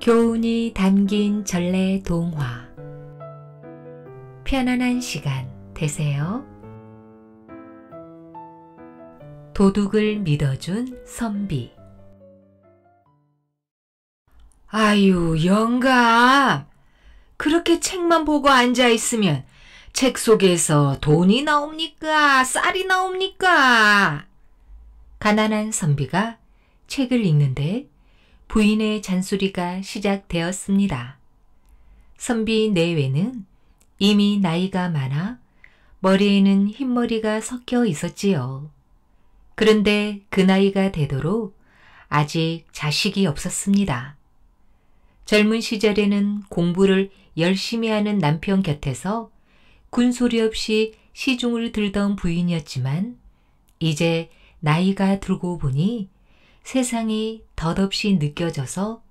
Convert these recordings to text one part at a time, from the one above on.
교훈이 담긴 전래 동화 편안한 시간 되세요. 도둑을 믿어준 선비 아유, 영감! 그렇게 책만 보고 앉아있으면 책 속에서 돈이 나옵니까? 쌀이 나옵니까? 가난한 선비가 책을 읽는데 부인의 잔소리가 시작되었습니다. 선비 내외는 이미 나이가 많아 머리에는 흰머리가 섞여 있었지요. 그런데 그 나이가 되도록 아직 자식이 없었습니다. 젊은 시절에는 공부를 열심히 하는 남편 곁에서 군소리 없이 시중을 들던 부인이었지만 이제 나이가 들고 보니 세상이 덧없이 느껴져서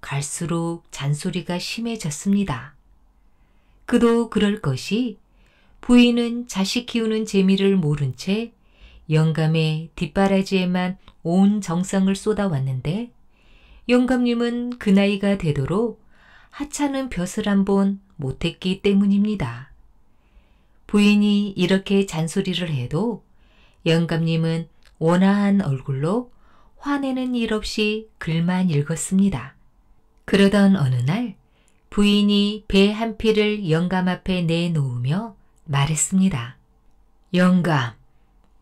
갈수록 잔소리가 심해졌습니다. 그도 그럴 것이 부인은 자식 키우는 재미를 모른 채 영감의 뒷바라지에만 온 정성을 쏟아왔는데 영감님은 그 나이가 되도록 하찮은 벼슬 한 번 못했기 때문입니다. 부인이 이렇게 잔소리를 해도 영감님은 원화한 얼굴로 화내는 일 없이 글만 읽었습니다. 그러던 어느 날 부인이 배 한 피를 영감 앞에 내놓으며 말했습니다. 영감,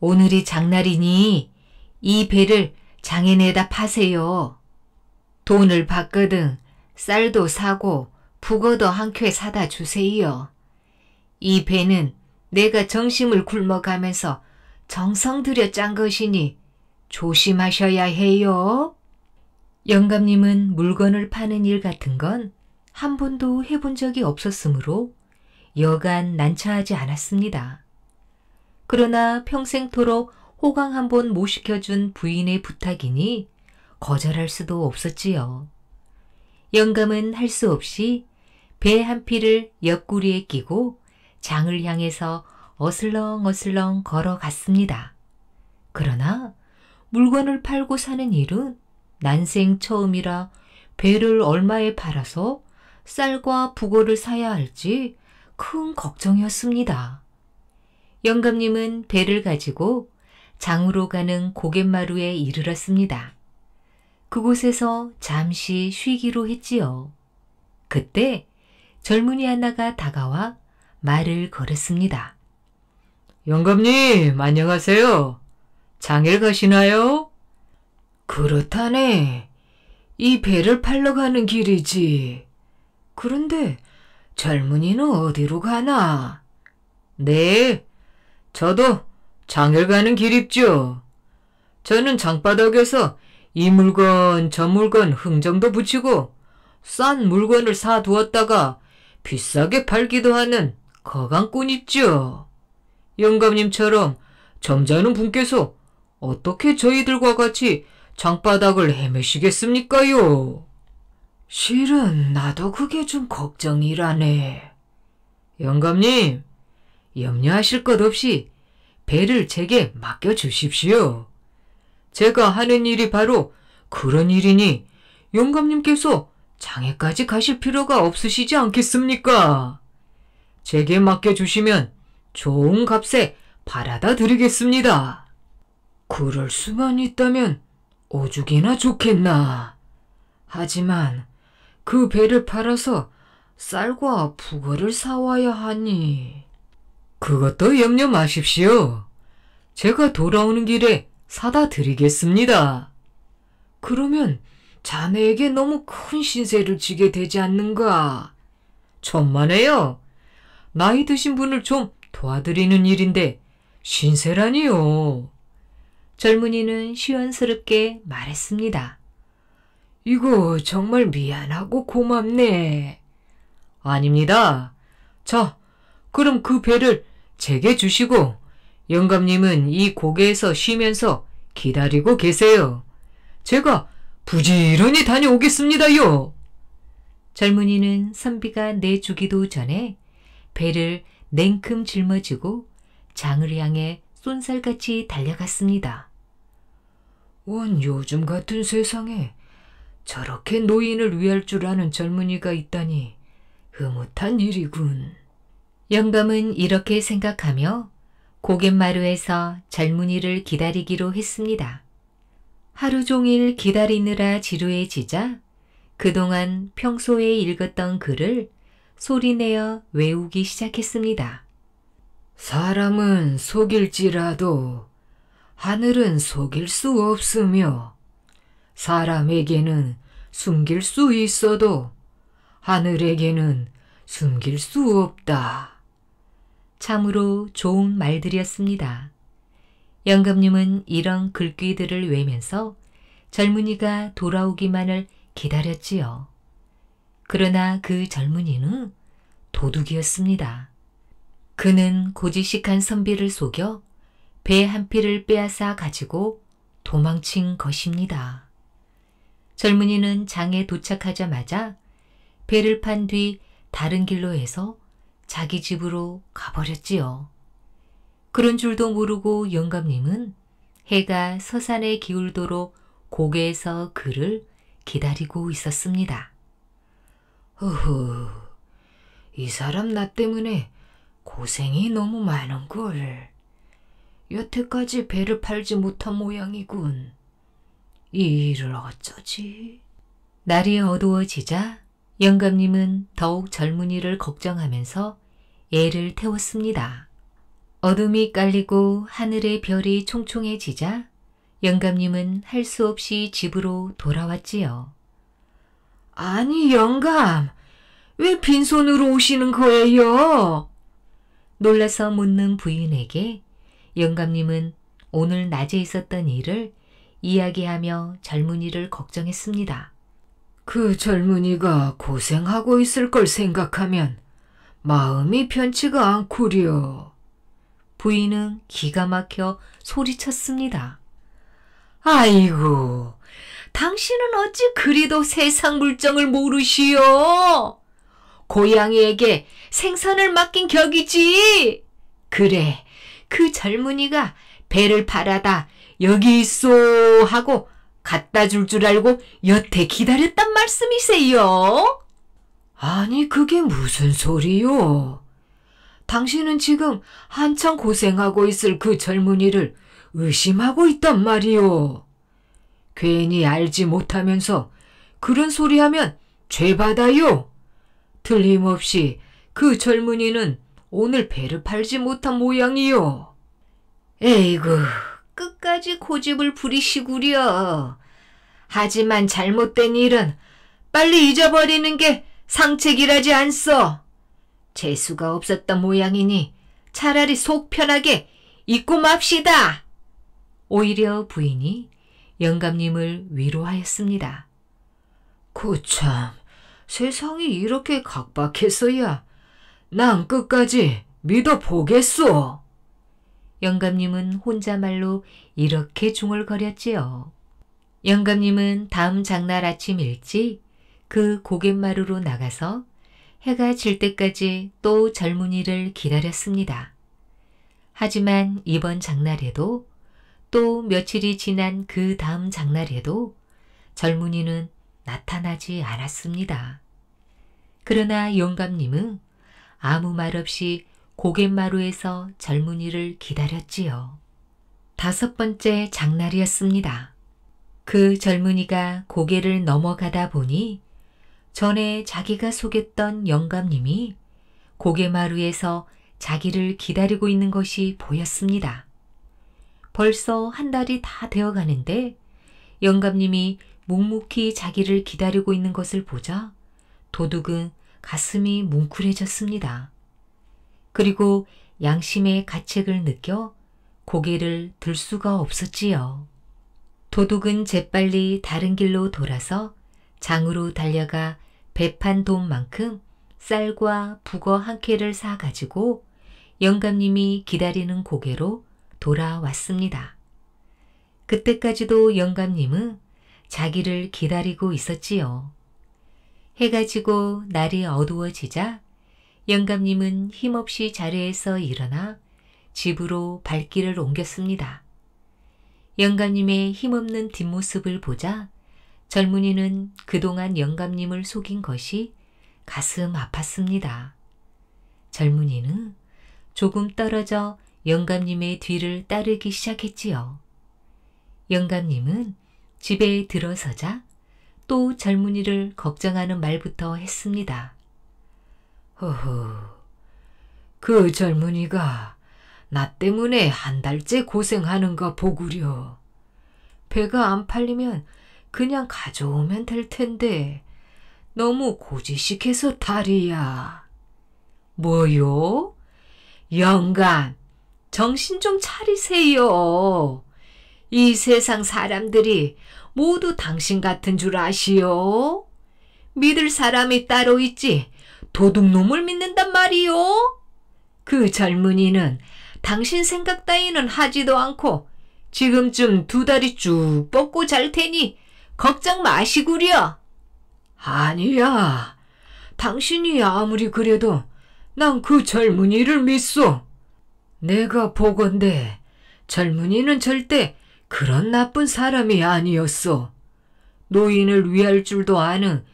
오늘이 장날이니 이 배를 장에내다 파세요. 돈을 받거든 쌀도 사고 북어도 한쾌 사다 주세요. 이 배는 내가 정심을 굶어가면서 정성 들여 짠 것이니 조심하셔야 해요. 영감님은 물건을 파는 일 같은 건 한 번도 해본 적이 없었으므로 여간 난처하지 않았습니다. 그러나 평생토록 호강 한 번 못 시켜준 부인의 부탁이니 거절할 수도 없었지요. 영감은 할 수 없이 배 한 피를 옆구리에 끼고 장을 향해서 어슬렁어슬렁 걸어갔습니다. 그러나 물건을 팔고 사는 일은 난생 처음이라 배를 얼마에 팔아서 쌀과 북어를 사야 할지 큰 걱정이었습니다. 영감님은 배를 가지고 장으로 가는 고갯마루에 이르렀습니다. 그곳에서 잠시 쉬기로 했지요. 그때 젊은이 하나가 다가와 말을 걸었습니다. 영감님, 안녕하세요. 장일 가시나요? 그렇다네. 이 배를 팔러 가는 길이지. 그런데 젊은이는 어디로 가나? 네, 저도 장일 가는 길입죠. 저는 장바닥에서 이 물건 저 물건 흥정도 붙이고 싼 물건을 사두었다가 비싸게 팔기도 하는 거강꾼 있죠. 영감님처럼 점잖은 분께서 어떻게 저희들과 같이 장바닥을 헤매시겠습니까요? 실은 나도 그게 좀 걱정이라네. 영감님, 염려하실 것 없이 배를 제게 맡겨주십시오. 제가 하는 일이 바로 그런 일이니 영감님께서 장애까지 가실 필요가 없으시지 않겠습니까? 제게 맡겨주시면 좋은 값에 바라다 드리겠습니다. 그럴 수만 있다면 오죽이나 좋겠나. 하지만 그 배를 팔아서 쌀과 북어를 사와야 하니. 그것도 염려 마십시오. 제가 돌아오는 길에 사다 드리겠습니다. 그러면 자네에게 너무 큰 신세를 지게 되지 않는가? 천만에요. 나이 드신 분을 좀 도와드리는 일인데 신세라니요. 젊은이는 시원스럽게 말했습니다. 이거 정말 미안하고 고맙네. 아닙니다. 자, 그럼 그 배를 제게 주시고 영감님은 이 고개에서 쉬면서 기다리고 계세요. 제가 부지런히 다녀오겠습니다요. 젊은이는 선비가 내주기도 전에 배를 냉큼 짊어지고 장을 향해 쏜살같이 달려갔습니다. 원 요즘 같은 세상에 저렇게 노인을 위할 줄 아는 젊은이가 있다니 흐뭇한 일이군. 영감은 이렇게 생각하며 고갯마루에서 젊은이를 기다리기로 했습니다. 하루 종일 기다리느라 지루해지자 그동안 평소에 읽었던 글을 소리내어 외우기 시작했습니다. 사람은 속일지라도 하늘은 속일 수 없으며 사람에게는 숨길 수 있어도 하늘에게는 숨길 수 없다. 참으로 좋은 말들이었습니다. 영감님은 이런 글귀들을 외면서 젊은이가 돌아오기만을 기다렸지요. 그러나 그 젊은이는 도둑이었습니다. 그는 고지식한 선비를 속여 배 한 피를 빼앗아 가지고 도망친 것입니다. 젊은이는 장에 도착하자마자 배를 판 뒤 다른 길로 해서 자기 집으로 가버렸지요. 그런 줄도 모르고 영감님은 해가 서산에 기울도록 고개에서 그를 기다리고 있었습니다. 어후이 사람 나 때문에 고생이 너무 많은걸. 여태까지 배를 팔지 못한 모양이군. 이 일을 어쩌지? 날이 어두워지자 영감님은 더욱 젊은이를 걱정하면서 애를 태웠습니다. 어둠이 깔리고 하늘의 별이 총총해지자 영감님은 할 수 없이 집으로 돌아왔지요. 아니 영감, 왜 빈손으로 오시는 거예요? 놀라서 묻는 부인에게 영감님은 오늘 낮에 있었던 일을 이야기하며 젊은이를 걱정했습니다. 그 젊은이가 고생하고 있을 걸 생각하면 마음이 편치가 않구려. 부인은 기가 막혀 소리쳤습니다. 아이고, 당신은 어찌 그리도 세상 물정을 모르시오? 고양이에게 생선을 맡긴 격이지. 그래, 그 젊은이가 배를 팔아다 여기 있소 하고 갖다 줄줄 줄 알고 여태 기다렸단 말씀이세요? 아니, 그게 무슨 소리요? 당신은 지금 한창 고생하고 있을 그 젊은이를 의심하고 있단 말이요. 괜히 알지 못하면서 그런 소리 하면 죄 받아요. 틀림없이 그 젊은이는 오늘 배를 팔지 못한 모양이요. 에이그 끝까지 고집을 부리시구려. 하지만 잘못된 일은 빨리 잊어버리는 게 상책이라지 않소. 재수가 없었던 모양이니 차라리 속 편하게 잊고 맙시다. 오히려 부인이 영감님을 위로하였습니다. 고참, 세상이 이렇게 각박했어야 난 끝까지 믿어보겠소. 영감님은 혼자말로 이렇게 중얼거렸지요. 영감님은 다음 장날 아침 일찍 그 고갯마루로 나가서 해가 질 때까지 또 젊은이를 기다렸습니다. 하지만 이번 장날에도 또 며칠이 지난 그 다음 장날에도 젊은이는 나타나지 않았습니다. 그러나 영감님은 아무 말 없이 고갯마루에서 젊은이를 기다렸지요. 다섯 번째 장날이었습니다. 그 젊은이가 고개를 넘어가다 보니 전에 자기가 속였던 영감님이 고개마루에서 자기를 기다리고 있는 것이 보였습니다. 벌써 한 달이 다 되어 가는데 영감님이 묵묵히 자기를 기다리고 있는 것을 보자 도둑은 가슴이 뭉클해졌습니다. 그리고 양심의 가책을 느껴 고개를 들 수가 없었지요. 도둑은 재빨리 다른 길로 돌아서 장으로 달려가 배판 돈만큼 쌀과 북어 한 캐를 사가지고 영감님이 기다리는 고개로 돌아왔습니다. 그때까지도 영감님은 자기를 기다리고 있었지요. 해가 지고 날이 어두워지자 영감님은 힘없이 자리에서 일어나 집으로 발길을 옮겼습니다. 영감님의 힘없는 뒷모습을 보자 젊은이는 그동안 영감님을 속인 것이 가슴 아팠습니다. 젊은이는 조금 떨어져 영감님의 뒤를 따르기 시작했지요. 영감님은 집에 들어서자 또 젊은이를 걱정하는 말부터 했습니다. 허허, 그 젊은이가 나 때문에 한 달째 고생하는 거 보구려. 배가 안 팔리면 그냥 가져오면 될 텐데 너무 고지식해서 다리야. 뭐요? 영감, 정신 좀 차리세요. 이 세상 사람들이 모두 당신 같은 줄 아시오. 믿을 사람이 따로 있지 도둑놈을 믿는단 말이오. 그 젊은이는 당신 생각 따위는 하지도 않고 지금쯤 두 다리 쭉 뻗고 잘 테니 걱정 마시구려. 아니야. 당신이 아무리 그래도 난 그 젊은이를 믿소. 내가 보건대 젊은이는 절대 그런 나쁜 사람이 아니었소. 노인을 위할 줄도 아는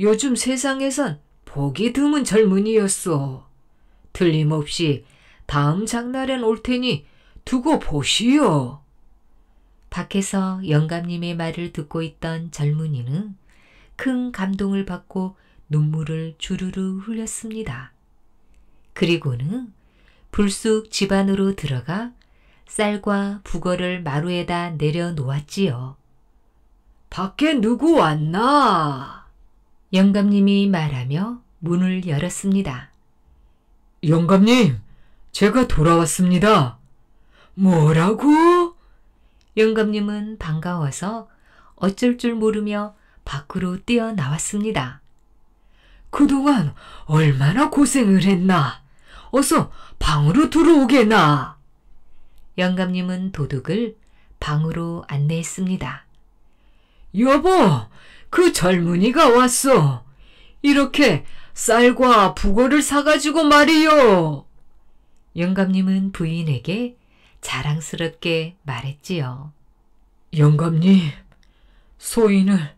요즘 세상에선 보기 드문 젊은이였소. 틀림없이 다음 장날엔 올 테니 두고 보시오. 밖에서 영감님의 말을 듣고 있던 젊은이는 큰 감동을 받고 눈물을 주르르 흘렸습니다. 그리고는 불쑥 집 안으로 들어가 쌀과 북어를 마루에다 내려놓았지요. 밖에 누구 왔나? 영감님이 말하며 문을 열었습니다. 영감님, 제가 돌아왔습니다. 뭐라고? 영감님은 반가워서 어쩔 줄 모르며 밖으로 뛰어나왔습니다. 그동안 얼마나 고생을 했나? 어서 방으로 들어오게나. 영감님은 도둑을 방으로 안내했습니다. 여보, 그 젊은이가 왔어. 이렇게 쌀과 북어를 사가지고 말이요. 영감님은 부인에게 자랑스럽게 말했지요. 영감님, 소인을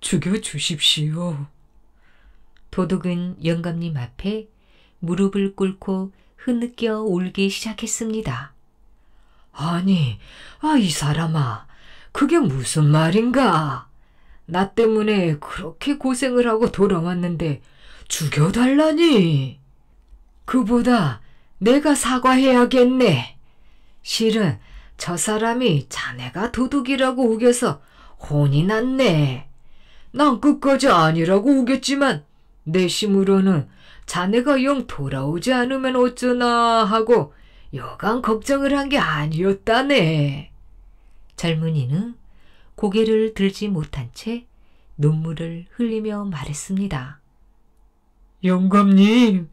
죽여주십시오. 도둑은 영감님 앞에 무릎을 꿇고 흐느껴 울기 시작했습니다. 아니, 아, 이 사람아. 그게 무슨 말인가? 나 때문에 그렇게 고생을 하고 돌아왔는데 죽여달라니. 그보다 내가 사과해야겠네. 실은 저 사람이 자네가 도둑이라고 우겨서 혼이 났네. 난 끝까지 아니라고 우겼지만 내심으로는 자네가 영 돌아오지 않으면 어쩌나 하고 여간 걱정을 한 게 아니었다네. 젊은이는 고개를 들지 못한 채 눈물을 흘리며 말했습니다. 영감님,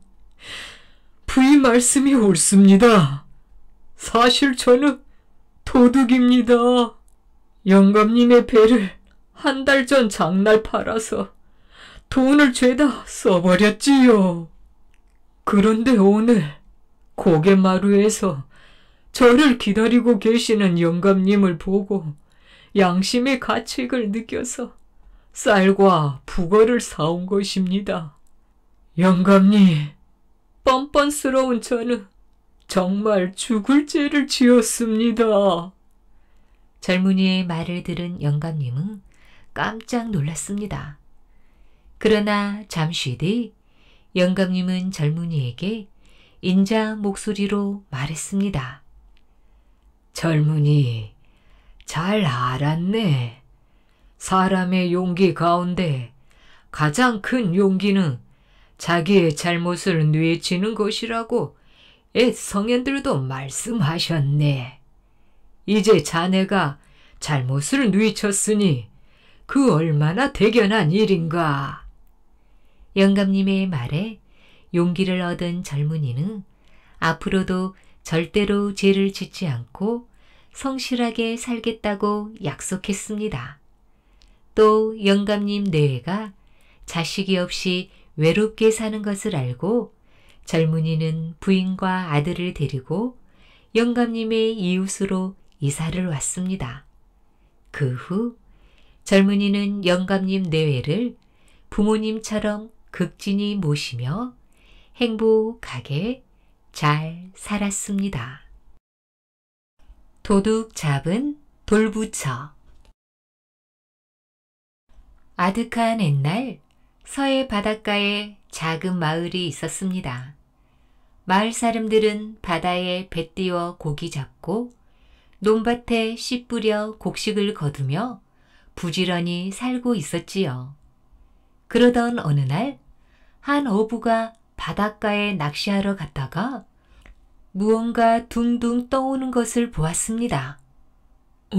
부인 말씀이 옳습니다. 사실 저는 도둑입니다. 영감님의 배를 한 달 전 장날 팔아서 돈을 죄다 써버렸지요. 그런데 오늘 고개마루에서 저를 기다리고 계시는 영감님을 보고 양심의 가책을 느껴서 쌀과 북어를 사온 것입니다. 영감님, 뻔뻔스러운 저는 정말 죽을 죄를 지었습니다. 젊은이의 말을 들은 영감님은 깜짝 놀랐습니다. 그러나 잠시 뒤 영감님은 젊은이에게 인자 한 목소리로 말했습니다. 젊은이, 잘 알았네. 사람의 용기 가운데 가장 큰 용기는 자기의 잘못을 뉘치는 것이라고 옛 성현들도 말씀하셨네. 이제 자네가 잘못을 뉘쳤으니 그 얼마나 대견한 일인가. 영감님의 말에 용기를 얻은 젊은이는 앞으로도 절대로 죄를 짓지 않고 성실하게 살겠다고 약속했습니다. 또 영감님 내외가 자식이 없이 외롭게 사는 것을 알고 젊은이는 부인과 아들을 데리고 영감님의 이웃으로 이사를 왔습니다. 그 후 젊은이는 영감님 내외를 부모님처럼 극진히 모시며 행복하게 잘 살았습니다. 도둑 잡은 돌부처 아득한 옛날 서해 바닷가에 작은 마을이 있었습니다. 마을 사람들은 바다에 배 띄워 고기 잡고 논밭에 씨 뿌려 곡식을 거두며 부지런히 살고 있었지요. 그러던 어느 날 한 어부가 바닷가에 낚시하러 갔다가 무언가 둥둥 떠오는 것을 보았습니다. 어?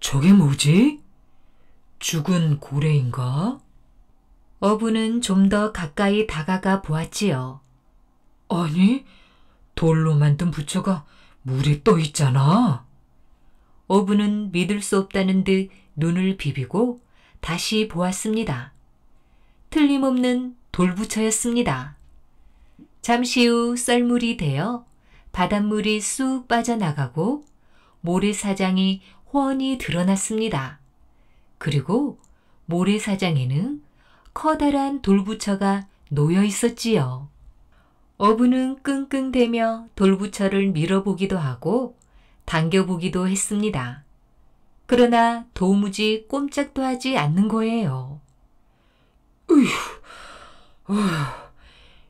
저게 뭐지? 죽은 고래인가? 어부는 좀 더 가까이 다가가 보았지요. 아니, 돌로 만든 부처가 물에 떠 있잖아. 어부는 믿을 수 없다는 듯 눈을 비비고 다시 보았습니다. 틀림없는 돌부처였습니다. 잠시 후 썰물이 되어 바닷물이 쑥 빠져나가고 모래사장이 훤히 드러났습니다. 그리고 모래사장에는 커다란 돌부처가 놓여 있었지요. 어부는 끙끙대며 돌부처를 밀어보기도 하고 당겨보기도 했습니다. 그러나 도무지 꼼짝도 하지 않는 거예요. 으휴,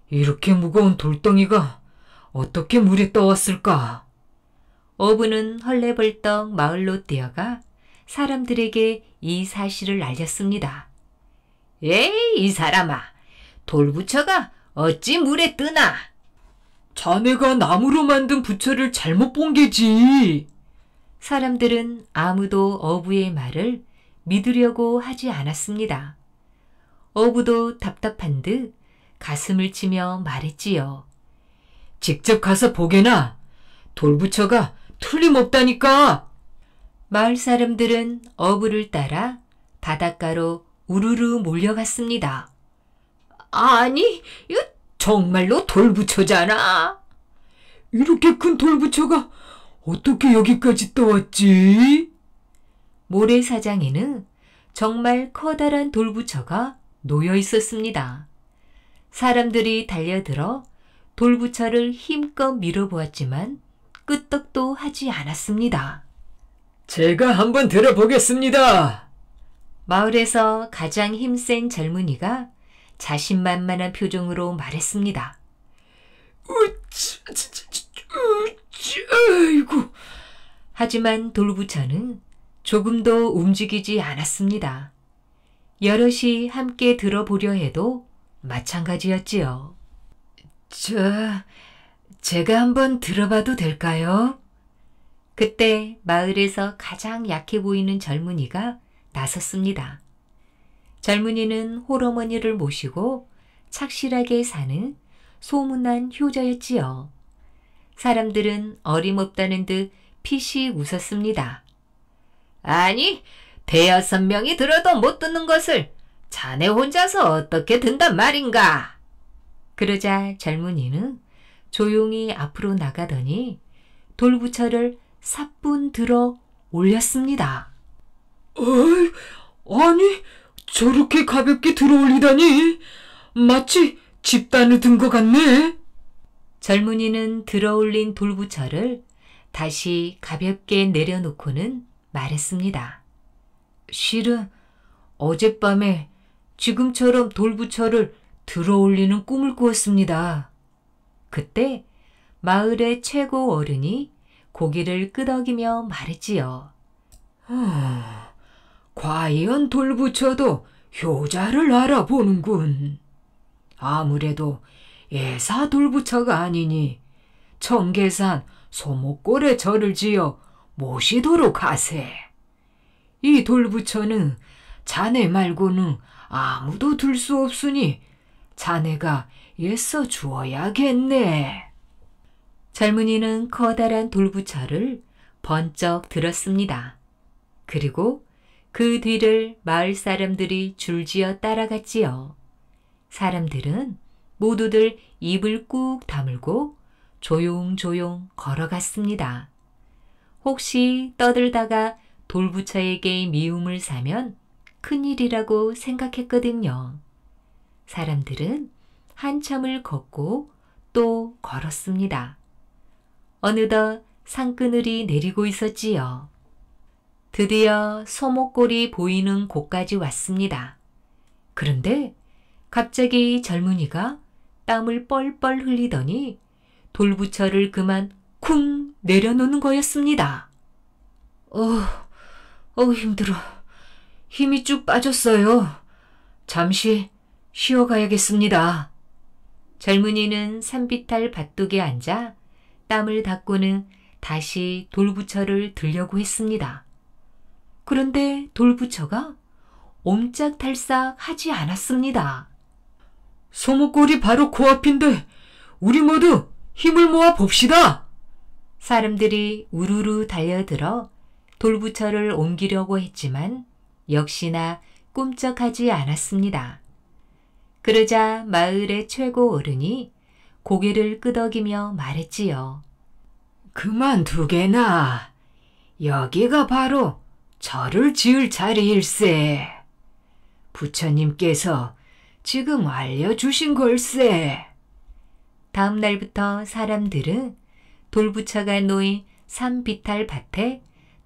이렇게 무거운 돌덩이가 어떻게 물에 떠왔을까? 어부는 헐레벌떡 마을로 뛰어가 사람들에게 이 사실을 알렸습니다. 에이, 이 사람아! 돌부처가 어찌 물에 뜨나? 자네가 나무로 만든 부처를 잘못 본 게지. 사람들은 아무도 어부의 말을 믿으려고 하지 않았습니다. 어부도 답답한 듯 가슴을 치며 말했지요. 직접 가서 보게나. 돌부처가 틀림없다니까. 마을 사람들은 어부를 따라 바닷가로 우르르 몰려갔습니다. 아니, 이거 정말로 돌부처잖아. 이렇게 큰 돌부처가 어떻게 여기까지 떠왔지? 모래사장에는 정말 커다란 돌부처가 놓여 있었습니다. 사람들이 달려들어 돌부처를 힘껏 밀어보았지만 끄떡도 하지 않았습니다. 제가 한번 들어보겠습니다. 마을에서 가장 힘센 젊은이가 자신만만한 표정으로 말했습니다. 우이고 하지만 돌부처는 조금도 움직이지 않았습니다. 여럿이 함께 들어보려 해도 마찬가지였지요. 저, 제가 한번 들어봐도 될까요? 그때 마을에서 가장 약해 보이는 젊은이가 나섰습니다. 젊은이는 홀어머니를 모시고 착실하게 사는 소문난 효자였지요. 사람들은 어림없다는 듯 피식 웃었습니다. 아니, 대여섯 명이 들어도 못 듣는 것을 자네 혼자서 어떻게 든단 말인가? 그러자 젊은이는 조용히 앞으로 나가더니 돌부처를 사뿐 들어 올렸습니다. 어이, 아니, 저렇게 가볍게 들어올리다니. 마치 집단을 든 것 같네. 젊은이는 들어올린 돌부처를 다시 가볍게 내려놓고는 말했습니다. 실은 어젯밤에 지금처럼 돌부처를 들어올리는 꿈을 꾸었습니다. 그때 마을의 최고 어른이 고기를 끄덕이며 말했지요. 과연 돌부처도 효자를 알아보는군. 아무래도 예사 돌부처가 아니니 청계산 소목골에 절을 지어 모시도록 하세. 이 돌부처는 자네 말고는 아무도 들 수 없으니 자네가 애써 주어야겠네. 젊은이는 커다란 돌부처를 번쩍 들었습니다. 그리고 그 뒤를 마을 사람들이 줄지어 따라갔지요. 사람들은 모두들 입을 꾹 다물고 조용조용 걸어갔습니다. 혹시 떠들다가 돌부처에게 미움을 사면 큰일이라고 생각했거든요. 사람들은 한참을 걷고 또 걸었습니다. 어느덧 산그늘이 내리고 있었지요. 드디어 소목골이 보이는 곳까지 왔습니다. 그런데 갑자기 젊은이가 땀을 뻘뻘 흘리더니 돌부처를 그만 쿵 내려놓는 거였습니다. 어, 어우, 힘들어. 힘이 쭉 빠졌어요. 잠시 쉬어가야겠습니다. 젊은이는 산비탈 밭둑에 앉아 땀을 닦고는 다시 돌부처를 들려고 했습니다. 그런데 돌부처가 옴짝달싹 하지 않았습니다. 소목골이 바로 코앞인데 우리 모두 힘을 모아 봅시다. 사람들이 우르르 달려들어 돌부처를 옮기려고 했지만 역시나 꿈쩍하지 않았습니다. 그러자 마을의 최고 어른이 고개를 끄덕이며 말했지요. 그만두게나. 여기가 바로 절을 지을 자리일세. 부처님께서 지금 알려주신 걸세. 다음 날부터 사람들은 돌부처가 놓인 산비탈 밭에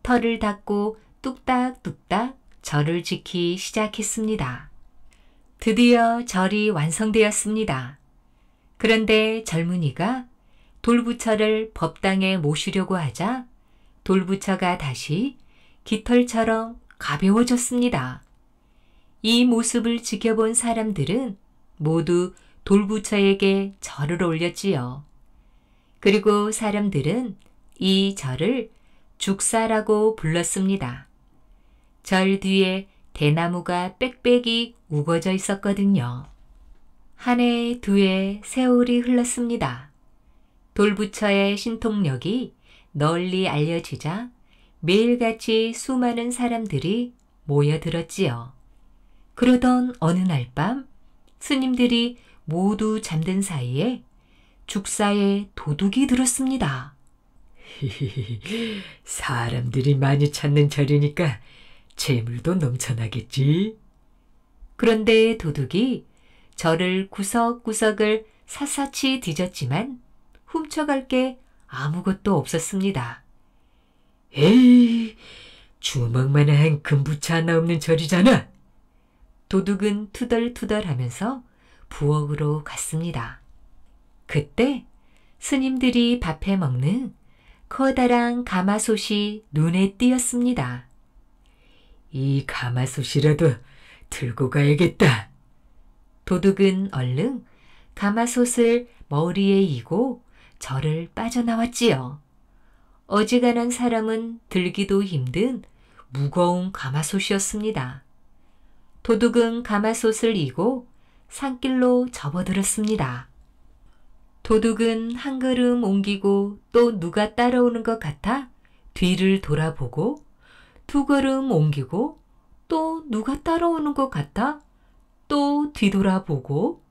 털을 닦고 뚝딱뚝딱 절을 지키 시작했습니다. 드디어 절이 완성되었습니다. 그런데 젊은이가 돌부처를 법당에 모시려고 하자 돌부처가 다시 깃털처럼 가벼워졌습니다. 이 모습을 지켜본 사람들은 모두 돌부처에게 절을 올렸지요. 그리고 사람들은 이 절을 죽사라고 불렀습니다. 절 뒤에 대나무가 빽빽이 우거져 있었거든요. 한 해, 두 해 세월이 흘렀습니다. 돌부처의 신통력이 널리 알려지자 매일같이 수많은 사람들이 모여들었지요. 그러던 어느 날 밤 스님들이 모두 잠든 사이에 죽사에 도둑이 들었습니다. 사람들이 많이 찾는 절이니까 재물도 넘쳐나겠지. 그런데 도둑이 절을 구석구석을 샅샅이 뒤졌지만 훔쳐갈 게 아무것도 없었습니다. 에이, 주먹만한 금부차 하나 없는 절이잖아. 도둑은 투덜투덜하면서 부엌으로 갔습니다. 그때 스님들이 밥해 먹는 커다란 가마솥이 눈에 띄었습니다. 이 가마솥이라도 들고 가야겠다. 도둑은 얼른 가마솥을 머리에 이고 절을 빠져나왔지요. 어지간한 사람은 들기도 힘든 무거운 가마솥이었습니다. 도둑은 가마솥을 이고 산길로 접어들었습니다. 도둑은 한 걸음 옮기고 또 누가 따라오는 것 같아 뒤를 돌아보고 두 걸음 옮기고 또 누가 따라오는 것 같아 또 뒤돌아보고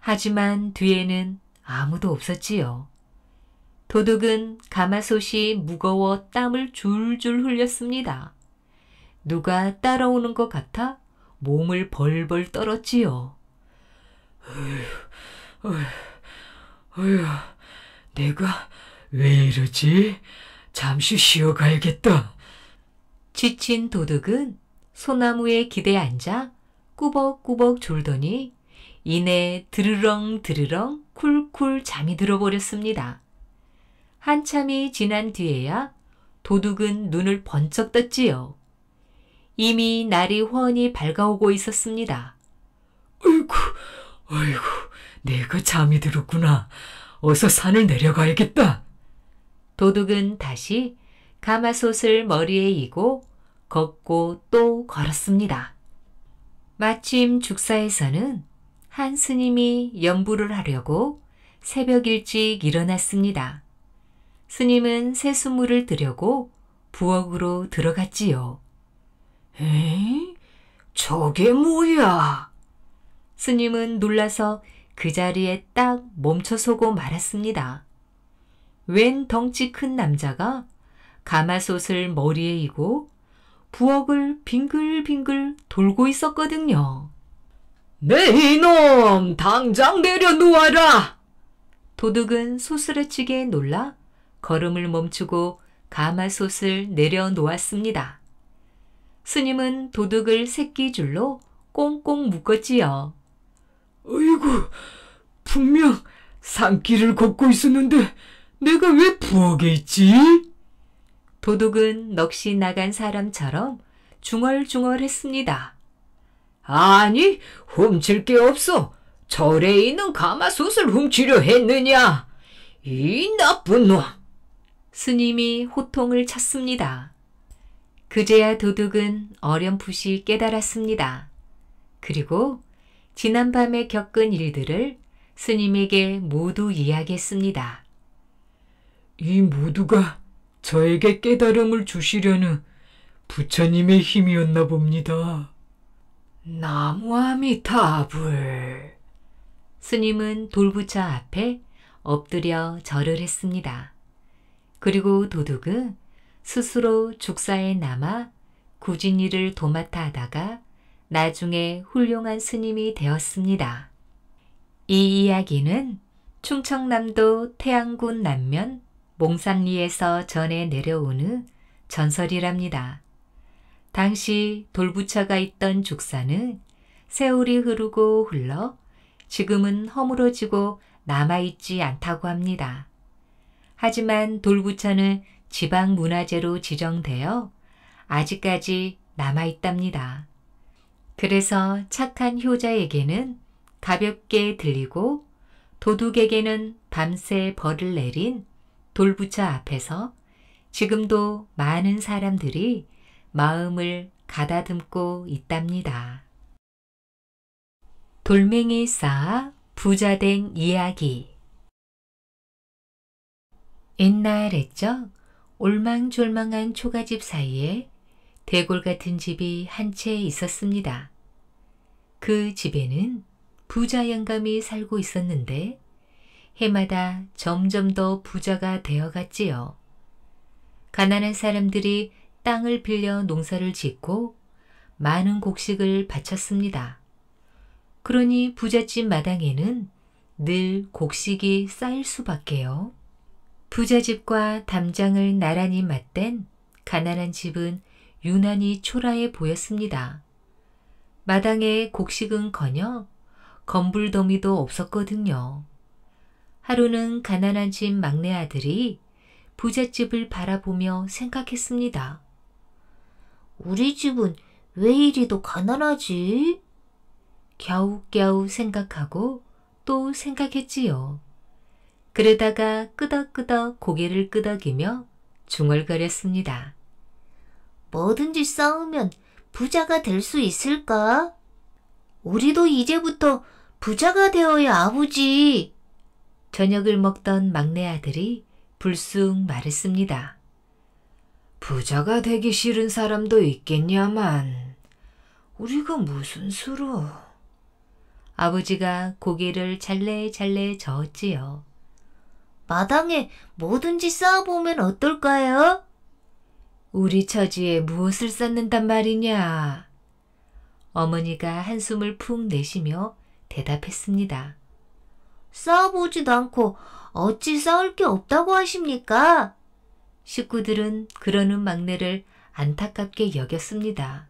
하지만 뒤에는 아무도 없었지요. 도둑은 가마솥이 무거워 땀을 줄줄 흘렸습니다. 누가 따라오는 것 같아 몸을 벌벌 떨었지요. 어휴, 어휴. 어휴, 내가 왜 이러지? 잠시 쉬어가야겠다. 지친 도둑은 소나무에 기대 앉아 꾸벅꾸벅 졸더니 이내 드르렁 드르렁 쿨쿨 잠이 들어버렸습니다. 한참이 지난 뒤에야 도둑은 눈을 번쩍 떴지요. 이미 날이 훤히 밝아오고 있었습니다. 어이구, 어이구, 내가 잠이 들었구나. 어서 산을 내려가야겠다. 도둑은 다시 가마솥을 머리에 이고 걷고 또 걸었습니다. 마침 죽사에서는 한 스님이 염불을 하려고 새벽 일찍 일어났습니다. 스님은 새수물을 들려고 부엌으로 들어갔지요. 에이, 저게 뭐야? 스님은 놀라서 그 자리에 딱 멈춰서고 말았습니다. 웬 덩치 큰 남자가 가마솥을 머리에 이고 부엌을 빙글빙글 돌고 있었거든요. 네 이놈 당장 내려놓아라. 도둑은 소스레치게 놀라 걸음을 멈추고 가마솥을 내려놓았습니다. 스님은 도둑을 새끼줄로 꽁꽁 묶었지요. 어이구, 분명 산길을 걷고 있었는데 내가 왜 부엌에 있지? 도둑은 넋이 나간 사람처럼 중얼중얼했습니다. 아니, 훔칠 게 없어. 절에 있는 가마솥을 훔치려 했느냐? 이 나쁜 놈! 스님이 호통을 쳤습니다. 그제야 도둑은 어렴풋이 깨달았습니다. 그리고 지난밤에 겪은 일들을 스님에게 모두 이야기했습니다. 이 모두가 저에게 깨달음을 주시려는 부처님의 힘이었나 봅니다. 나무아미타불. 스님은 돌부처 앞에 엎드려 절을 했습니다. 그리고 도둑은 스스로 죽사에 남아 구진이를 도맡아 하다가 나중에 훌륭한 스님이 되었습니다. 이 이야기는 충청남도 태안군 남면 몽산리에서 전해 내려온후 전설이랍니다. 당시 돌부처가 있던 죽사는 세월이 흐르고 흘러 지금은 허물어지고 남아있지 않다고 합니다. 하지만 돌부처는 지방문화재로 지정되어 아직까지 남아있답니다. 그래서 착한 효자에게는 가볍게 들리고 도둑에게는 밤새 벌을 내린 돌부처 앞에서 지금도 많은 사람들이 마음을 가다듬고 있답니다. 돌멩이 쌓아 부자된 이야기 옛날 했죠? 올망졸망한 초가집 사이에 대골 같은 집이 한 채 있었습니다. 그 집에는 부자 영감이 살고 있었는데 해마다 점점 더 부자가 되어갔지요. 가난한 사람들이 땅을 빌려 농사를 짓고 많은 곡식을 바쳤습니다. 그러니 부잣집 마당에는 늘 곡식이 쌓일 수밖에요. 부잣집과 담장을 나란히 맞댄 가난한 집은 유난히 초라해 보였습니다. 마당에 곡식은커녕 건불 더미도 없었거든요. 하루는 가난한 집 막내 아들이 부잣집을 바라보며 생각했습니다. 우리 집은 왜 이리도 가난하지? 겨우겨우 생각하고 또 생각했지요. 그러다가 끄덕끄덕 고개를 끄덕이며 중얼거렸습니다. 뭐든지 싸우면 부자가 될 수 있을까? 우리도 이제부터 부자가 되어야 아버지. 저녁을 먹던 막내 아들이 불쑥 말했습니다. 부자가 되기 싫은 사람도 있겠냐만 우리가 무슨 수로 아버지가 고개를 잘래잘래 저었지요. 마당에 뭐든지 쌓아보면 어떨까요? 우리 처지에 무엇을 쌓는단 말이냐? 어머니가 한숨을 푹 내쉬며 대답했습니다. 싸워보지도 않고 어찌 싸울 게 없다고 하십니까? 식구들은 그러는 막내를 안타깝게 여겼습니다.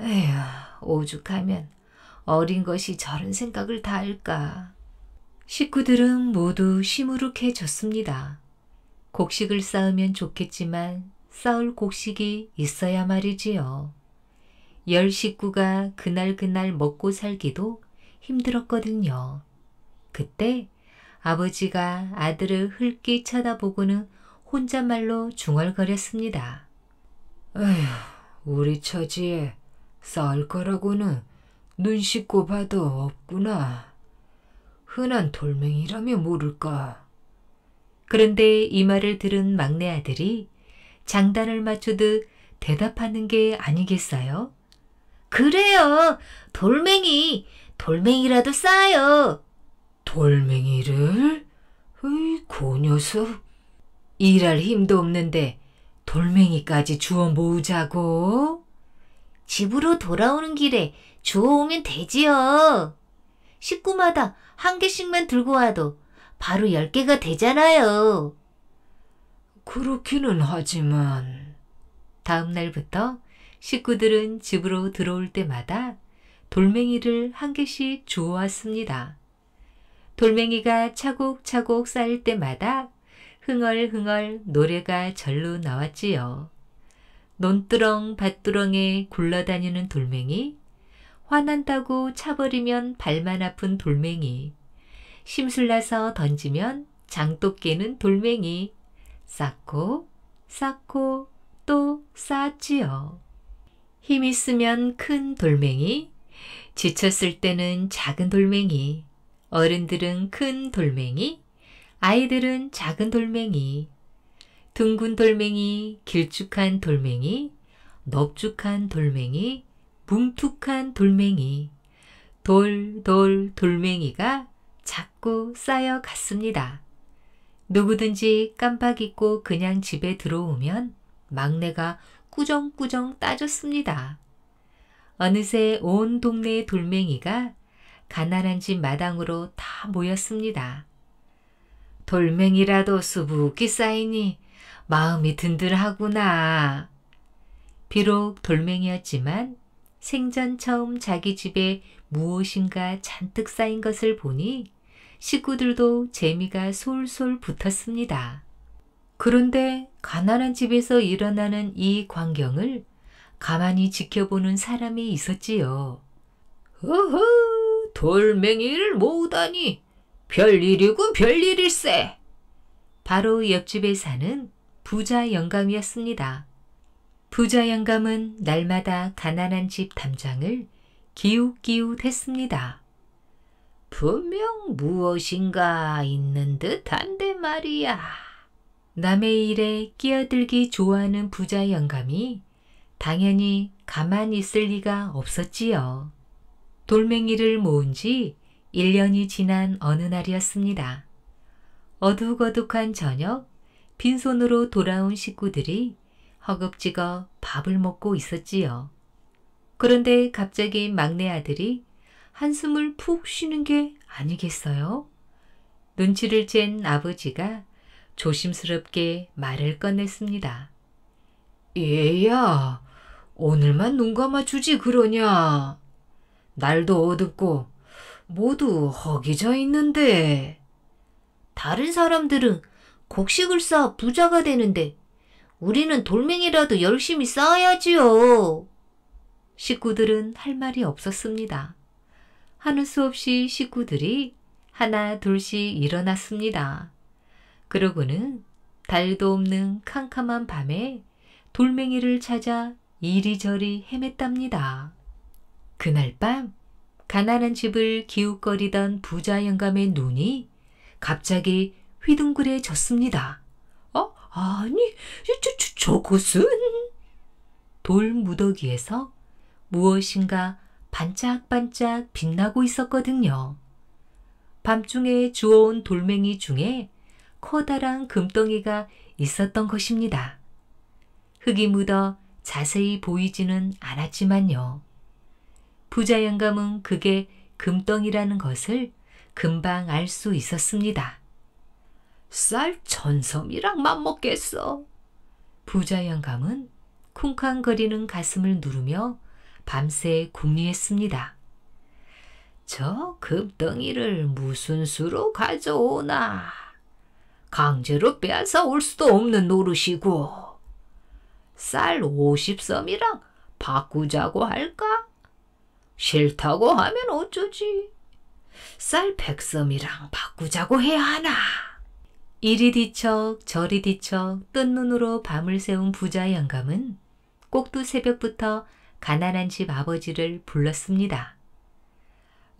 에휴, 오죽하면 어린 것이 저런 생각을 다 할까. 식구들은 모두 시무룩해졌습니다. 곡식을 쌓으면 좋겠지만 싸울 곡식이 있어야 말이지요. 열 식구가 그날 그날 먹고 살기도 힘들었거든요. 그때 아버지가 아들을 흘끼 쳐다보고는 혼잣말로 중얼거렸습니다. 에휴, 우리 처지에 싸울 거라고는 눈 씻고 봐도 없구나. 흔한 돌멩이라며 모를까. 그런데 이 말을 들은 막내 아들이 장단을 맞추듯 대답하는 게 아니겠어요? 그래요. 돌멩이. 돌멩이라도 싸요. 돌멩이를? 으이, 그 녀석. 일할 힘도 없는데 돌멩이까지 주워 모으자고. 집으로 돌아오는 길에 주워오면 되지요. 식구마다 한 개씩만 들고 와도 바로 열 개가 되잖아요. 그렇기는 하지만 다음 날부터 식구들은 집으로 들어올 때마다 돌멩이를 한 개씩 주워왔습니다. 돌멩이가 차곡차곡 쌓일 때마다 흥얼흥얼 노래가 절로 나왔지요. 논두렁 밭두렁에 굴러다니는 돌멩이, 화난다고 차버리면 발만 아픈 돌멩이, 심술나서 던지면 장독 깨는 돌멩이, 쌓고 쌓고 또 쌓지요. 힘이 으면큰 돌멩이, 지쳤을 때는 작은 돌멩이, 어른들은 큰 돌멩이, 아이들은 작은 돌멩이, 둥근 돌멩이, 길쭉한 돌멩이, 넓죽한 돌멩이, 뭉툭한 돌멩이, 돌, 돌, 돌멩이가 자꾸 쌓여 갔습니다. 누구든지 깜빡 잊고 그냥 집에 들어오면 막내가 꾸정꾸정 따졌습니다. 어느새 온 동네의 돌멩이가 가난한 집 마당으로 다 모였습니다. 돌멩이라도 수북히 쌓이니 마음이 든든하구나. 비록 돌멩이였지만 생전 처음 자기 집에 무엇인가 잔뜩 쌓인 것을 보니 식구들도 재미가 솔솔 붙었습니다. 그런데 가난한 집에서 일어나는 이 광경을 가만히 지켜보는 사람이 있었지요. 허허, 돌멩이를 모으다니 별일이군 별일일세. 바로 옆집에 사는 부자 영감이었습니다. 부자 영감은 날마다 가난한 집 담장을 기웃기웃 했습니다. 분명 무엇인가 있는 듯한데 말이야. 남의 일에 끼어들기 좋아하는 부자 영감이 당연히 가만히 있을 리가 없었지요. 돌멩이를 모은 지 1년이 지난 어느 날이었습니다. 어둑어둑한 저녁 빈손으로 돌아온 식구들이 허겁지겁 밥을 먹고 있었지요. 그런데 갑자기 막내 아들이 한숨을 푹 쉬는 게 아니겠어요? 눈치를 챈 아버지가 조심스럽게 말을 꺼냈습니다. 얘야, 오늘만 눈 감아주지 그러냐? 날도 어둡고 모두 허기져 있는데. 다른 사람들은 곡식을 쌓아 부자가 되는데 우리는 돌멩이라도 열심히 쌓아야지요. 식구들은 할 말이 없었습니다. 하는 수 없이 식구들이 하나 둘씩 일어났습니다. 그러고는 달도 없는 캄캄한 밤에 돌멩이를 찾아 이리저리 헤맸답니다. 그날 밤 가난한 집을 기웃거리던 부자 영감의 눈이 갑자기 휘둥그레졌습니다. 어? 아니, 저, 저, 저곳은? 돌 무더기에서 무엇인가 반짝반짝 빛나고 있었거든요. 밤중에 주워온 돌멩이 중에 커다란 금덩이가 있었던 것입니다. 흙이 묻어 자세히 보이지는 않았지만요. 부자 영감은 그게 금덩이라는 것을 금방 알 수 있었습니다. 쌀 전섬이랑 맞먹겠어. 부자 영감은 쿵쾅거리는 가슴을 누르며 밤새 궁리했습니다. 저 급덩이를 무슨 수로 가져오나. 강제로 빼앗아 올 수도 없는 노릇이고. 쌀 50섬이랑 바꾸자고 할까? 싫다고 하면 어쩌지? 쌀 100섬이랑 바꾸자고 해야 하나? 이리 뒤척 저리 뒤척 뜬 눈으로 밤을 새운 부자 영감은 꼭두 새벽부터 가난한 집 아버지를 불렀습니다.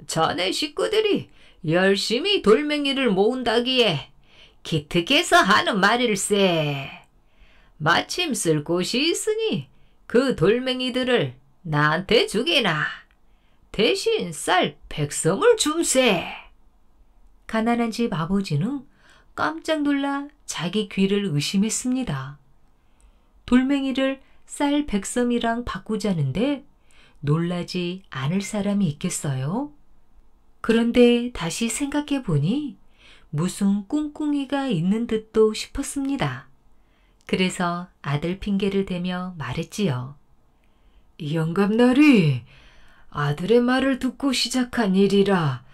자네 식구들이 열심히 돌멩이를 모은다기에 기특해서 하는 말일세. 마침 쓸 곳이 있으니 그 돌멩이들을 나한테 주게나. 대신 쌀 백섬을 줌세. 가난한 집 아버지는 깜짝 놀라 자기 귀를 의심했습니다. 돌멩이를 쌀 백섬이랑 바꾸자는데 놀라지 않을 사람이 있겠어요? 그런데 다시 생각해 보니 무슨 꿍꿍이가 있는 듯도 싶었습니다. 그래서 아들 핑계를 대며 말했지요. 영감나리, 아들의 말을 듣고 시작한 일이라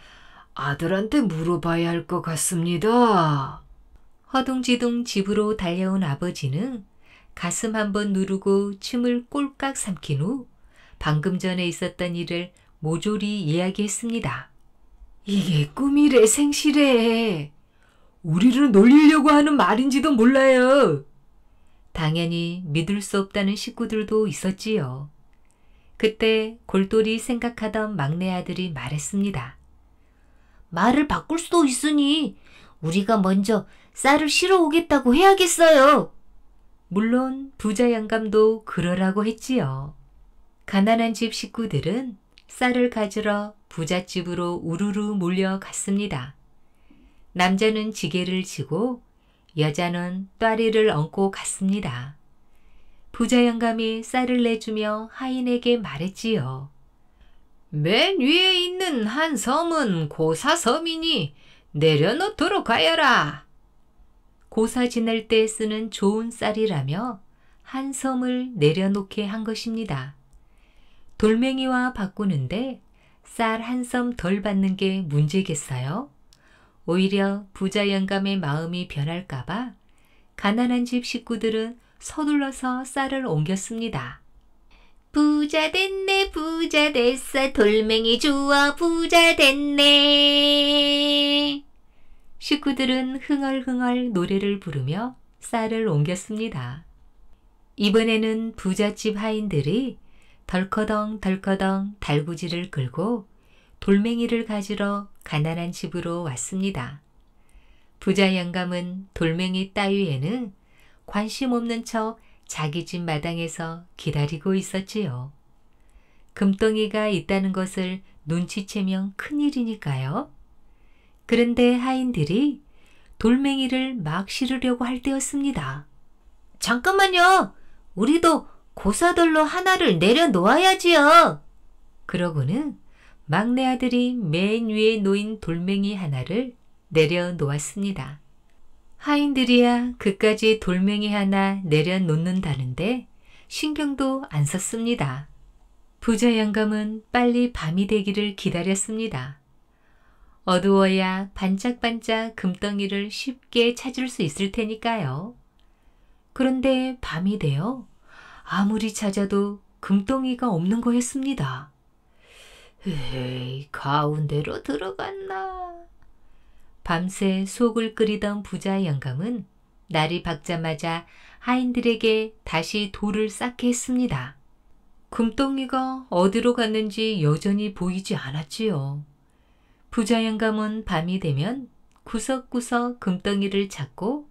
아들한테 물어봐야 할 것 같습니다. 허둥지둥 집으로 달려온 아버지는 가슴 한 번 누르고 침을 꼴깍 삼킨 후 방금 전에 있었던 일을 모조리 이야기했습니다. 이게 꿈이래 생시래. 우리를 놀리려고 하는 말인지도 몰라요. 당연히 믿을 수 없다는 식구들도 있었지요. 그때 골똘히 생각하던 막내 아들이 말했습니다. 말을 바꿀 수도 있으니 우리가 먼저 쌀을 실어 오겠다고 해야겠어요. 물론 부자 양감도 그러라고 했지요. 가난한 집 식구들은 쌀을 가지러 부잣집으로 우르르 몰려갔습니다. 남자는 지게를 지고 여자는 또리를 얹고 갔습니다. 부자 영감이 쌀을 내주며 하인에게 말했지요. 맨 위에 있는 한 섬은 고사섬이니 내려놓도록 하여라. 보사 지낼 때 쓰는 좋은 쌀이라며 한 섬을 내려놓게 한 것입니다. 돌멩이와 바꾸는데 쌀 한 섬 덜 받는 게 문제겠어요? 오히려 부자 영감의 마음이 변할까봐 가난한 집 식구들은 서둘러서 쌀을 옮겼습니다. 부자 됐네 부자 됐어 돌멩이 주워 부자 됐네 식구들은 흥얼흥얼 노래를 부르며 쌀을 옮겼습니다. 이번에는 부잣집 하인들이 덜커덩 덜커덩 달구지를 끌고 돌멩이를 가지러 가난한 집으로 왔습니다. 부자 영감은 돌멩이 따위에는 관심 없는 척 자기 집 마당에서 기다리고 있었지요. 금덩이가 있다는 것을 눈치채면 큰일이니까요. 그런데 하인들이 돌멩이를 막 실으려고 할 때였습니다. 잠깐만요. 우리도 고사돌로 하나를 내려놓아야지요. 그러고는 막내 아들이 맨 위에 놓인 돌멩이 하나를 내려놓았습니다. 하인들이야 그까지 돌멩이 하나 내려놓는다는데 신경도 안 썼습니다. 부자 양감은 빨리 밤이 되기를 기다렸습니다. 어두워야 반짝반짝 금덩이를 쉽게 찾을 수 있을 테니까요. 그런데 밤이 되어 아무리 찾아도 금덩이가 없는 거였습니다. 에이, 가운데로 들어갔나. 밤새 속을 끓이던 부자 영감은 날이 밝자마자 하인들에게 다시 돌을 쌓게 했습니다. 금덩이가 어디로 갔는지 여전히 보이지 않았지요. 부자 영감은 밤이 되면 구석구석 금덩이를 찾고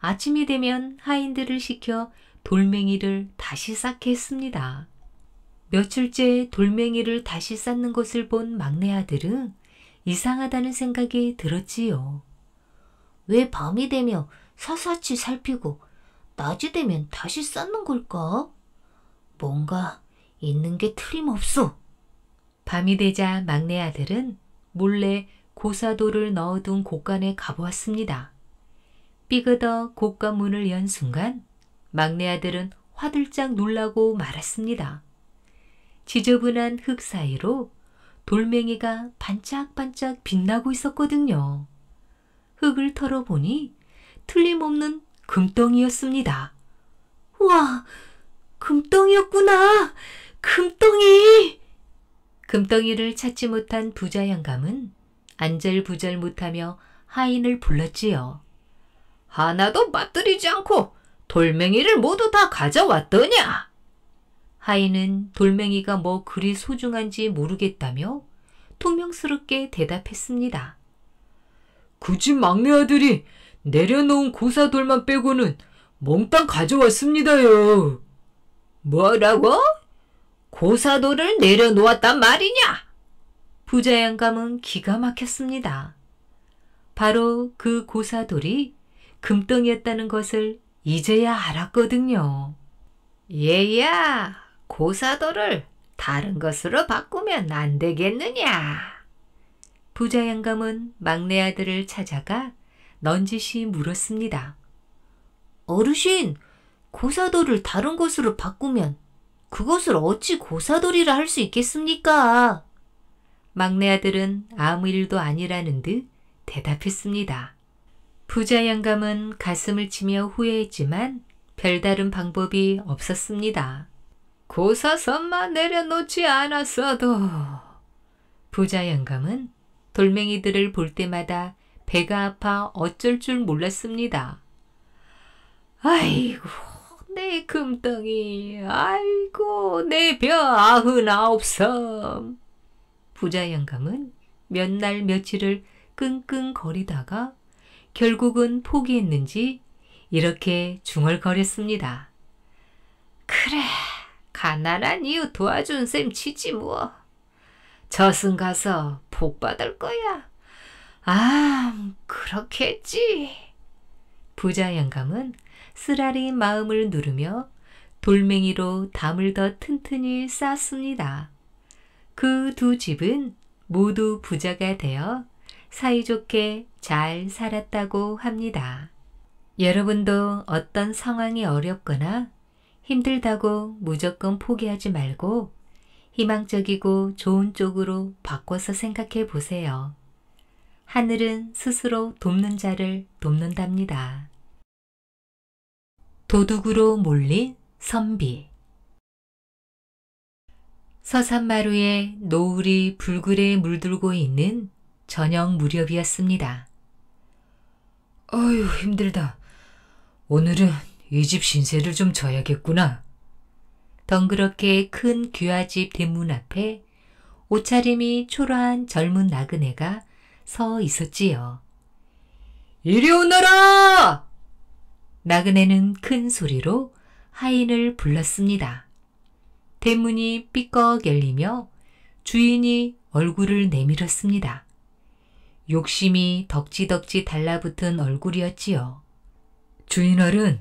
아침이 되면 하인들을 시켜 돌멩이를 다시 쌓게 했습니다. 며칠째 돌멩이를 다시 쌓는 것을 본 막내 아들은 이상하다는 생각이 들었지요. 왜 밤이 되며 사사치 살피고 낮이 되면 다시 쌓는 걸까? 뭔가 있는 게 틀림없어. 밤이 되자 막내 아들은 몰래 고사도를 넣어둔 곳간에 가보았습니다. 삐그덕 곳간 문을 연 순간 막내 아들은 화들짝 놀라고 말았습니다. 지저분한 흙 사이로 돌멩이가 반짝반짝 빛나고 있었거든요. 흙을 털어보니 틀림없는 금덩이였습니다. 와, 금덩이였구나! 금덩이! 금덩이를 찾지 못한 부자 영감은 안절부절 못하며 하인을 불렀지요. 하나도 빠뜨리지 않고 돌멩이를 모두 다 가져왔더냐? 하인은 돌멩이가 뭐 그리 소중한지 모르겠다며 퉁명스럽게 대답했습니다. 그 집 막내 아들이 내려놓은 고사돌만 빼고는 몽땅 가져왔습니다요. 뭐라고? 고사도를 내려놓았단 말이냐? 부자 양감은 기가 막혔습니다. 바로 그 고사돌이 금덩이였다는 것을 이제야 알았거든요. 얘야, 고사도를 다른 것으로 바꾸면 안 되겠느냐? 부자 양감은 막내 아들을 찾아가 넌지시 물었습니다. 어르신, 고사도를 다른 것으로 바꾸면 그것을 어찌 고사돌이라 할 수 있겠습니까? 막내 아들은 아무 일도 아니라는 듯 대답했습니다. 부자 양감은 가슴을 치며 후회했지만 별다른 방법이 없었습니다. 고사선만 내려놓지 않았어도 부자 양감은 돌멩이들을 볼 때마다 배가 아파 어쩔 줄 몰랐습니다. 아이고 내 금덩이 아이고 내 벼 아흔 아홉 섬 부자 영감은 몇 날 며칠을 끙끙거리다가 결국은 포기했는지 이렇게 중얼거렸습니다. 그래 가난한 이웃 도와준 셈 치지 뭐. 저승 가서 복 받을 거야. 아 그렇겠지. 부자 영감은 쓰라린 마음을 누르며 돌멩이로 담을 더 튼튼히 쌓습니다. 그 두 집은 모두 부자가 되어 사이좋게 잘 살았다고 합니다. 여러분도 어떤 상황이 어렵거나 힘들다고 무조건 포기하지 말고 희망적이고 좋은 쪽으로 바꿔서 생각해 보세요. 하늘은 스스로 돕는 자를 돕는답니다. 도둑으로 몰린 선비 서산마루에 노을이 불그레 물들고 있는 저녁 무렵이었습니다. 어휴 힘들다. 오늘은 이 집 신세를 좀 져야겠구나. 덩그렇게 큰 귀화집 대문 앞에 옷차림이 초라한 젊은 나그네가 서 있었지요. 이리 오너라! 나그네는 큰 소리로 하인을 불렀습니다. 대문이 삐걱 열리며 주인이 얼굴을 내밀었습니다. 욕심이 덕지덕지 달라붙은 얼굴이었지요. 주인 어른,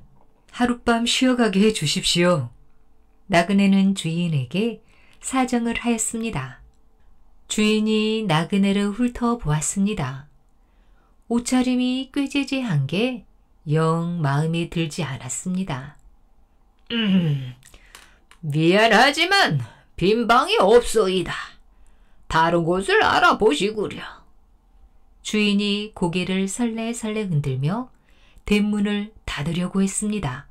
하룻밤 쉬어가게 해 주십시오. 나그네는 주인에게 사정을 하였습니다. 주인이 나그네를 훑어보았습니다. 옷차림이 꾀재재한 게영 마음이 들지 않았습니다. 음, 미안하지만 빈 방이 없소이다. 다른 곳을 알아보시구려. 주인이 고개를 설레설레 흔들며 대문을 닫으려고 했습니다.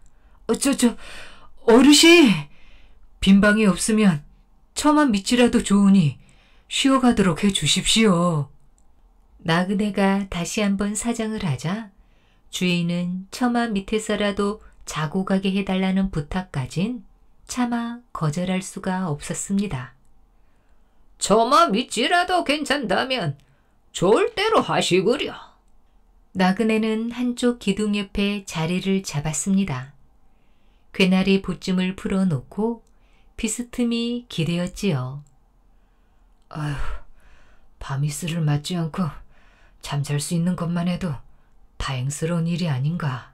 어, 저, 저, 어르신! 빈 방이 없으면 처만 밑이라도 좋으니 쉬어가도록 해 주십시오. 나그네가 다시 한번 사장을 하자 주인은 처마 밑에서라도 자고 가게 해달라는 부탁까진 차마 거절할 수가 없었습니다. 처마 밑이라도 괜찮다면 절대로 하시구려. 나그네는 한쪽 기둥 옆에 자리를 잡았습니다. 괴나리 보쯤을 풀어놓고 비스틈이 기대었지요. 아휴, 밤이슬를 맞지 않고 잠잘 수 있는 것만 해도 다행스러운 일이 아닌가.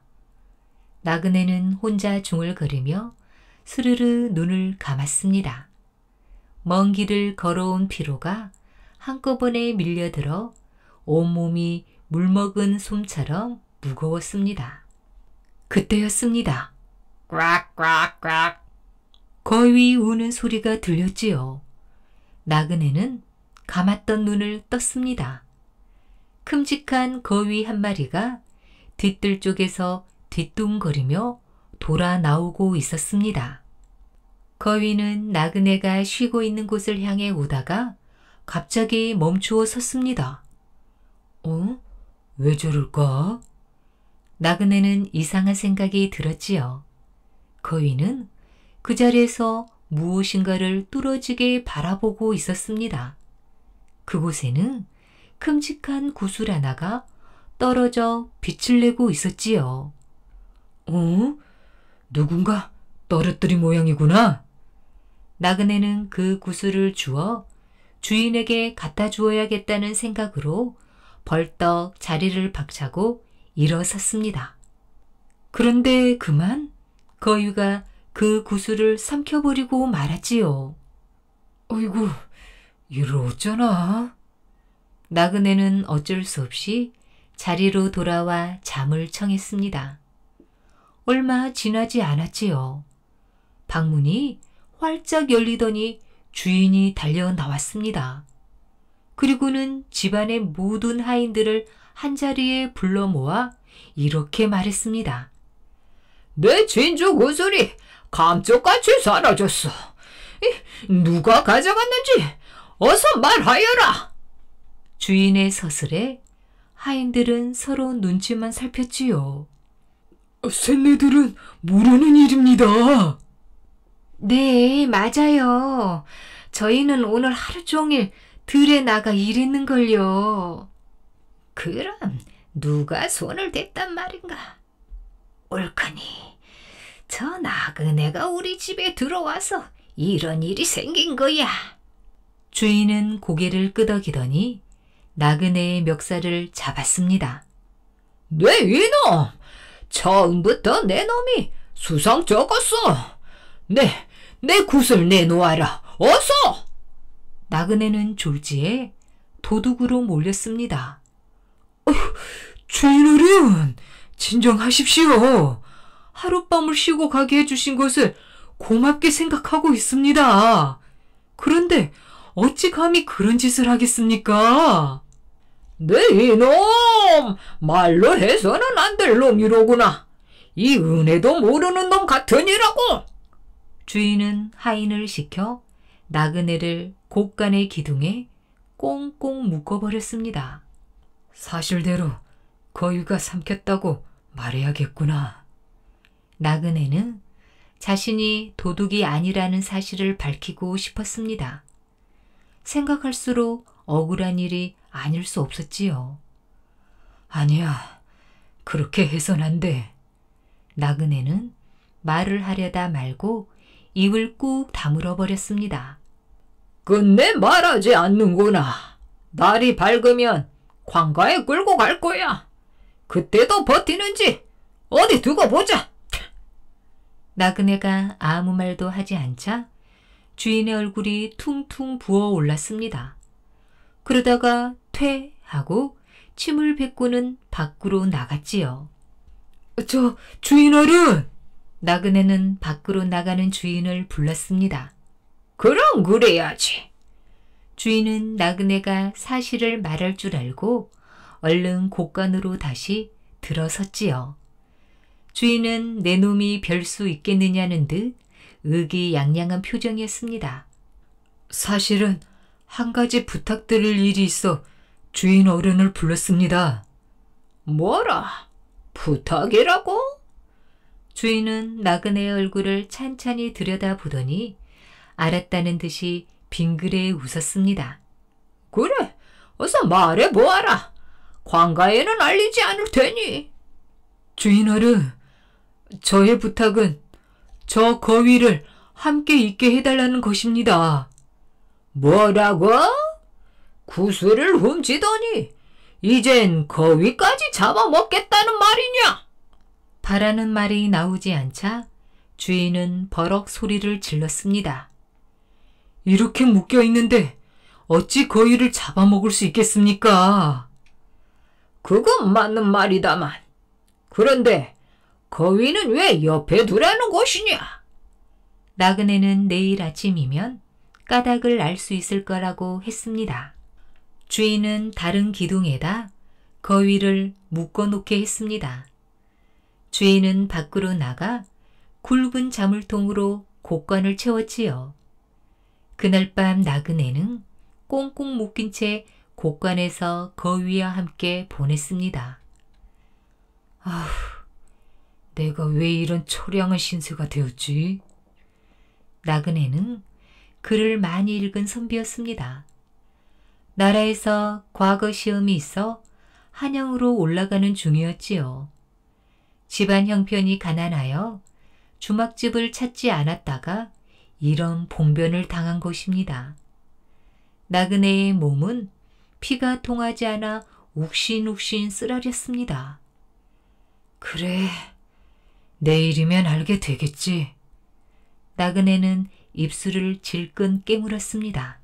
나그네는 혼자 중을 그리며 스르르 눈을 감았습니다. 먼 길을 걸어온 피로가 한꺼번에 밀려들어 온몸이 물먹은 솜처럼 무거웠습니다. 그때였습니다. 꽉꽉꽉 거위 우는 소리가 들렸지요. 나그네는 감았던 눈을 떴습니다. 큼직한 거위 한 마리가 뒤뜰 쪽에서 뒤뚱거리며 돌아 나오고 있었습니다. 거위는 나그네가 쉬고 있는 곳을 향해 오다가 갑자기 멈추어 섰습니다. 어? 왜 저럴까? 나그네는 이상한 생각이 들었지요. 거위는 그 자리에서 무엇인가를 뚫어지게 바라보고 있었습니다. 그곳에는 큼직한 구슬 하나가 떨어져 빛을 내고 있었지요. 어? 누군가 떨어뜨린 모양이구나. 나그네는 그 구슬을 주어 주인에게 갖다 주어야겠다는 생각으로 벌떡 자리를 박차고 일어섰습니다. 그런데 그만 거유가그 구슬을 삼켜버리고 말았지요. 어이구, 이러잖아. 나그네는 어쩔 수 없이 자리로 돌아와 잠을 청했습니다. 얼마 지나지 않았지요. 방문이 활짝 열리더니 주인이 달려 나왔습니다. 그리고는 집안의 모든 하인들을 한자리에 불러 모아 이렇게 말했습니다. 내 진주 고소리 감쪽같이 사라졌어. 누가 가져갔는지 어서 말하여라. 주인의 서슬에 하인들은 서로 눈치만 살폈지요. 샌네들은 모르는 일입니다. 네, 맞아요. 저희는 오늘 하루 종일 들에 나가 일했는걸요. 그럼 누가 손을 댔단 말인가? 옳거니 저 나그네가 우리 집에 들어와서 이런 일이 생긴 거야. 주인은 고개를 끄덕이더니 나그네의 멱살을 잡았습니다. 네 이놈! 처음부터 내 놈이 수상 적었어! 네, 내 굿을 내놓아라! 어서! 나그네는 졸지에 도둑으로 몰렸습니다. 어휴, 주인어른! 진정하십시오! 하룻밤을 쉬고 가게 해주신 것을 고맙게 생각하고 있습니다. 그런데 어찌 감히 그런 짓을 하겠습니까? 네 이놈! 말로 해서는 안 될 놈이로구나. 이 은혜도 모르는 놈 같으니라고! 주인은 하인을 시켜 나그네를 곡간의 기둥에 꽁꽁 묶어버렸습니다. 사실대로 거위가 삼켰다고 말해야겠구나. 나그네는 자신이 도둑이 아니라는 사실을 밝히고 싶었습니다. 생각할수록 억울한 일이 아닐 수 없었지요. 아니야, 그렇게 해선 안 돼. 나그네는 말을 하려다 말고 입을 꾹 다물어 버렸습니다. 끝내 말하지 않는구나. 날이 밝으면 광가에 끌고 갈 거야. 그때도 버티는지 어디 두고 보자. 나그네가 아무 말도 하지 않자 주인의 얼굴이 퉁퉁 부어 올랐습니다. 그러다가 퇴하고 침을 뱉고는 밖으로 나갔지요. 저 주인 어른! 나그네는 밖으로 나가는 주인을 불렀습니다. 그럼 그래야지. 주인은 나그네가 사실을 말할 줄 알고 얼른 곡간으로 다시 들어섰지요. 주인은 내 놈이 별수 있겠느냐는 듯 의기양양한 표정이었습니다. 사실은 한 가지 부탁드릴 일이 있어 주인 어른을 불렀습니다. 뭐라? 부탁이라고? 주인은 나그네의 얼굴을 찬찬히 들여다보더니 알았다는 듯이 빙그레 웃었습니다. 그래, 어서 말해 보아라. 관가에는 알리지 않을 테니. 주인 어른, 저의 부탁은 저 거위를 함께 있게 해달라는 것입니다. 뭐라고? 구슬을 훔치더니 이젠 거위까지 잡아먹겠다는 말이냐? 바라는 말이 나오지 않자 주인은 버럭 소리를 질렀습니다. 이렇게 묶여 있는데 어찌 거위를 잡아먹을 수 있겠습니까? 그건 맞는 말이다만. 그런데 거위는 왜 옆에 두라는 것이냐? 나그네는 내일 아침이면 까닭을 알 수 있을 거라고 했습니다. 주인은 다른 기둥에다 거위를 묶어놓게 했습니다. 주인은 밖으로 나가 굵은 자물통으로 곡관을 채웠지요. 그날 밤 나그네는 꽁꽁 묶인 채 곡관에서 거위와 함께 보냈습니다. 아휴, 내가 왜 이런 초량한 신세가 되었지? 나그네는 글을 많이 읽은 선비였습니다. 나라에서 과거 시험이 있어 한양으로 올라가는 중이었지요. 집안 형편이 가난하여 주막집을 찾지 않았다가 이런 봉변을 당한 것입니다. 나그네의 몸은 피가 통하지 않아 욱신욱신 쓰라렸습니다. 그래, 내일이면 알게 되겠지. 나그네는 입술을 질끈 깨물었습니다.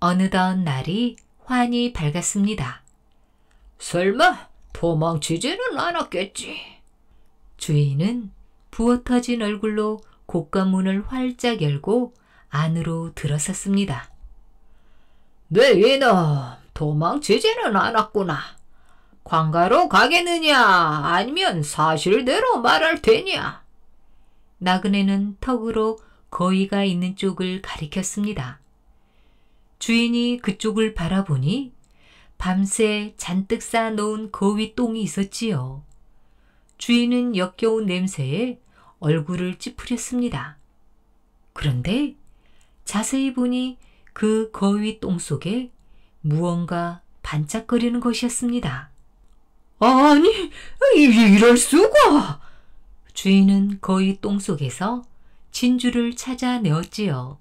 어느덧 날이 환히 밝았습니다. 설마 도망치지는 않았겠지. 주인은 부어터진 얼굴로 고가문을 활짝 열고 안으로 들어섰습니다. 네 이놈 도망치지는 않았구나. 관가로 가겠느냐 아니면 사실대로 말할 테냐. 나그네는 턱으로 거위가 있는 쪽을 가리켰습니다. 주인이 그쪽을 바라보니 밤새 잔뜩 쌓아놓은 거위 똥이 있었지요. 주인은 역겨운 냄새에 얼굴을 찌푸렸습니다. 그런데 자세히 보니 그 거위 똥 속에 무언가 반짝거리는 것이었습니다. 아니, 이럴 이 수가! 주인은 거위 똥 속에서 진주를 찾아내었지요.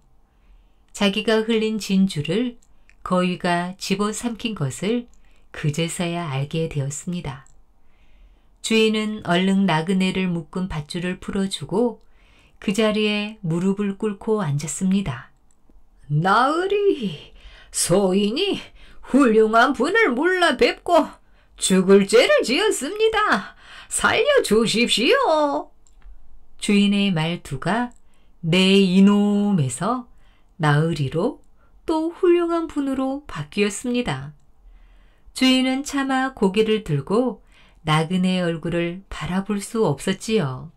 자기가 흘린 진주를 거위가 집어삼킨 것을 그제서야 알게 되었습니다. 주인은 얼른 나그네를 묶은 밧줄을 풀어주고 그 자리에 무릎을 꿇고 앉았습니다. 나으리, 소인이 훌륭한 분을 몰라 뵙고 죽을 죄를 지었습니다. 살려주십시오. 주인의 말투가 내 이놈에서 나으리로 또 훌륭한 분으로 바뀌었습니다. 주인은 차마 고개를 들고 나그네 얼굴을 바라볼 수 없었지요.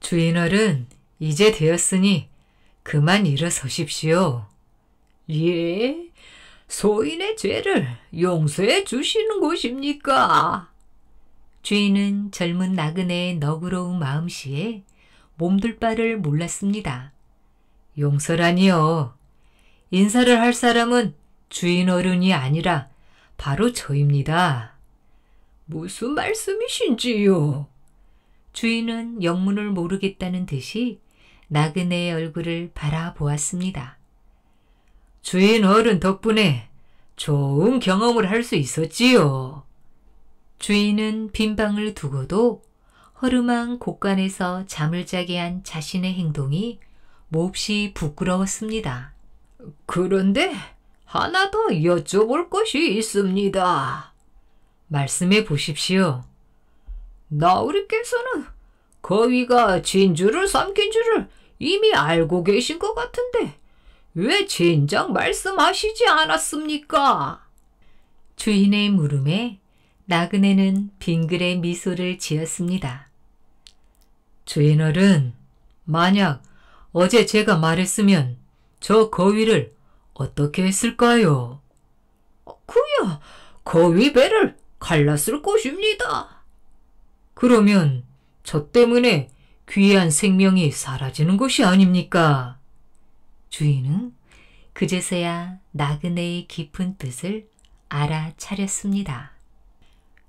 주인어른 이제 되었으니 그만 일어서십시오. 예, 소인의 죄를 용서해 주시는 것입니까? 주인은 젊은 나그네의 너그러운 마음씨에 몸둘 바를 몰랐습니다. 용서라니요. 인사를 할 사람은 주인 어른이 아니라 바로 저입니다. 무슨 말씀이신지요? 주인은 영문을 모르겠다는 듯이 나그네의 얼굴을 바라보았습니다. 주인 어른 덕분에 좋은 경험을 할 수 있었지요. 주인은 빈방을 두고도 허름한 곳간에서 잠을 자게 한 자신의 행동이 몹시 부끄러웠습니다. 그런데 하나 더 여쭤볼 것이 있습니다. 말씀해 보십시오. 나우리께서는 거위가 진주를 삼킨 줄을 이미 알고 계신 것 같은데 왜 진작 말씀하시지 않았습니까? 주인의 물음에 나그네는 빙그레 미소를 지었습니다. 주인어른, 만약 어제 제가 말했으면 저 거위를 어떻게 했을까요? 어, 그야, 거위 배를 갈랐을 것입니다. 그러면 저 때문에 귀한 생명이 사라지는 것이 아닙니까? 주인은 그제서야 나그네의 깊은 뜻을 알아차렸습니다.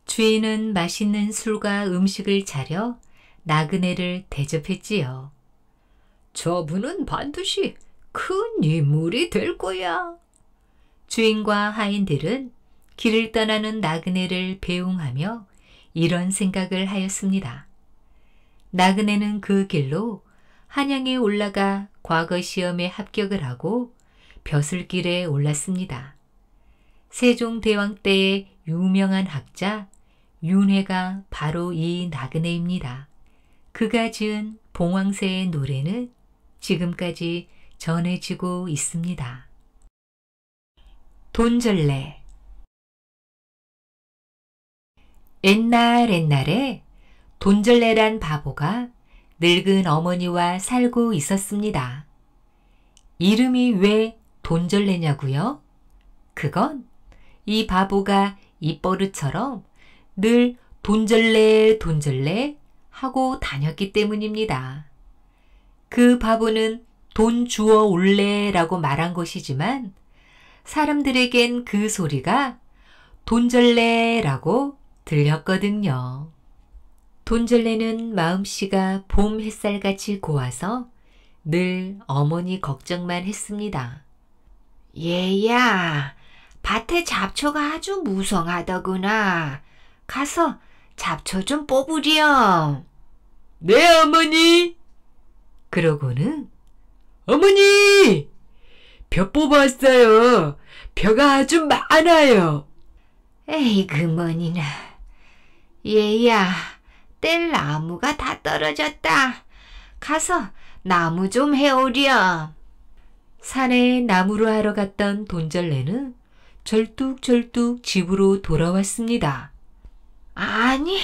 주인은 맛있는 술과 음식을 차려 나그네를 대접했지요. 저분은 반드시 큰 인물이 될 거야. 주인과 하인들은 길을 떠나는 나그네를 배웅하며 이런 생각을 하였습니다. 나그네는 그 길로 한양에 올라가 과거 시험에 합격을 하고 벼슬길에 올랐습니다. 세종대왕 때의 유명한 학자 윤회가 바로 이 나그네입니다. 그가 지은 봉황새의 노래는 지금까지 전해지고 있습니다. 돈절레 옛날 옛날에 돈절레란 바보가 늙은 어머니와 살고 있었습니다. 이름이 왜 돈절레냐고요? 그건 이 바보가 이 버릇처럼 늘 돈절레 돈절레 하고 다녔기 때문입니다. 그 바보는 돈 주워 올래 라고 말한 것이지만 사람들에겐 그 소리가 돈절래 라고 들렸거든요. 돈절래는 마음씨가 봄 햇살같이 고와서 늘 어머니 걱정만 했습니다. 얘야, 밭에 잡초가 아주 무성하더구나. 가서 잡초 좀 뽑으렴. 네, 어머니! 그러고는, 어머니! 벼 뽑았어요. 벼가 아주 많아요. 에이, 그머니나. 얘야, 뗄 나무가 다 떨어졌다. 가서 나무 좀 해오렴. 산에 나무로 하러 갔던 돈절레는 절뚝절뚝 집으로 돌아왔습니다. 아니,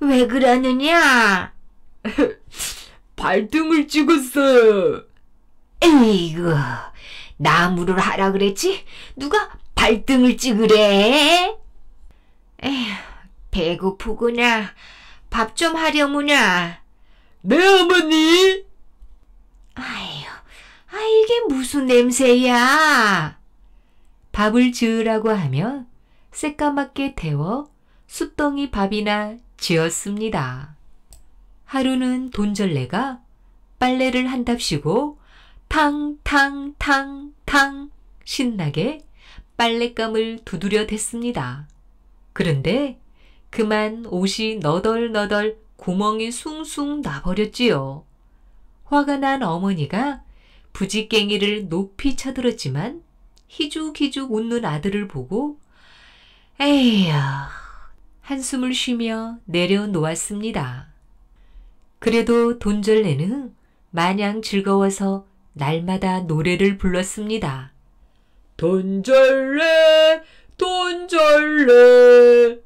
왜 그러느냐? 발등을 찍었어요. 에이구, 나무를 하라 그랬지? 누가 발등을 찍으래? 에휴, 배고프구나. 밥 좀 하려무나. 네, 어머니. 아휴, 아 이게 무슨 냄새야? 밥을 지으라고 하며 새까맣게 데워 숯덩이 밥이나 지었습니다. 하루는 돈절레가 빨래를 한답시고 탕탕탕탕 신나게 빨랫감을 두드려 댔습니다. 그런데 그만 옷이 너덜너덜 구멍이 숭숭 나버렸지요. 화가 난 어머니가 부지깽이를 높이 쳐들었지만 희죽희죽 웃는 아들을 보고 에이야 한숨을 쉬며 내려놓았습니다. 그래도 돈절레는 마냥 즐거워서 날마다 노래를 불렀습니다. 돈절레, 돈절레.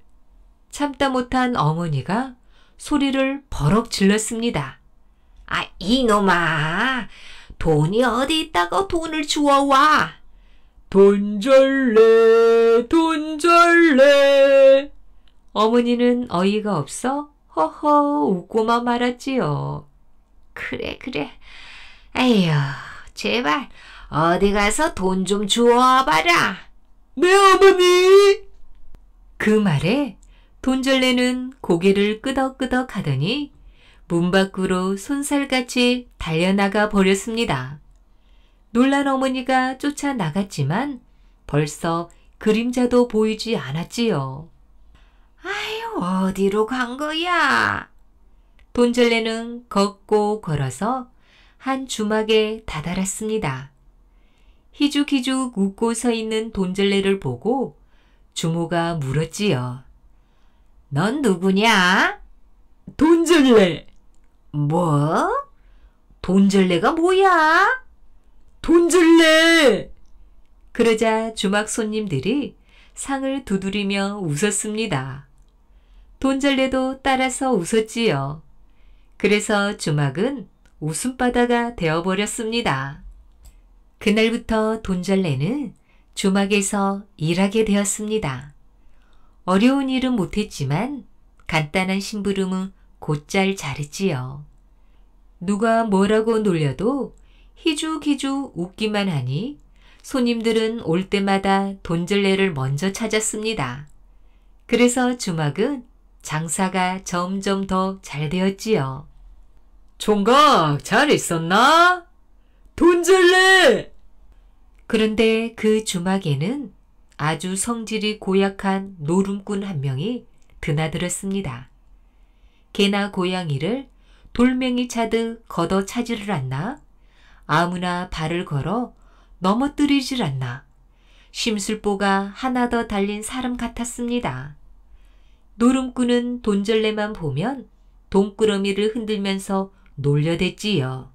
참다 못한 어머니가 소리를 버럭 질렀습니다. 아, 이놈아! 돈이 어디 있다고 돈을 주워와! 돈절레, 돈절레! 어머니는 어이가 없어 허허 웃고만 말았지요. 그래 그래. 에휴 제발 어디 가서 돈 좀 주워봐라. 네 어머니. 그 말에 돈절레는 고개를 끄덕끄덕 하더니 문 밖으로 손살같이 달려나가 버렸습니다. 놀란 어머니가 쫓아 나갔지만 벌써 그림자도 보이지 않았지요. 아유, 어디로 간 거야? 돈절레는 걷고 걸어서 한 주막에 다다랐습니다. 희죽희죽 웃고 서 있는 돈절레를 보고 주모가 물었지요. 넌 누구냐? 돈절레. 뭐? 돈절레가 뭐야? 돈절레! 그러자 주막 손님들이 상을 두드리며 웃었습니다. 돈절레도 따라서 웃었지요. 그래서 주막은 웃음바다가 되어버렸습니다. 그날부터 돈절레는 주막에서 일하게 되었습니다. 어려운 일은 못했지만 간단한 심부름은 곧잘 잘했지요. 누가 뭐라고 놀려도 희죽희죽 웃기만 하니 손님들은 올 때마다 돈절레를 먼저 찾았습니다. 그래서 주막은 장사가 점점 더 잘 되었지요. 총각, 잘 있었나? 돈 줄래? 그런데 그 주막에는 아주 성질이 고약한 노름꾼 한 명이 드나들었습니다. 개나 고양이를 돌멩이 차듯 걷어 차지를 않나? 아무나 발을 걸어 넘어뜨리질 않나? 심술보가 하나 더 달린 사람 같았습니다. 노름꾼은 돈절레만 보면 돈꾸러미를 흔들면서 놀려댔지요.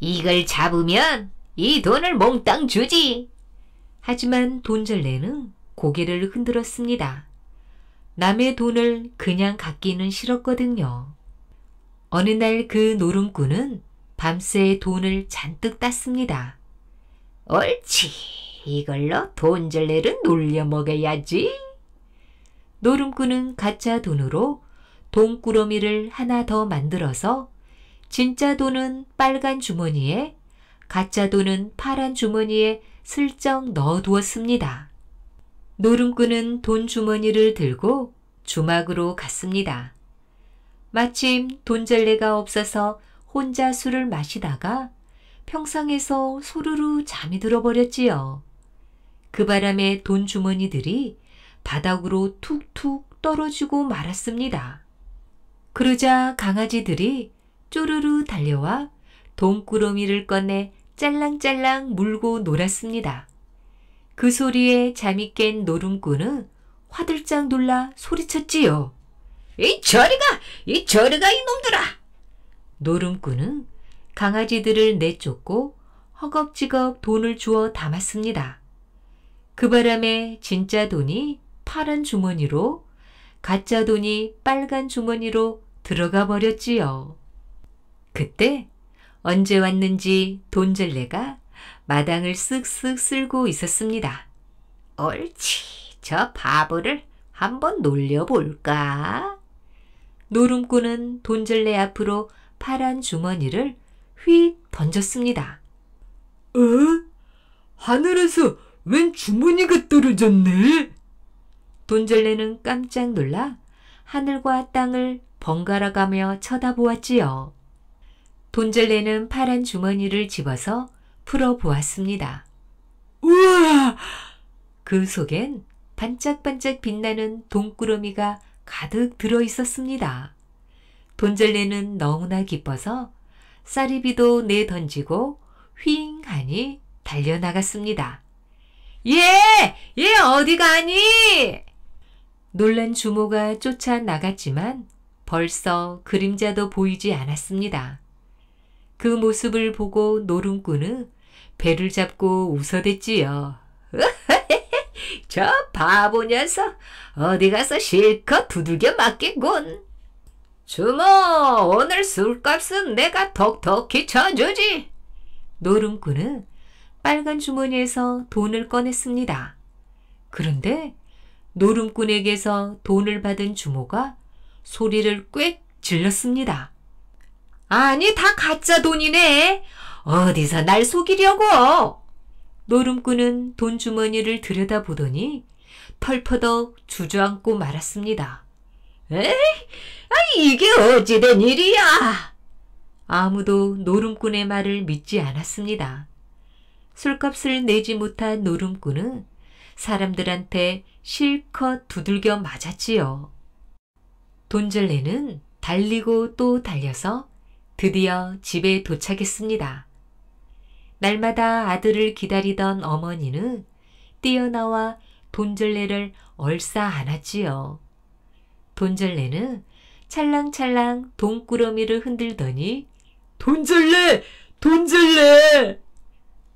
이걸 잡으면 이 돈을 몽땅 주지. 하지만 돈절레는 고개를 흔들었습니다. 남의 돈을 그냥 갖기는 싫었거든요. 어느 날 그 노름꾼은 밤새 돈을 잔뜩 땄습니다. 옳지. 이걸로 돈절레를 놀려 먹어야지. 노름꾼은 가짜 돈으로 돈꾸러미를 하나 더 만들어서 진짜 돈은 빨간 주머니에 가짜 돈은 파란 주머니에 슬쩍 넣어두었습니다. 노름꾼은 돈 주머니를 들고 주막으로 갔습니다. 마침 돈절레가 없어서 혼자 술을 마시다가 평상에서 소르르 잠이 들어버렸지요. 그 바람에 돈 주머니들이 바닥으로 툭툭 떨어지고 말았습니다. 그러자 강아지들이 쪼르르 달려와 돈꾸러미를 꺼내 짤랑짤랑 물고 놀았습니다. 그 소리에 잠이 깬 노름꾼은 화들짝 놀라 소리쳤지요. 이 저리가! 이 저리가 이놈들아! 노름꾼은 강아지들을 내쫓고 허겁지겁 돈을 주워 담았습니다. 그 바람에 진짜 돈이 파란 주머니로 가짜 돈이 빨간 주머니로 들어가 버렸지요. 그때 언제 왔는지 돈절레가 마당을 쓱쓱 쓸고 있었습니다. 옳지, 저 바보를 한번 놀려볼까? 노름꾼은 돈절레 앞으로 파란 주머니를 휙 던졌습니다. 어? 하늘에서 웬 주머니가 떨어졌네? 돈절레는 깜짝 놀라 하늘과 땅을 번갈아 가며 쳐다보았지요. 돈절레는 파란 주머니를 집어서 풀어보았습니다. 우와! 그 속엔 반짝반짝 빛나는 동꾸러미가 가득 들어 있었습니다. 돈절레는 너무나 기뻐서 쌀이비도 내던지고 휘잉 하니 달려나갔습니다. 얘! 얘 어디 가니? 놀란 주모가 쫓아 나갔지만 벌써 그림자도 보이지 않았습니다. 그 모습을 보고 노름꾼은 배를 잡고 웃어댔지요. 저 바보 녀석 어디 가서 실컷 두들겨 맞겠군. 주모 오늘 술값은 내가 톡톡히 쳐주지. 노름꾼은 빨간 주머니에서 돈을 꺼냈습니다. 그런데 노름꾼에게서 돈을 받은 주모가 소리를 꽥 질렀습니다. 아니, 다 가짜 돈이네. 어디서 날 속이려고? 노름꾼은 돈 주머니를 들여다보더니 펄퍼덕 주저앉고 말았습니다. 에이, 아, 이게 어찌된 일이야? 아무도 노름꾼의 말을 믿지 않았습니다. 술값을 내지 못한 노름꾼은 사람들한테 실컷 두들겨 맞았지요. 돈절레는 달리고 또 달려서 드디어 집에 도착했습니다. 날마다 아들을 기다리던 어머니는 뛰어나와 돈절레를 얼싸 안았지요. 돈절레는 찰랑찰랑 돈꾸러미를 흔들더니 돈절레! 돈절레!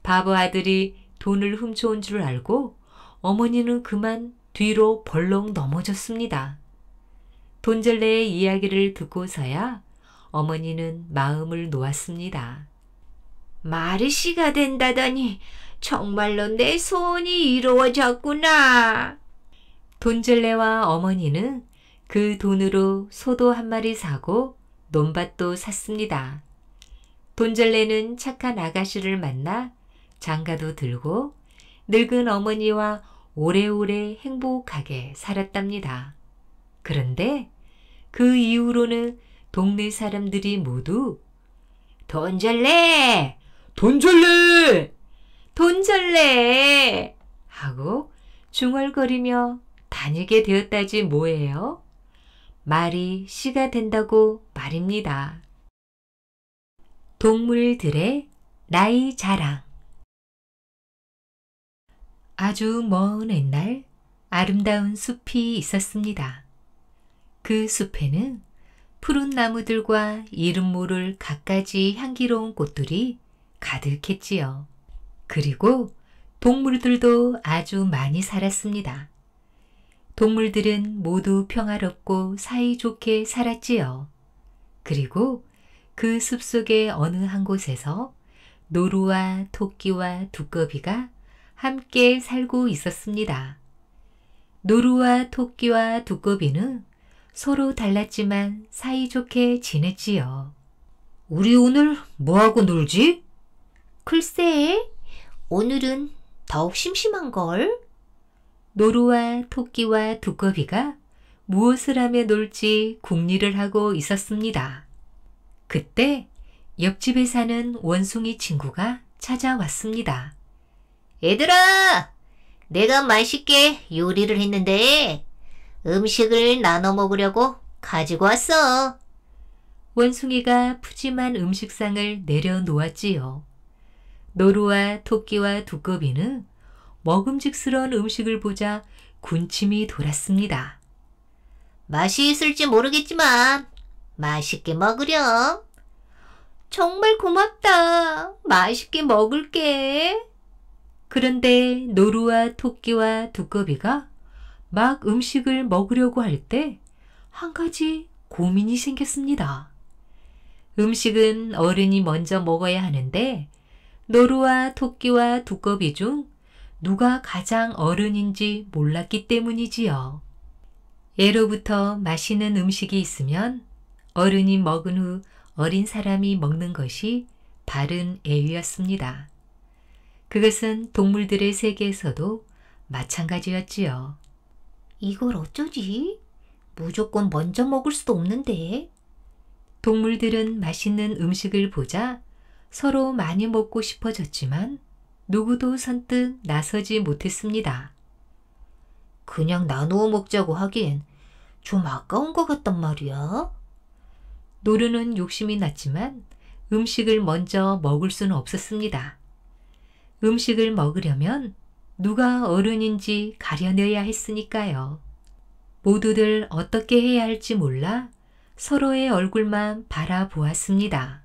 바보 아들이 돈을 훔쳐온 줄 알고 어머니는 그만 뒤로 벌렁 넘어졌습니다. 돈절레의 이야기를 듣고서야 어머니는 마음을 놓았습니다. 마르시가 된다더니 정말로 내 소원이 이루어졌구나. 돈절레와 어머니는 그 돈으로 소도 한 마리 사고 논밭도 샀습니다. 돈절레는 착한 아가씨를 만나 장가도 들고 늙은 어머니와 오래오래 행복하게 살았답니다. 그런데 그 이후로는 동네 사람들이 모두 돈절래! 돈절래! 돈절래! 하고 중얼거리며 다니게 되었다지 뭐예요? 말이 씨가 된다고 말입니다. 동물들의 나이 자랑 아주 먼 옛날 아름다운 숲이 있었습니다. 그 숲에는 푸른 나무들과 이름 모를 갖가지 향기로운 꽃들이 가득했지요. 그리고 동물들도 아주 많이 살았습니다. 동물들은 모두 평화롭고 사이좋게 살았지요. 그리고 그 숲속의 어느 한 곳에서 노루와 토끼와 두꺼비가 함께 살고 있었습니다. 노루와 토끼와 두꺼비는 서로 달랐지만 사이좋게 지냈지요. 우리 오늘 뭐하고 놀지? 글쎄, 오늘은 더욱 심심한걸. 노루와 토끼와 두꺼비가 무엇을 하며 놀지 궁리를 하고 있었습니다. 그때 옆집에 사는 원숭이 친구가 찾아왔습니다. 얘들아! 내가 맛있게 요리를 했는데 음식을 나눠 먹으려고 가지고 왔어. 원숭이가 푸짐한 음식상을 내려놓았지요. 노루와 토끼와 두꺼비는 먹음직스러운 음식을 보자 군침이 돌았습니다. 맛이 있을지 모르겠지만 맛있게 먹으렴. 정말 고맙다. 맛있게 먹을게. 그런데 노루와 토끼와 두꺼비가 막 음식을 먹으려고 할 때 한 가지 고민이 생겼습니다. 음식은 어른이 먼저 먹어야 하는데 노루와 토끼와 두꺼비 중 누가 가장 어른인지 몰랐기 때문이지요. 예로부터 맛있는 음식이 있으면 어른이 먹은 후 어린 사람이 먹는 것이 바른 애의였습니다 그것은 동물들의 세계에서도 마찬가지였지요. 이걸 어쩌지? 무조건 먼저 먹을 수도 없는데. 동물들은 맛있는 음식을 보자 서로 많이 먹고 싶어졌지만 누구도 선뜻 나서지 못했습니다. 그냥 나누어 먹자고 하기엔 좀 아까운 것 같단 말이야. 노르는 욕심이 났지만 음식을 먼저 먹을 수는 없었습니다. 음식을 먹으려면 누가 어른인지 가려내야 했으니까요. 모두들 어떻게 해야 할지 몰라 서로의 얼굴만 바라보았습니다.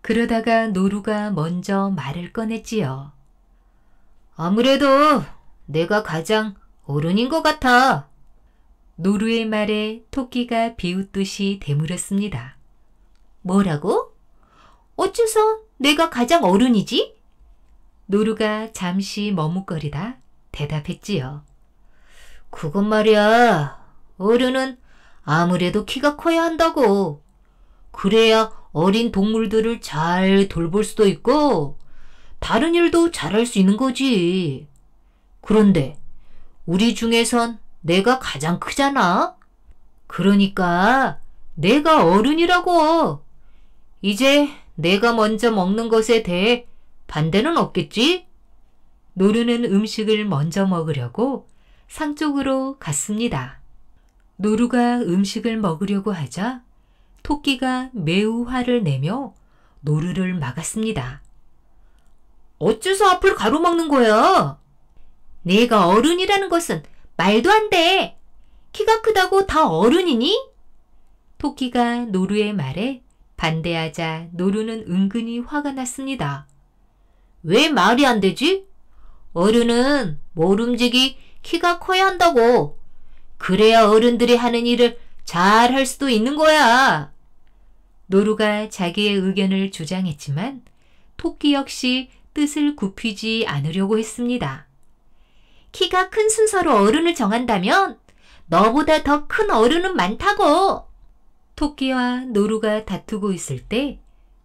그러다가 노루가 먼저 말을 꺼냈지요. 아무래도 내가 가장 어른인 것 같아. 노루의 말에 토끼가 비웃듯이 대물었습니다. 뭐라고? 어째서 내가 가장 어른이지? 노루가 잠시 머뭇거리다 대답했지요. 그건 말이야. 어른은 아무래도 키가 커야 한다고. 그래야 어린 동물들을 잘 돌볼 수도 있고, 다른 일도 잘할 수 있는 거지. 그런데, 우리 중에선 내가 가장 크잖아? 그러니까, 내가 어른이라고. 이제 내가 먼저 먹는 것에 대해 반대는 없겠지? 노루는 음식을 먼저 먹으려고 산 쪽으로 갔습니다. 노루가 음식을 먹으려고 하자 토끼가 매우 화를 내며 노루를 막았습니다. 어째서 앞을 가로막는 거야? 내가 어른이라는 것은 말도 안 돼. 키가 크다고 다 어른이니? 토끼가 노루의 말에 반대하자 노루는 은근히 화가 났습니다. 왜 말이 안 되지? 어른은 모름지기 키가 커야 한다고. 그래야 어른들이 하는 일을 잘 할 수도 있는 거야. 노루가 자기의 의견을 주장했지만 토끼 역시 뜻을 굽히지 않으려고 했습니다. 키가 큰 순서로 어른을 정한다면 너보다 더 큰 어른은 많다고. 토끼와 노루가 다투고 있을 때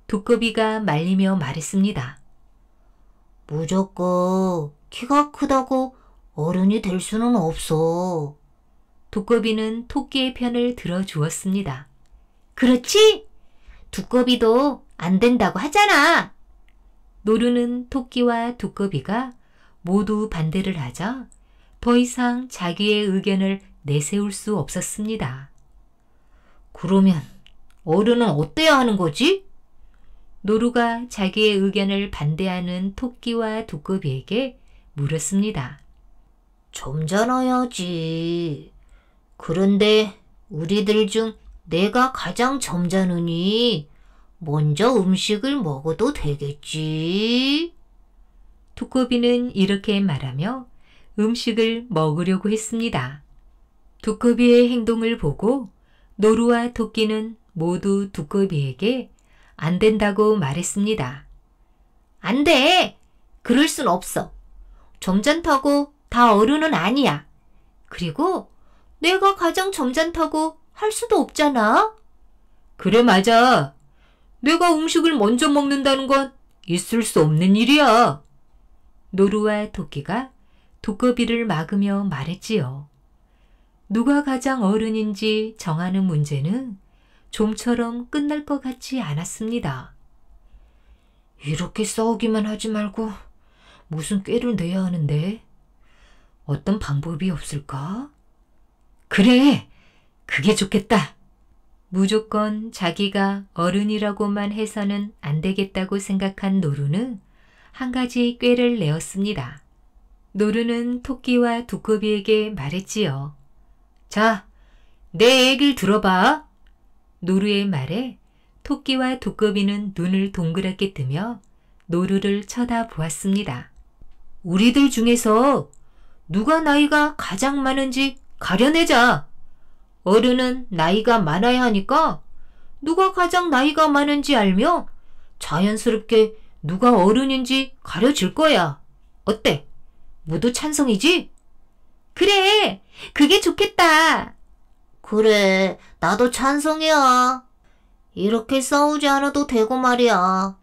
두꺼비가 말리며 말했습니다. 무조건 키가 크다고 어른이 될 수는 없어. 두꺼비는 토끼의 편을 들어주었습니다. 그렇지? 두꺼비도 안 된다고 하잖아. 노루는 토끼와 두꺼비가 모두 반대를 하자 더 이상 자기의 의견을 내세울 수 없었습니다. 그러면 어른은 어때야 하는 거지? 노루가 자기의 의견을 반대하는 토끼와 두꺼비에게 물었습니다. 좀전어야지 그런데 우리들 중 내가 가장 점잖으니 먼저 음식을 먹어도 되겠지? 두꺼비는 이렇게 말하며 음식을 먹으려고 했습니다. 두꺼비의 행동을 보고 노루와 토끼는 모두 두꺼비에게 안 된다고 말했습니다. 안 돼! 그럴 순 없어. 점잖다고 다 어른은 아니야. 그리고 내가 가장 점잖다고 할 수도 없잖아. 그래, 맞아. 내가 음식을 먼저 먹는다는 건 있을 수 없는 일이야. 노루와 도끼가 도깨비를 막으며 말했지요. 누가 가장 어른인지 정하는 문제는 좀처럼 끝날 것 같지 않았습니다. 이렇게 싸우기만 하지 말고 무슨 꾀를 내야 하는데? 어떤 방법이 없을까? 그래! 그게 좋겠다! 무조건 자기가 어른이라고만 해서는 안 되겠다고 생각한 노루는 한 가지 꾀를 내었습니다. 노루는 토끼와 두꺼비에게 말했지요. 자, 내 얘길 들어봐. 노루의 말에 토끼와 두꺼비는 눈을 동그랗게 뜨며 노루를 쳐다보았습니다. 우리들 중에서 누가 나이가 가장 많은지 가려내자. 어른은 나이가 많아야 하니까 누가 가장 나이가 많은지 알며 자연스럽게 누가 어른인지 가려질 거야. 어때? 모두 찬성이지? 그래! 그게 좋겠다! 그래, 나도 찬성이야. 이렇게 싸우지 않아도 되고 말이야.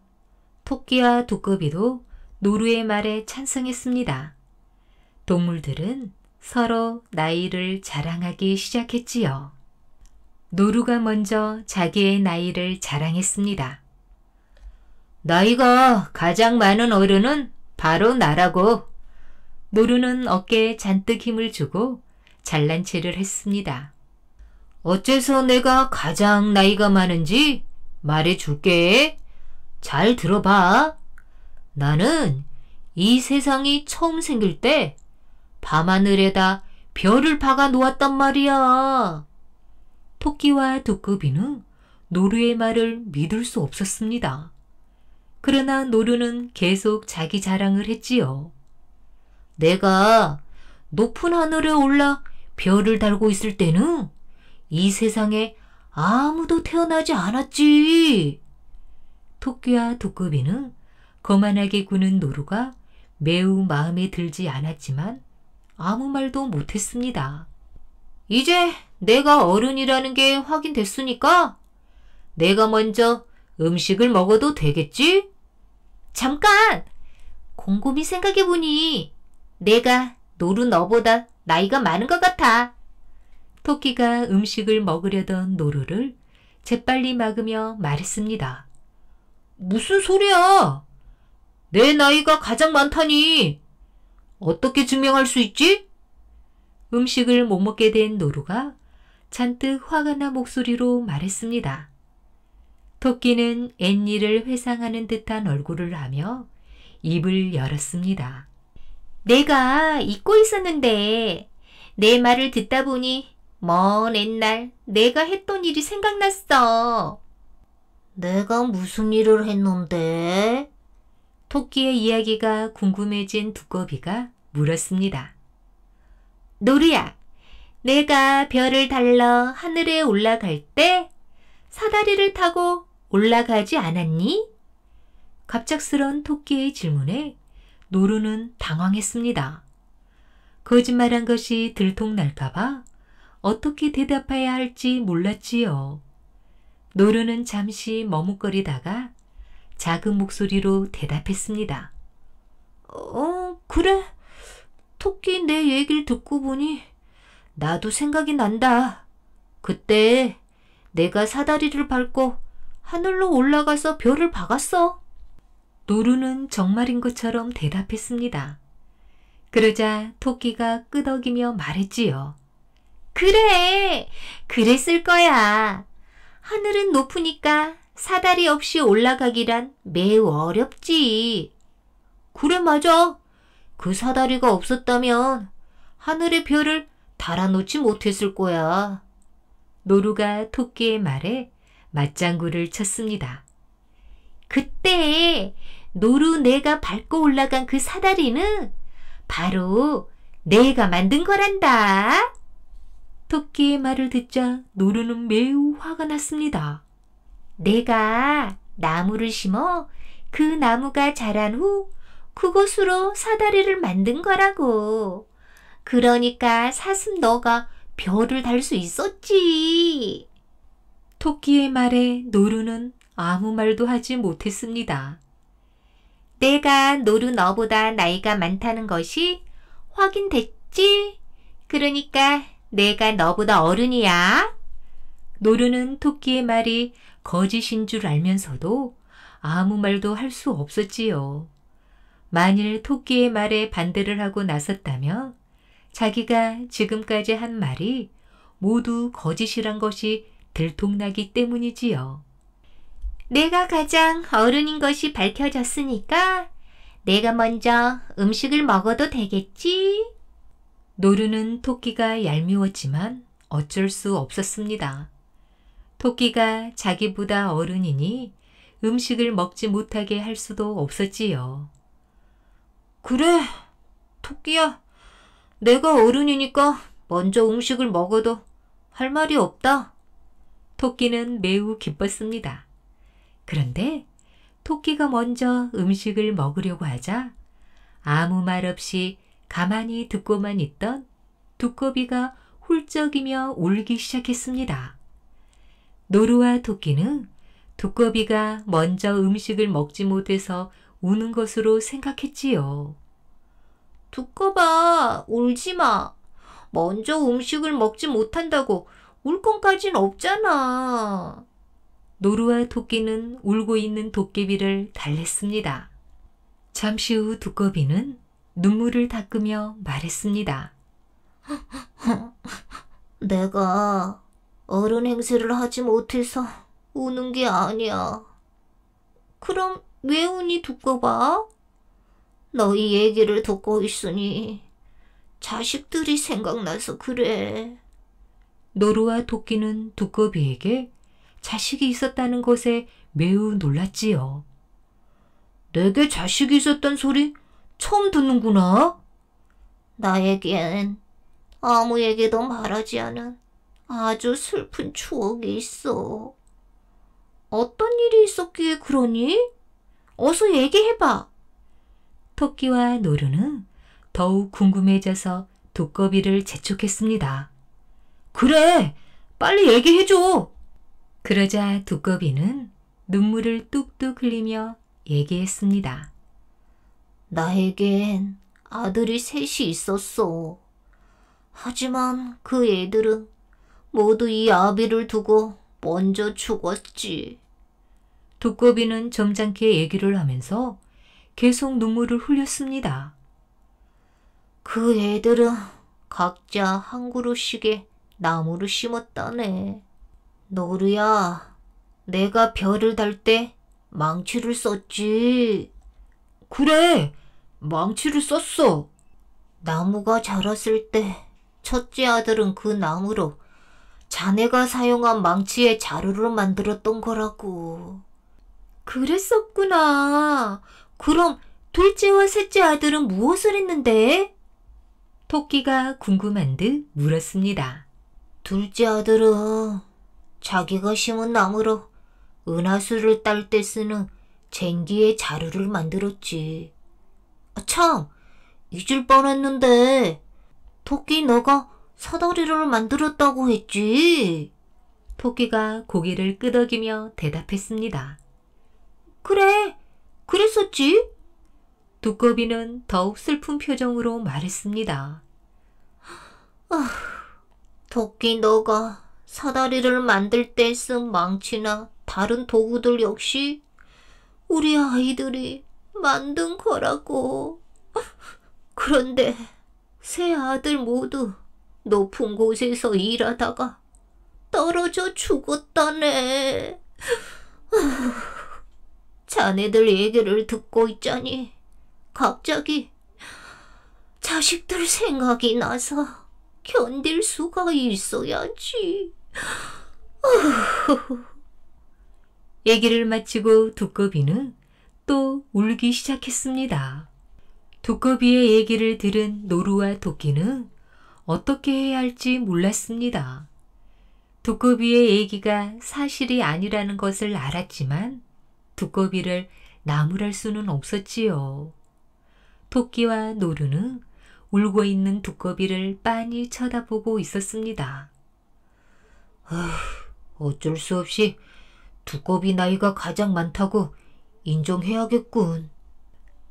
토끼와 도깨비도 노루의 말에 찬성했습니다. 동물들은 서로 나이를 자랑하기 시작했지요. 노루가 먼저 자기의 나이를 자랑했습니다. 나이가 가장 많은 어른은 바로 나라고. 노루는 어깨에 잔뜩 힘을 주고 잘난 체를 했습니다. 어째서 내가 가장 나이가 많은지 말해줄게. 잘 들어봐. 나는 이 세상이 처음 생길 때 밤하늘에다 별을 박아 놓았단 말이야. 토끼와 두꺼비는 노루의 말을 믿을 수 없었습니다. 그러나 노루는 계속 자기 자랑을 했지요. 내가 높은 하늘에 올라 별을 달고 있을 때는 이 세상에 아무도 태어나지 않았지. 토끼와 도깨비는 거만하게 구는 노루가 매우 마음에 들지 않았지만 아무 말도 못했습니다. 이제 내가 어른이라는 게 확인됐으니까 내가 먼저 음식을 먹어도 되겠지? 잠깐! 곰곰이 생각해보니 내가 노루 너보다 나이가 많은 것 같아. 토끼가 음식을 먹으려던 노루를 재빨리 막으며 말했습니다. 무슨 소리야? 내 나이가 가장 많다니. 어떻게 증명할 수 있지? 음식을 못 먹게 된 노루가 잔뜩 화가 나 목소리로 말했습니다. 토끼는 앤니를 회상하는 듯한 얼굴을 하며 입을 열었습니다. 내가 잊고 있었는데 내 말을 듣다 보니 먼 옛날 내가 했던 일이 생각났어. 내가 무슨 일을 했는데? 토끼의 이야기가 궁금해진 두꺼비가 물었습니다. 노루야, 내가 별을 달러 하늘에 올라갈 때 사다리를 타고 올라가지 않았니? 갑작스런 토끼의 질문에 노루는 당황했습니다. 거짓말한 것이 들통날까봐 어떻게 대답해야 할지 몰랐지요. 노루는 잠시 머뭇거리다가 작은 목소리로 대답했습니다. 어, 그래. 토끼 내 얘기를 듣고 보니 나도 생각이 난다. 그때 내가 사다리를 밟고 하늘로 올라가서 별을 박았어. 노루는 정말인 것처럼 대답했습니다. 그러자 토끼가 끄덕이며 말했지요. 그래, 그랬을 거야. 하늘은 높으니까 사다리 없이 올라가기란 매우 어렵지. 그래, 맞아. 그 사다리가 없었다면 하늘의 별을 달아놓지 못했을 거야. 노루가 토끼의 말에 맞장구를 쳤습니다. 그때 노루 내가 밟고 올라간 그 사다리는 바로 내가 만든 거란다. 토끼의 말을 듣자 노루는 매우 화가 났습니다. 내가 나무를 심어 그 나무가 자란 후 그곳으로 사다리를 만든 거라고. 그러니까 사슴 너가 별을 달 수 있었지. 토끼의 말에 노루는 아무 말도 하지 못했습니다. 내가 노루 너보다 나이가 많다는 것이 확인됐지? 그러니까 내가 너보다 어른이야. 노루는 토끼의 말이 거짓인 줄 알면서도 아무 말도 할 수 없었지요. 만일 토끼의 말에 반대를 하고 나섰다면 자기가 지금까지 한 말이 모두 거짓이란 것이 들통나기 때문이지요. 내가 가장 어른인 것이 밝혀졌으니까 내가 먼저 음식을 먹어도 되겠지? 노루는 토끼가 얄미웠지만 어쩔 수 없었습니다. 토끼가 자기보다 어른이니 음식을 먹지 못하게 할 수도 없었지요. 그래, 토끼야. 내가 어른이니까 먼저 음식을 먹어도 할 말이 없다. 토끼는 매우 기뻤습니다. 그런데 토끼가 먼저 음식을 먹으려고 하자 아무 말 없이 가만히 듣고만 있던 두꺼비가 훌쩍이며 울기 시작했습니다. 노루와 토끼는 두꺼비가 먼저 음식을 먹지 못해서 우는 것으로 생각했지요. 두꺼봐, 울지 마. 먼저 음식을 먹지 못한다고 울 건까진 없잖아. 노루와 토끼는 울고 있는 도깨비를 달랬습니다. 잠시 후 두꺼비는 눈물을 닦으며 말했습니다. 내가 어른 행세를 하지 못해서 우는 게 아니야. 그럼 왜 우니 두고 봐? 너희 얘기를 듣고 있으니 자식들이 생각나서 그래. 노루와 토끼는 두꺼비에게 자식이 있었다는 것에 매우 놀랐지요. 내게 자식이 있었단 소리 처음 듣는구나. 나에겐 아무 얘기도 말하지 않은 아주 슬픈 추억이 있어. 어떤 일이 있었기에 그러니? 어서 얘기해봐. 토끼와 노루는 더욱 궁금해져서 두꺼비를 재촉했습니다. 그래! 빨리 얘기해줘! 그러자 두꺼비는 눈물을 뚝뚝 흘리며 얘기했습니다. 나에겐 아들이 셋이 있었어. 하지만 그 애들은 모두 이 아비를 두고 먼저 죽었지. 두꺼비는 점잖게 얘기를 하면서 계속 눈물을 흘렸습니다. 그 애들은 각자 한 그루씩의 나무를 심었다네. 노루야, 내가 별을 달 때 망치를 썼지. 그래, 망치를 썼어. 나무가 자랐을 때 첫째 아들은 그 나무로 자네가 사용한 망치의 자루를 만들었던 거라고. 그랬었구나. 그럼 둘째와 셋째 아들은 무엇을 했는데? 토끼가 궁금한 듯 물었습니다. 둘째 아들은 자기가 심은 나무로 은하수를 딸 때 쓰는 쟁기의 자루를 만들었지. 참, 잊을 뻔했는데. 토끼 너가 사다리를 만들었다고 했지? 토끼가 고개를 끄덕이며 대답했습니다. 그래, 그랬었지? 두꺼비는 더욱 슬픈 표정으로 말했습니다. 아, 토끼 너가 사다리를 만들 때 쓴 망치나 다른 도구들 역시 우리 아이들이 만든 거라고. 그런데 세 아들 모두 높은 곳에서 일하다가 떨어져 죽었다네. 자네들 얘기를 듣고 있자니 갑자기 자식들 생각이 나서 견딜 수가 있어야지. 얘기를 마치고 두꺼비는 또 울기 시작했습니다. 두꺼비의 얘기를 들은 노루와 도끼는 어떻게 해야 할지 몰랐습니다. 두꺼비의 얘기가 사실이 아니라는 것을 알았지만 두꺼비를 나무랄 수는 없었지요. 토끼와 노루는 울고 있는 두꺼비를 빤히 쳐다보고 있었습니다. 어 어쩔 수 없이 두꺼비 나이가 가장 많다고 인정해야겠군.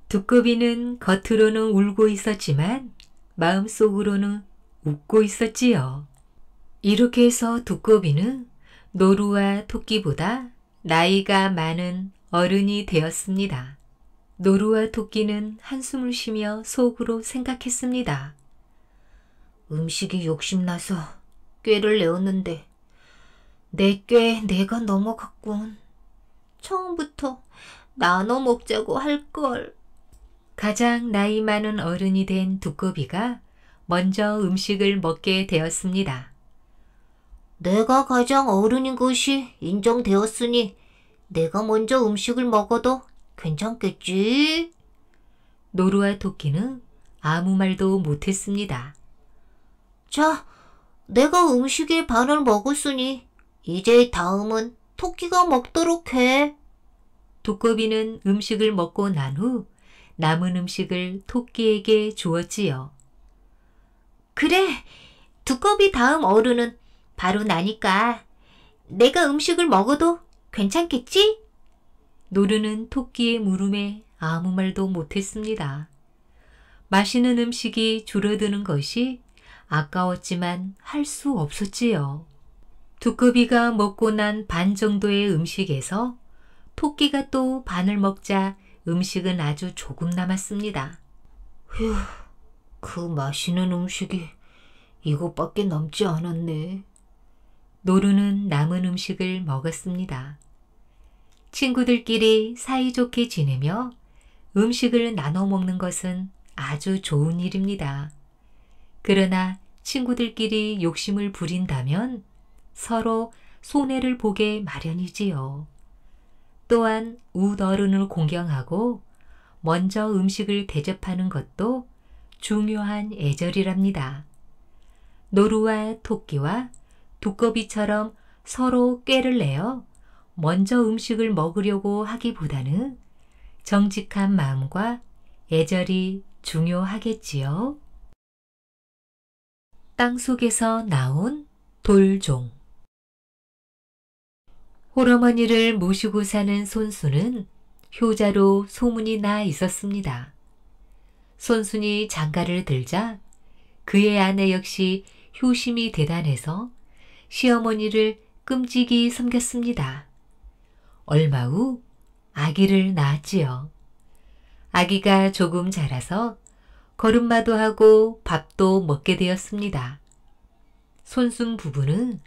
두꺼비는 겉으로는 울고 있었지만 마음속으로는 웃고 있었지요. 이렇게 해서 두꺼비는 노루와 토끼보다 나이가 많은 어른이 되었습니다. 노루와 토끼는 한숨을 쉬며 속으로 생각했습니다. 음식이 욕심나서 꾀를 내었는데 내꾀 내가 넘어갔군. 처음부터 나눠 먹자고 할걸. 가장 나이 많은 어른이 된 두꺼비가 먼저 음식을 먹게 되었습니다. 내가 가장 어른인 것이 인정되었으니 내가 먼저 음식을 먹어도 괜찮겠지? 노루와 토끼는 아무 말도 못했습니다. 자, 내가 음식의 반을 먹었으니 이제 다음은 토끼가 먹도록 해. 두꺼비는 음식을 먹고 난 후 남은 음식을 토끼에게 주었지요. 그래, 두꺼비 다음 어른은 바로 나니까 내가 음식을 먹어도 괜찮겠지? 노르는 토끼의 물음에 아무 말도 못했습니다. 맛있는 음식이 줄어드는 것이 아까웠지만 할 수 없었지요. 두꺼비가 먹고 난 반 정도의 음식에서 토끼가 또 반을 먹자 음식은 아주 조금 남았습니다. 휴, 그 맛있는 음식이 이것밖에 남지 않았네. 노루는 남은 음식을 먹었습니다. 친구들끼리 사이좋게 지내며 음식을 나눠 먹는 것은 아주 좋은 일입니다. 그러나 친구들끼리 욕심을 부린다면 서로 손해를 보게 마련이지요. 또한 우더른을 공경하고 먼저 음식을 대접하는 것도 중요한 애절이랍니다 노루와 토끼와 두꺼비처럼 서로 꾀를 내어 먼저 음식을 먹으려고 하기보다는 정직한 마음과 예절이 중요하겠지요. 땅 속에서 나온 돌종 호러머니를 모시고 사는 손수는 효자로 소문이 나 있었습니다. 손순이 장가를 들자 그의 아내 역시 효심이 대단해서 시어머니를 끔찍이 섬겼습니다. 얼마 후 아기를 낳았지요. 아기가 조금 자라서 걸음마도 하고 밥도 먹게 되었습니다. 손순 부부는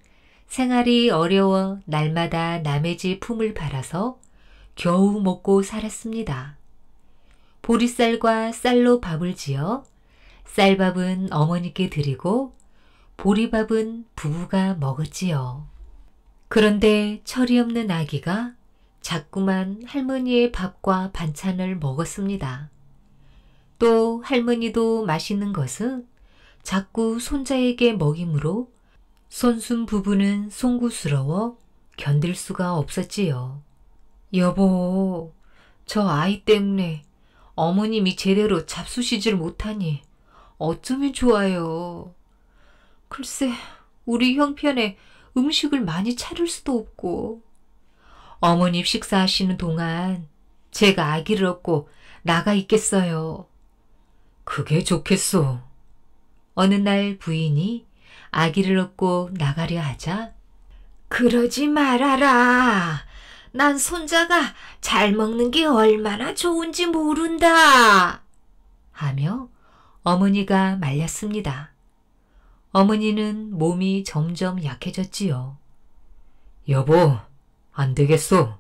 생활이 어려워 날마다 남의 집 품을 팔아서 겨우 먹고 살았습니다. 보리쌀과 쌀로 밥을 지어 쌀밥은 어머니께 드리고 보리밥은 부부가 먹었지요. 그런데 철이 없는 아기가 자꾸만 할머니의 밥과 반찬을 먹었습니다. 또 할머니도 맛있는 것은 자꾸 손자에게 먹이므로 손순 부부는 송구스러워 견딜 수가 없었지요. 여보, 저 아이 때문에 어머님이 제대로 잡수시질 못하니 어쩌면 좋아요. 글쎄, 우리 형편에 음식을 많이 차릴 수도 없고. 어머님 식사하시는 동안 제가 아기를 얻고 나가 있겠어요. 그게 좋겠소. 어느 날 부인이 아기를 업고 나가려 하자 그러지 말아라. 난 손자가 잘 먹는 게 얼마나 좋은지 모른다. 하며 어머니가 말렸습니다. 어머니는 몸이 점점 약해졌지요. 여보, 안 되겠소.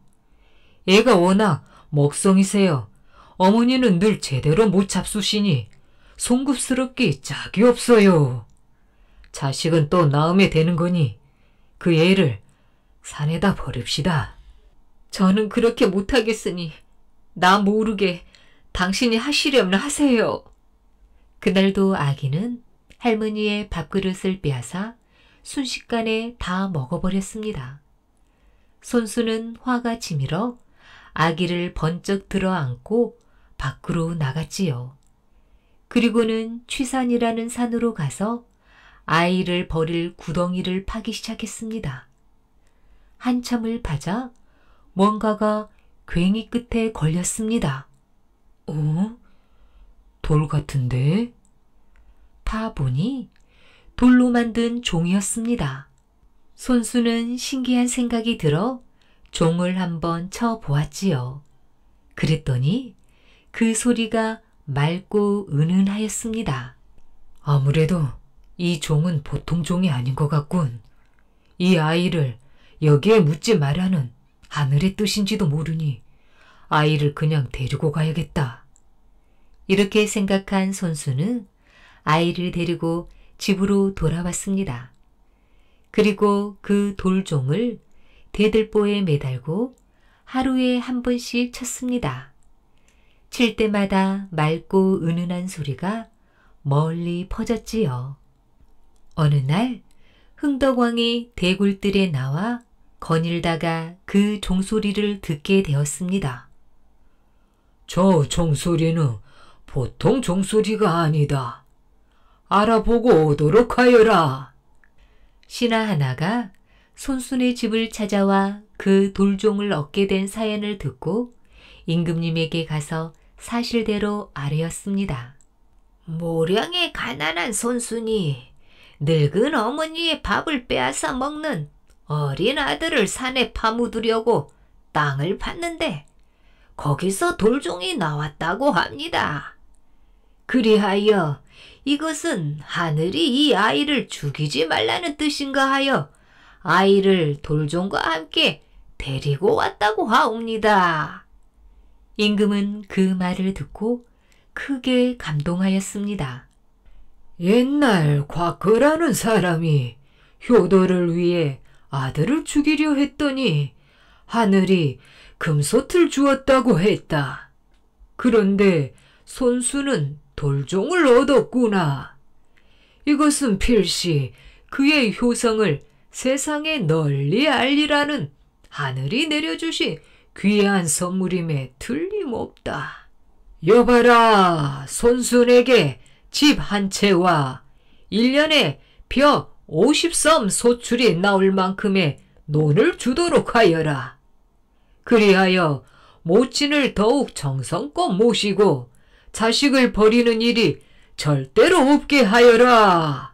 애가 워낙 먹성이세요. 어머니는 늘 제대로 못 잡수시니 송급스럽게 짝이 없어요. 자식은 또 낳음에 되는 거니 그 애를 산에다 버립시다. 저는 그렇게 못하겠으니 나 모르게 당신이 하시려면 하세요. 그날도 아기는 할머니의 밥그릇을 빼앗아 순식간에 다 먹어버렸습니다. 손수는 화가 치밀어 아기를 번쩍 들어안고 밖으로 나갔지요. 그리고는 취산이라는 산으로 가서 아이를 버릴 구덩이를 파기 시작했습니다. 한참을 파자 뭔가가 괭이 끝에 걸렸습니다. 오? 어? 돌 같은데? 파보니 돌로 만든 종이었습니다. 손수는 신기한 생각이 들어 종을 한번 쳐보았지요. 그랬더니 그 소리가 맑고 은은하였습니다. 아무래도 이 종은 보통 종이 아닌 것 같군. 이 아이를 여기에 묻지 말라는 하늘의 뜻인지도 모르니 아이를 그냥 데리고 가야겠다. 이렇게 생각한 손수는 아이를 데리고 집으로 돌아왔습니다. 그리고 그 돌종을 대들보에 매달고 하루에 한 번씩 쳤습니다. 칠 때마다 맑고 은은한 소리가 멀리 퍼졌지요. 어느 날 흥덕왕이 대굴뜰에 나와 거닐다가 그 종소리를 듣게 되었습니다. 저 종소리는 보통 종소리가 아니다. 알아보고 오도록 하여라. 신하 하나가 손순의 집을 찾아와 그 돌종을 얻게 된 사연을 듣고 임금님에게 가서 사실대로 아뢰었습니다. 모량의 가난한 손순이 늙은 어머니의 밥을 빼앗아 먹는 어린 아들을 산에 파묻으려고 땅을 팠는데 거기서 돌종이 나왔다고 합니다. 그리하여 이것은 하늘이 이 아이를 죽이지 말라는 뜻인가 하여 아이를 돌종과 함께 데리고 왔다고 하옵니다. 임금은 그 말을 듣고 크게 감동하였습니다. 옛날 과거라는 사람이 효도를 위해 아들을 죽이려 했더니 하늘이 금솥을 주었다고 했다. 그런데 손수는 돌종을 얻었구나. 이것은 필시 그의 효성을 세상에 널리 알리라는 하늘이 내려주신 귀한 선물임에 틀림없다. 여봐라, 손순에게 집한 채와 1년에 벼 50섬 소출이 나올 만큼의 논을 주도록 하여라. 그리하여 모친을 더욱 정성껏 모시고 자식을 버리는 일이 절대로 없게 하여라.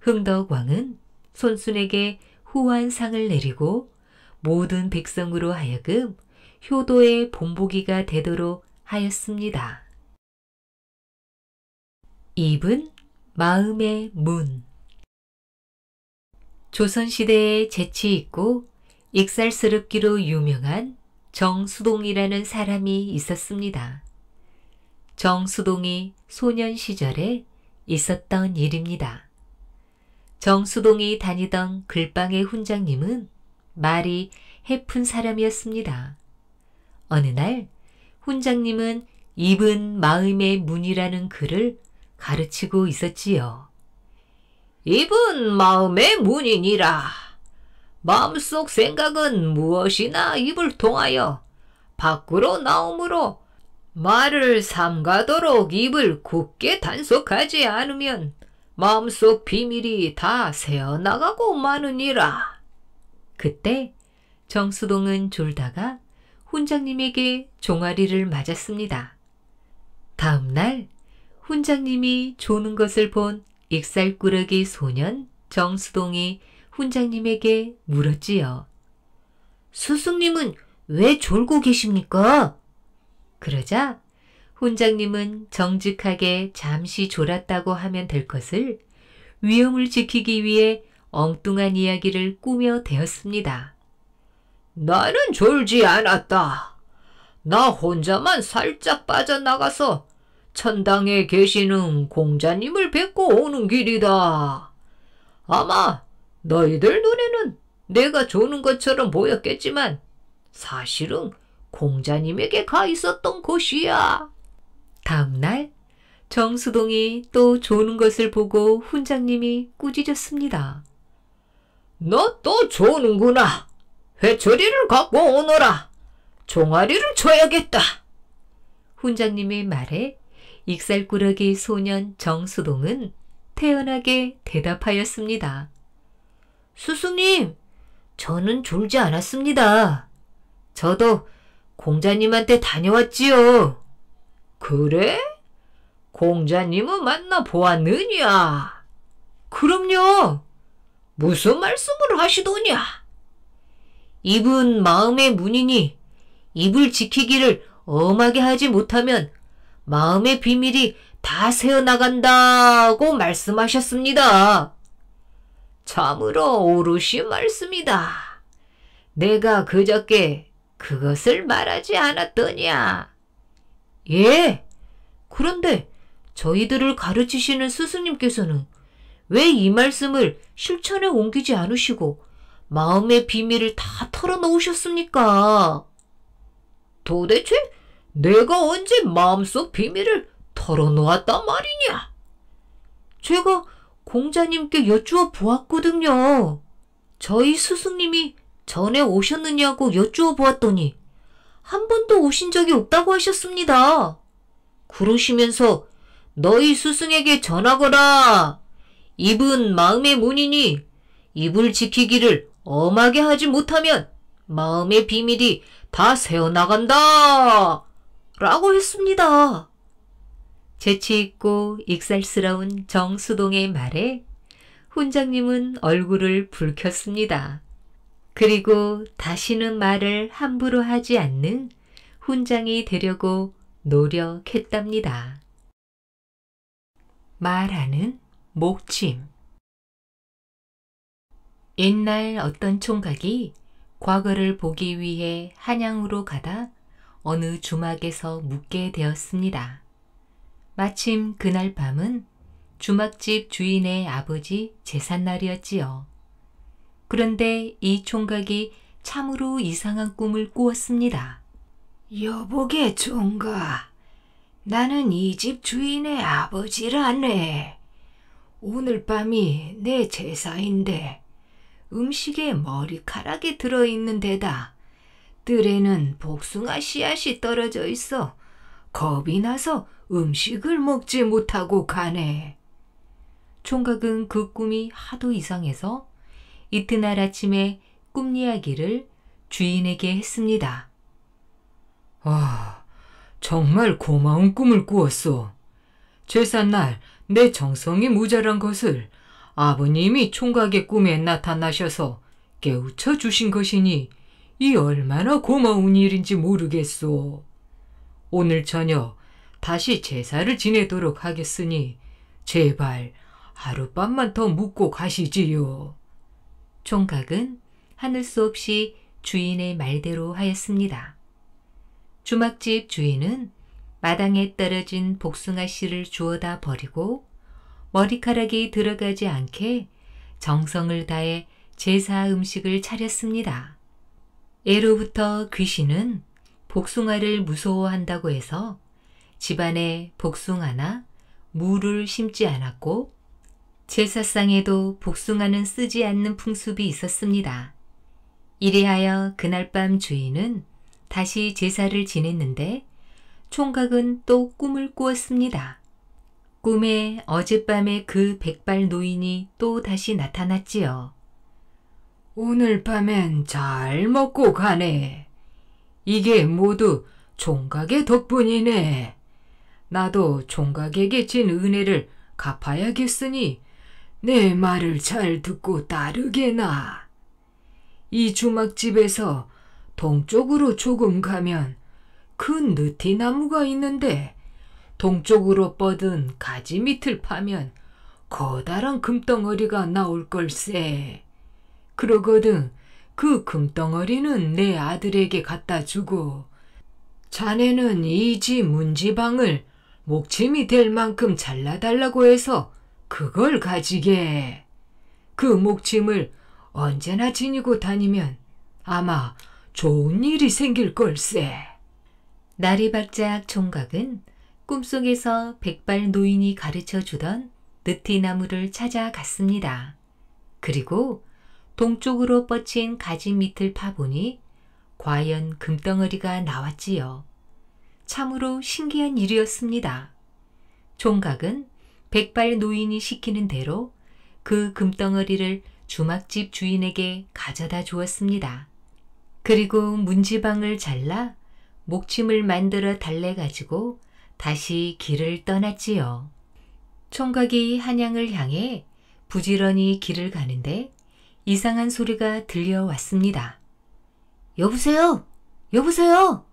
흥덕왕은 손순에게 후한상을 내리고 모든 백성으로 하여금 효도의 본보기가 되도록 하였습니다. 입은 마음의 문. 조선시대에 재치있고 익살스럽기로 유명한 정수동이라는 사람이 있었습니다. 정수동이 소년 시절에 있었던 일입니다. 정수동이 다니던 글방의 훈장님은 말이 해픈 사람이었습니다. 어느 날 훈장님은 입은 마음의 문이라는 글을 가르치고 있었지요. 입은 마음의 문이니라. 마음속 생각은 무엇이나 입을 통하여 밖으로 나오므로 말을 삼가도록 입을 굳게 단속하지 않으면 마음속 비밀이 다 새어나가고 마느니라. 그때 정수동은 졸다가 훈장님에게 종아리를 맞았습니다. 다음날 훈장님이 조는 것을 본 익살꾸러기 소년 정수동이 훈장님에게 물었지요. 스승님은 왜 졸고 계십니까? 그러자 훈장님은 정직하게 잠시 졸았다고 하면 될 것을 위험을 지키기 위해 엉뚱한 이야기를 꾸며 대었습니다. 나는 졸지 않았다. 나 혼자만 살짝 빠져나가서 천당에 계시는 공자님을 뵙고 오는 길이다. 아마 너희들 눈에는 내가 조는 것처럼 보였겠지만 사실은 공자님에게 가 있었던 곳이야. 다음날 정수동이 또 조는 것을 보고 훈장님이 꾸짖었습니다. 너 또 조는구나. 회초리를 갖고 오너라. 종아리를 쳐야겠다. 훈장님의 말에 익살꾸러기 소년 정수동은 태연하게 대답하였습니다. 스승님, 저는 졸지 않았습니다. 저도 공자님한테 다녀왔지요. 그래? 공자님은 만나 보았느냐? 그럼요. 무슨 말씀을 하시더냐? 입은 마음의 문이니 입을 지키기를 엄하게 하지 못하면 마음의 비밀이 다 새어나간다고 말씀하셨습니다. 참으로 오롯이 말씀이다. 내가 그저께 그것을 말하지 않았더냐? 예. 그런데 저희들을 가르치시는 스승님께서는 왜 이 말씀을 실천에 옮기지 않으시고 마음의 비밀을 다 털어놓으셨습니까? 도대체 내가 언제 마음속 비밀을 털어놓았단 말이냐? 제가 공자님께 여쭈어 보았거든요. 저희 스승님이 전에 오셨느냐고 여쭈어 보았더니 한 번도 오신 적이 없다고 하셨습니다. 그러시면서 너희 스승에게 전하거라. 입은 마음의 문이니 입을 지키기를 엄하게 하지 못하면 마음의 비밀이 다 새어나간다. 라고 했습니다. 재치있고 익살스러운 정수동의 말에 훈장님은 얼굴을 붉혔습니다. 그리고 다시는 말을 함부로 하지 않는 훈장이 되려고 노력했답니다. 말하는 목침 옛날 어떤 총각이 과거를 보기 위해 한양으로 가다 어느 주막에서 묵게 되었습니다. 마침 그날 밤은 주막집 주인의 아버지 제삿날이었지요. 그런데 이 총각이 참으로 이상한 꿈을 꾸었습니다. 여보게 총가 나는 이 집 주인의 아버지라네. 오늘 밤이 내 제사인데 음식에 머리카락이 들어있는 데다 들에는 복숭아 씨앗이 떨어져 있어 겁이 나서 음식을 먹지 못하고 가네. 총각은 그 꿈이 하도 이상해서 이튿날 아침에 꿈 이야기를 주인에게 했습니다. 아, 정말 고마운 꿈을 꾸었소. 제삿날 내 정성이 모자란 것을 아버님이 총각의 꿈에 나타나셔서 깨우쳐 주신 것이니 이 얼마나 고마운 일인지 모르겠소. 오늘 저녁 다시 제사를 지내도록 하겠으니 제발 하룻밤만 더 묵고 가시지요. 총각은 하늘 수 없이 주인의 말대로 하였습니다. 주막집 주인은 마당에 떨어진 복숭아 씨를 주워다 버리고 머리카락이 들어가지 않게 정성을 다해 제사 음식을 차렸습니다. 예로부터 귀신은 복숭아를 무서워한다고 해서 집안에 복숭아나 물을 심지 않았고 제사상에도 복숭아는 쓰지 않는 풍습이 있었습니다. 이리하여 그날 밤 주인은 다시 제사를 지냈는데 총각은 또 꿈을 꾸었습니다. 꿈에 어젯밤에 그 백발 노인이 또 다시 나타났지요. 오늘 밤엔 잘 먹고 가네. 이게 모두 종각의 덕분이네. 나도 종각에게 진 은혜를 갚아야겠으니 내 말을 잘 듣고 따르게나. 이 주막집에서 동쪽으로 조금 가면 큰 느티나무가 있는데 동쪽으로 뻗은 가지 밑을 파면 커다란 금덩어리가 나올 걸세. 그러거든 그 금덩어리는 내 아들에게 갖다 주고 자네는 이지 문지방을 목침이 될 만큼 잘라달라고 해서 그걸 가지게. 그 목침을 언제나 지니고 다니면 아마 좋은 일이 생길 걸세. 나리박작 총각은 꿈속에서 백발 노인이 가르쳐 주던 느티나무를 찾아갔습니다. 그리고 동쪽으로 뻗친 가지 밑을 파보니 과연 금덩어리가 나왔지요. 참으로 신기한 일이었습니다. 총각은 백발 노인이 시키는 대로 그 금덩어리를 주막집 주인에게 가져다 주었습니다. 그리고 문지방을 잘라 목침을 만들어 달래 가지고 다시 길을 떠났지요. 총각이 한양을 향해 부지런히 길을 가는데 이상한 소리가 들려왔습니다. 여보세요? 여보세요?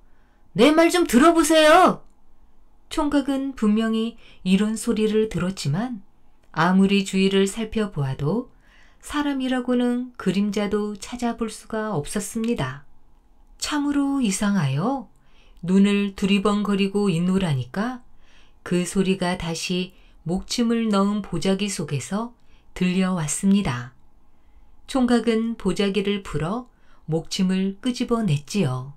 내 말 좀 들어보세요! 총각은 분명히 이런 소리를 들었지만 아무리 주위를 살펴보아도 사람이라고는 그림자도 찾아볼 수가 없었습니다. 참으로 이상하여 눈을 두리번거리고 있노라니까 그 소리가 다시 목침을 넣은 보자기 속에서 들려왔습니다. 총각은 보자기를 풀어 목침을 끄집어냈지요.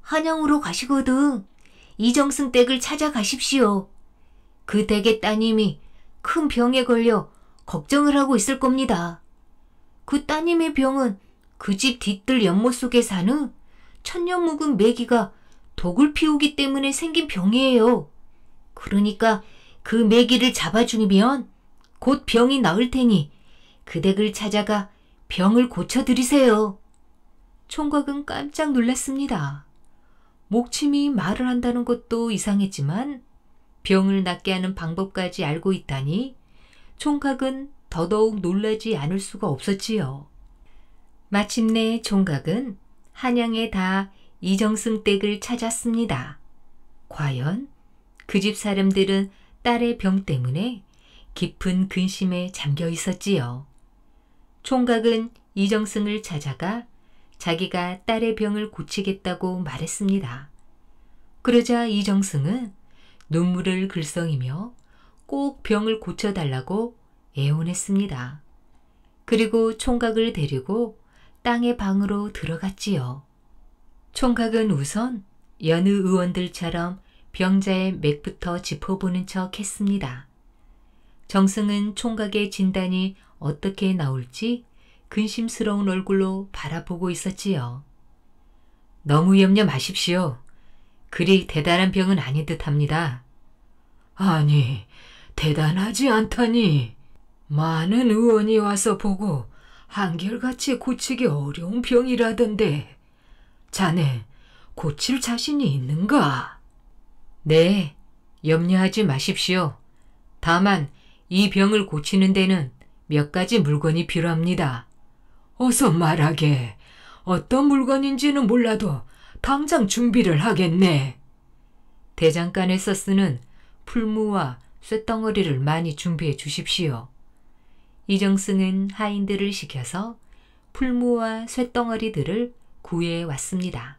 한영으로 가시거든 이정승 댁을 찾아가십시오. 그 댁의 따님이 큰 병에 걸려 걱정을 하고 있을 겁니다. 그 따님의 병은 그 집 뒤뜰 연못 속에 사는 천년 묵은 메기가 독을 피우기 때문에 생긴 병이에요. 그러니까 그 메기를 잡아주면 곧 병이 나을 테니 그 댁을 찾아가 병을 고쳐드리세요. 총각은 깜짝 놀랐습니다. 목침이 말을 한다는 것도 이상했지만 병을 낫게 하는 방법까지 알고 있다니 총각은 더더욱 놀라지 않을 수가 없었지요. 마침내 총각은 한양에 다 이정승 댁을 찾았습니다. 과연 그 집 사람들은 딸의 병 때문에 깊은 근심에 잠겨 있었지요. 총각은 이정승을 찾아가 자기가 딸의 병을 고치겠다고 말했습니다. 그러자 이정승은 눈물을 글썽이며 꼭 병을 고쳐달라고 애원했습니다. 그리고 총각을 데리고 땅의 방으로 들어갔지요. 총각은 우선 여느 의원들처럼 병자의 맥부터 짚어보는 척 했습니다. 정승은 총각의 진단이 어떻게 나올지 근심스러운 얼굴로 바라보고 있었지요. 너무 염려 마십시오. 그리 대단한 병은 아닌 듯 합니다. 아니, 대단하지 않다니. 많은 의원이 와서 보고 한결같이 고치기 어려운 병이라던데. 자네, 고칠 자신이 있는가? 네, 염려하지 마십시오. 다만, 이 병을 고치는 데는 몇 가지 물건이 필요합니다. 어서 말하게. 어떤 물건인지는 몰라도 당장 준비를 하겠네. 대장간에서 쓰는 풀무와 쇳덩어리를 많이 준비해 주십시오. 이정수는 하인들을 시켜서 풀무와 쇳덩어리들을 구해 왔습니다.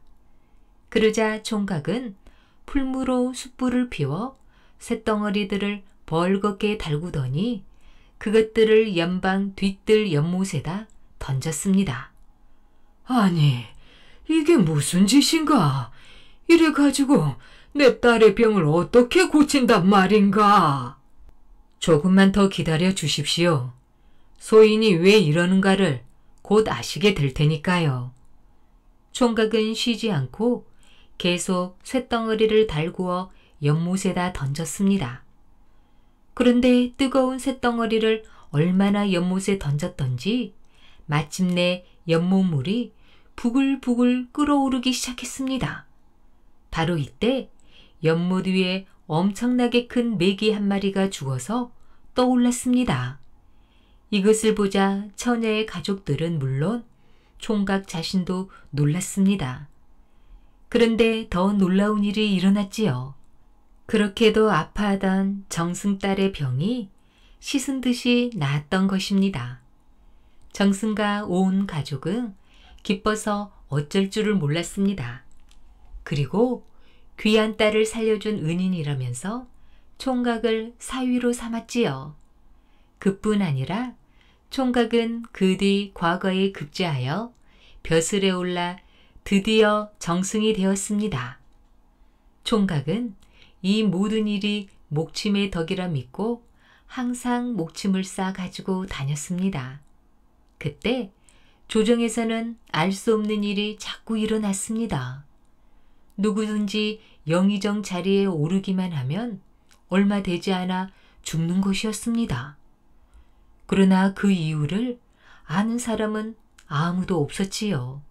그러자 총각은 풀무로 숯불을 피워 쇳덩어리들을 벌겋게 달구더니 그것들을 연방 뒤뜰 연못에다 던졌습니다. 아니, 이게 무슨 짓인가? 이래가지고 내 딸의 병을 어떻게 고친단 말인가? 조금만 더 기다려 주십시오. 소인이 왜 이러는가를 곧 아시게 될 테니까요. 총각은 쉬지 않고 계속 쇳덩어리를 달구어 연못에다 던졌습니다. 그런데 뜨거운 쇳덩어리를 얼마나 연못에 던졌던지 마침내 연못물이 부글부글 끓어오르기 시작했습니다. 바로 이때 연못 위에 엄청나게 큰 메기 한 마리가 죽어서 떠올랐습니다. 이것을 보자 처녀의 가족들은 물론 총각 자신도 놀랐습니다. 그런데 더 놀라운 일이 일어났지요. 그렇게도 아파하던 정승딸의 병이 씻은 듯이 나았던 것입니다. 정승과 온 가족은 기뻐서 어쩔 줄을 몰랐습니다. 그리고 귀한 딸을 살려준 은인이라면서 총각을 사위로 삼았지요. 그뿐 아니라 총각은 그 뒤 과거에 급제하여 벼슬에 올라 드디어 정승이 되었습니다. 총각은 이 모든 일이 목침의 덕이라 믿고 항상 목침을 쌓아 가지고 다녔습니다. 그때 조정에서는 알 수 없는 일이 자꾸 일어났습니다. 누구든지 영의정 자리에 오르기만 하면 얼마 되지 않아 죽는 것이었습니다. 그러나 그 이유를 아는 사람은 아무도 없었지요.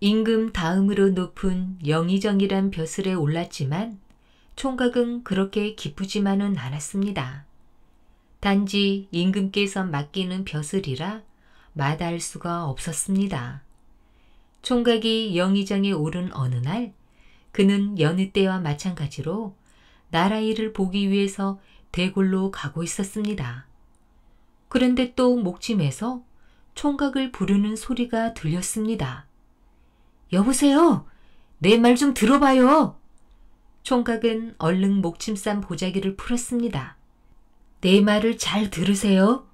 임금 다음으로 높은 영의정이란 벼슬에 올랐지만 총각은 그렇게 기쁘지만은 않았습니다. 단지 임금께서 맡기는 벼슬이라 마다할 수가 없었습니다. 총각이 영의장에 오른 어느 날 그는 여느 때와 마찬가지로 나라 일을 보기 위해서 대궐로 가고 있었습니다. 그런데 또 목침에서 총각을 부르는 소리가 들렸습니다. 여보세요! 내 말 좀 들어봐요! 총각은 얼른 목침산 보자기를 풀었습니다. 내 말을 잘 들으세요.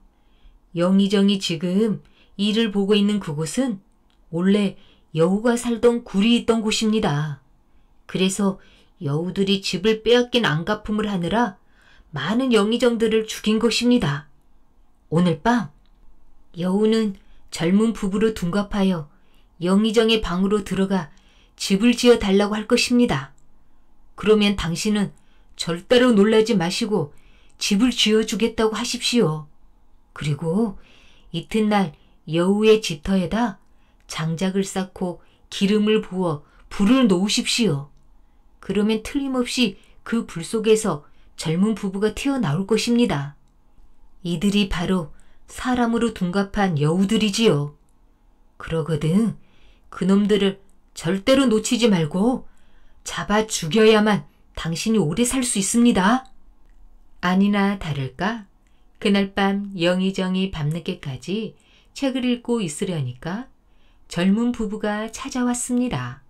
영의정이 지금 일을 보고 있는 그곳은 원래 여우가 살던 굴이 있던 곳입니다. 그래서 여우들이 집을 빼앗긴 안가품을 하느라 많은 영의정들을 죽인 것입니다. 오늘 밤 여우는 젊은 부부로 둔갑하여 영의정의 방으로 들어가 집을 지어 달라고 할 것입니다. 그러면 당신은 절대로 놀라지 마시고 집을 지어주겠다고 하십시오. 그리고 이튿날 여우의 지터에다 장작을 쌓고 기름을 부어 불을 놓으십시오. 그러면 틀림없이 그 불 속에서 젊은 부부가 튀어나올 것입니다. 이들이 바로 사람으로 둔갑한 여우들이지요. 그러거든 그놈들을 절대로 놓치지 말고 잡아 죽여야만 당신이 오래 살 수 있습니다. 아니나 다를까 그날 밤영의정이 밤늦게까지 책을 읽고 있으려니까 젊은 부부가 찾아왔습니다.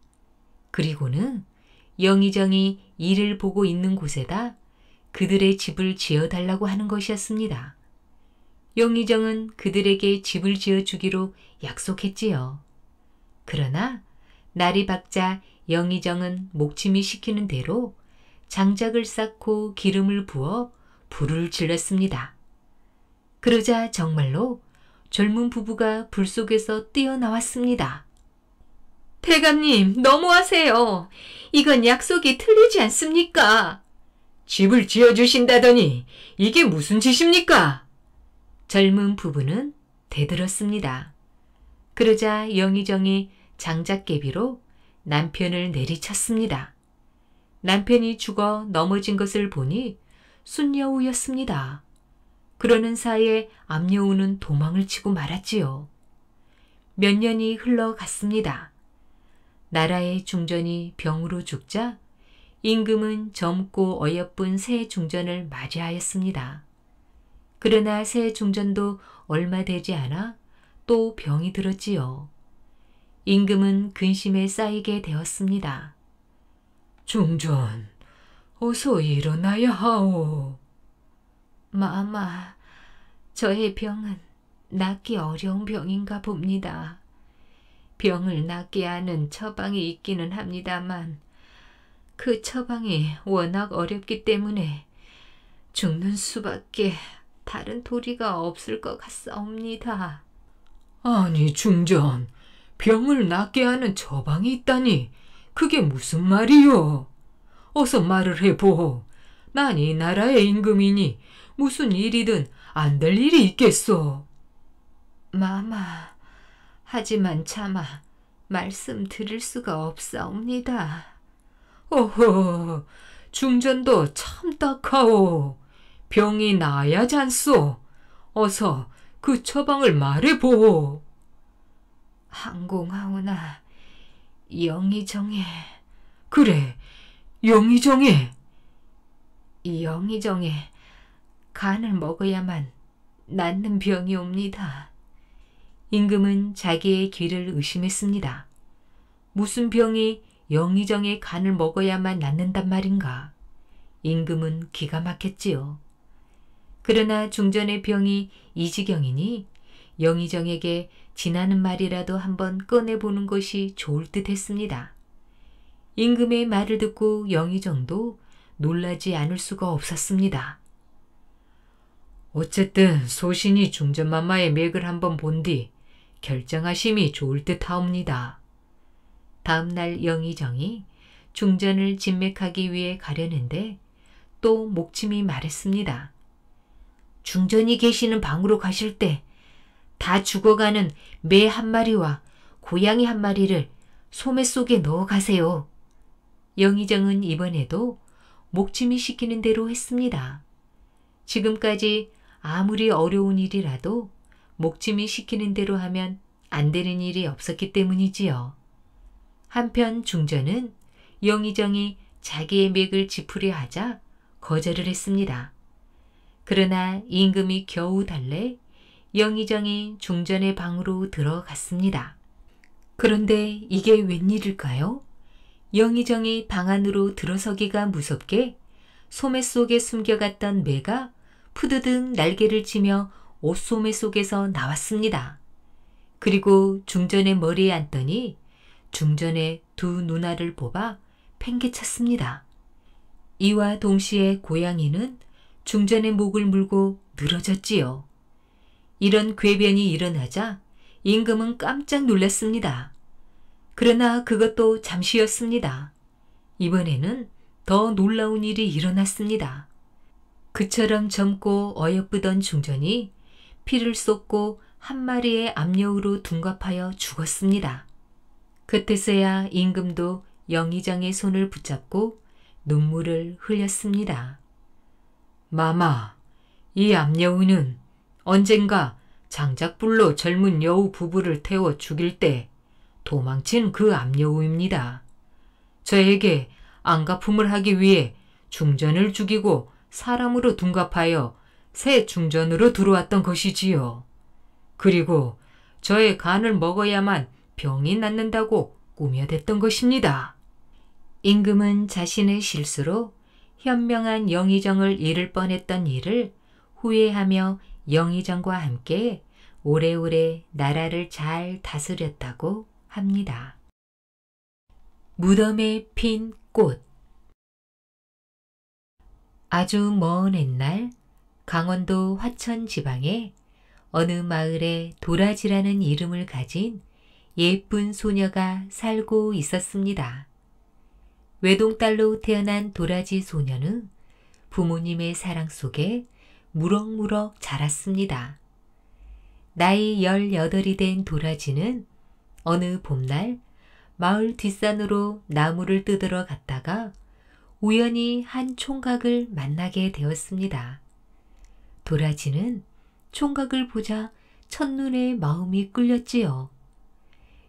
그리고는 영의정이 일을 보고 있는 곳에다 그들의 집을 지어달라고 하는 것이었습니다. 영의정은 그들에게 집을 지어주기로 약속했지요. 그러나 날이 밝자 영의정은 목침이 시키는 대로 장작을 쌓고 기름을 부어 불을 질렀습니다. 그러자 정말로 젊은 부부가 불 속에서 뛰어나왔습니다. 대감님, 너무하세요. 이건 약속이 틀리지 않습니까? 집을 지어주신다더니 이게 무슨 짓입니까? 젊은 부부는 대들었습니다. 그러자 영의정이 장작개비로 남편을 내리쳤습니다. 남편이 죽어 넘어진 것을 보니 순여우였습니다. 그러는 사이에 암여우는 도망을 치고 말았지요. 몇 년이 흘러갔습니다. 나라의 중전이 병으로 죽자 임금은 젊고 어여쁜 새 중전을 맞이하였습니다. 그러나 새 중전도 얼마 되지 않아 또 병이 들었지요. 임금은 근심에 쌓이게 되었습니다. 중전, 어서 일어나야 하오. 마마, 저의 병은 낫기 어려운 병인가 봅니다. 병을 낫게 하는 처방이 있기는 합니다만 그 처방이 워낙 어렵기 때문에 죽는 수밖에 다른 도리가 없을 것 같사옵니다. 아니 중전, 병을 낫게 하는 처방이 있다니 그게 무슨 말이요? 어서 말을 해보. 난이 나라의 임금이니 무슨 일이든 안 될 일이 있겠소. 마마, 하지만 차마 말씀 드릴 수가 없사옵니다. 어허, 중전도 참 딱하오. 병이 나야 잔소. 어서 그 처방을 말해보오. 항공하오나 영희정에 그래 영희정에 영희정에 간을 먹어야만 낫는 병이옵니다. 임금은 자기의 귀를 의심했습니다. 무슨 병이 영희정의 간을 먹어야만 낫는단 말인가? 임금은 기가 막혔지요. 그러나 중전의 병이 이 지경이니 영희정에게 지나는 말이라도 한번 꺼내보는 것이 좋을 듯 했습니다. 임금의 말을 듣고 영의정도 놀라지 않을 수가 없었습니다. 어쨌든 소신이 중전마마의 맥을 한번 본 뒤 결정하심이 좋을 듯 하옵니다. 다음날 영의정이 중전을 진맥하기 위해 가려는데 또 목침이 말했습니다. 중전이 계시는 방으로 가실 때다 죽어가는 매 한 마리와 고양이 한 마리를 소매 속에 넣어 가세요. 영의정은 이번에도 목침이 시키는 대로 했습니다. 지금까지 아무리 어려운 일이라도 목침이 시키는 대로 하면 안 되는 일이 없었기 때문이지요. 한편 중전은 영의정이 자기의 맥을 지푸려 하자 거절을 했습니다. 그러나 임금이 겨우 달래 영의정이 중전의 방으로 들어갔습니다. 그런데 이게 웬일일까요? 영의정이 방 안으로 들어서기가 무섭게 소매 속에 숨겨갔던 매가 푸드등 날개를 치며 옷소매 속에서 나왔습니다. 그리고 중전의 머리에 앉더니 중전의 두 누나를 뽑아 팽개쳤습니다. 이와 동시에 고양이는 중전의 목을 물고 늘어졌지요. 이런 궤변이 일어나자 임금은 깜짝 놀랐습니다. 그러나 그것도 잠시였습니다. 이번에는 더 놀라운 일이 일어났습니다. 그처럼 젊고 어여쁘던 중전이 피를 쏟고 한 마리의 압력으로 둔갑하여 죽었습니다. 그때서야 임금도 영의장의 손을 붙잡고 눈물을 흘렸습니다. 마마, 이압력우는 언젠가 장작불로 젊은 여우 부부를 태워 죽일 때 도망친 그 암여우입니다. 저에게 안가품을 하기 위해 중전을 죽이고 사람으로 둔갑하여 새 중전으로 들어왔던 것이지요. 그리고 저의 간을 먹어야만 병이 낫는다고 꾸며댔던 것입니다. 임금은 자신의 실수로 현명한 영의정을 잃을 뻔했던 일을 후회하며 영의정과 함께 오래오래 나라를 잘 다스렸다고 합니다. 무덤에 핀 꽃 아주 먼 옛날 강원도 화천 지방에 어느 마을에 도라지라는 이름을 가진 예쁜 소녀가 살고 있었습니다. 외동딸로 태어난 도라지 소녀는 부모님의 사랑 속에 무럭무럭 자랐습니다. 나이 18이 된 도라지는 어느 봄날 마을 뒷산으로 나무를 뜯으러 갔다가 우연히 한 총각을 만나게 되었습니다. 도라지는 총각을 보자 첫눈에 마음이 끌렸지요.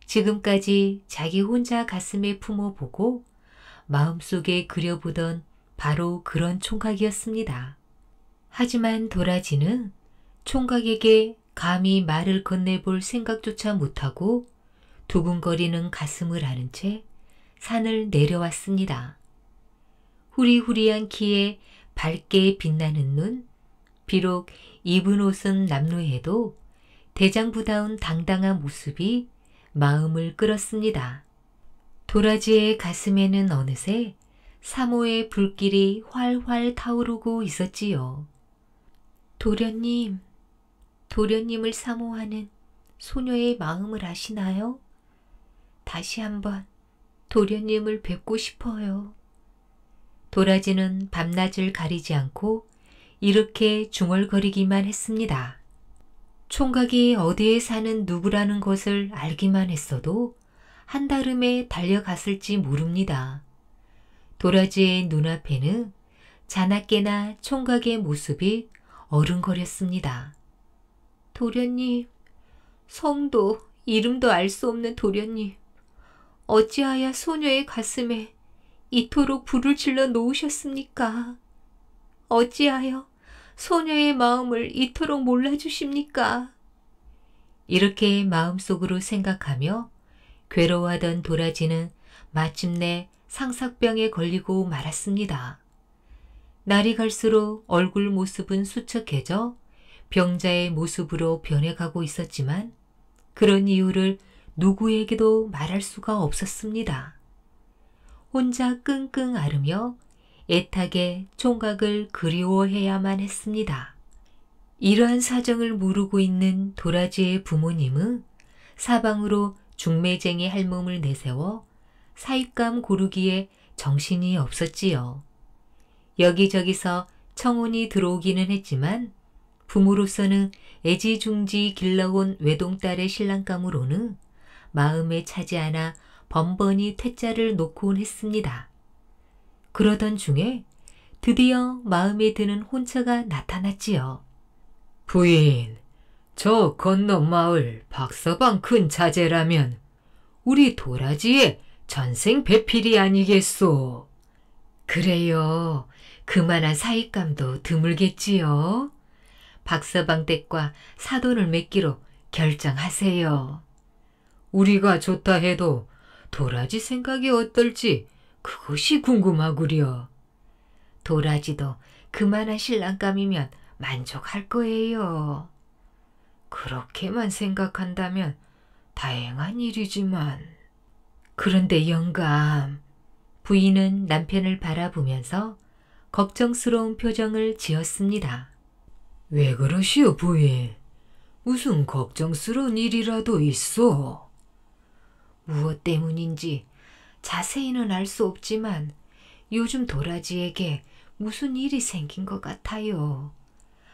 지금까지 자기 혼자 가슴에 품어보고 마음속에 그려보던 바로 그런 총각이었습니다. 하지만 도라지는 총각에게 감히 말을 건네볼 생각조차 못하고 두근거리는 가슴을 아는 채 산을 내려왔습니다. 후리후리한 키에 밝게 빛나는 눈, 비록 입은 옷은 남루해도 대장부다운 당당한 모습이 마음을 끌었습니다. 도라지의 가슴에는 어느새 사모의 불길이 활활 타오르고 있었지요. 도련님, 도련님을 사모하는 소녀의 마음을 아시나요? 다시 한번 도련님을 뵙고 싶어요. 도라지는 밤낮을 가리지 않고 이렇게 중얼거리기만 했습니다. 총각이 어디에 사는 누구라는 것을 알기만 했어도 한달음에 달려갔을지 모릅니다. 도라지의 눈앞에는 자나깨나 총각의 모습이 어른거렸습니다. 도련님, 성도, 이름도 알 수 없는 도련님, 어찌하여 소녀의 가슴에 이토록 불을 질러 놓으셨습니까? 어찌하여 소녀의 마음을 이토록 몰라주십니까? 이렇게 마음속으로 생각하며 괴로워하던 도라지는 마침내 상삭병에 걸리고 말았습니다. 날이 갈수록 얼굴 모습은 수척해져 병자의 모습으로 변해가고 있었지만 그런 이유를 누구에게도 말할 수가 없었습니다. 혼자 끙끙 앓으며 애타게 총각을 그리워해야만 했습니다. 이러한 사정을 모르고 있는 도라지의 부모님은 사방으로 중매쟁이 할멈을 내세워 사윗감 고르기에 정신이 없었지요. 여기저기서 청혼이 들어오기는 했지만 부모로서는 애지중지 길러온 외동딸의 신랑감으로는 마음에 차지 않아 번번이 퇴짜를 놓곤 했습니다. 그러던 중에 드디어 마음에 드는 혼처가 나타났지요. 부인, 저 건너 마을 박서방 큰 자제라면 우리 도라지의 전생 배필이 아니겠소. 그래요. 그만한 사익감도 드물겠지요. 박서방 댁과 사돈을 맺기로 결정하세요. 우리가 좋다 해도 도라지 생각이 어떨지 그것이 궁금하구려. 도라지도 그만한 신랑감이면 만족할 거예요. 그렇게만 생각한다면 다행한 일이지만. 그런데 영감, 부인은 남편을 바라보면서 걱정스러운 표정을 지었습니다. 왜 그러시오, 부인? 무슨 걱정스러운 일이라도 있어? 무엇 때문인지 자세히는 알 수 없지만 요즘 도라지에게 무슨 일이 생긴 것 같아요.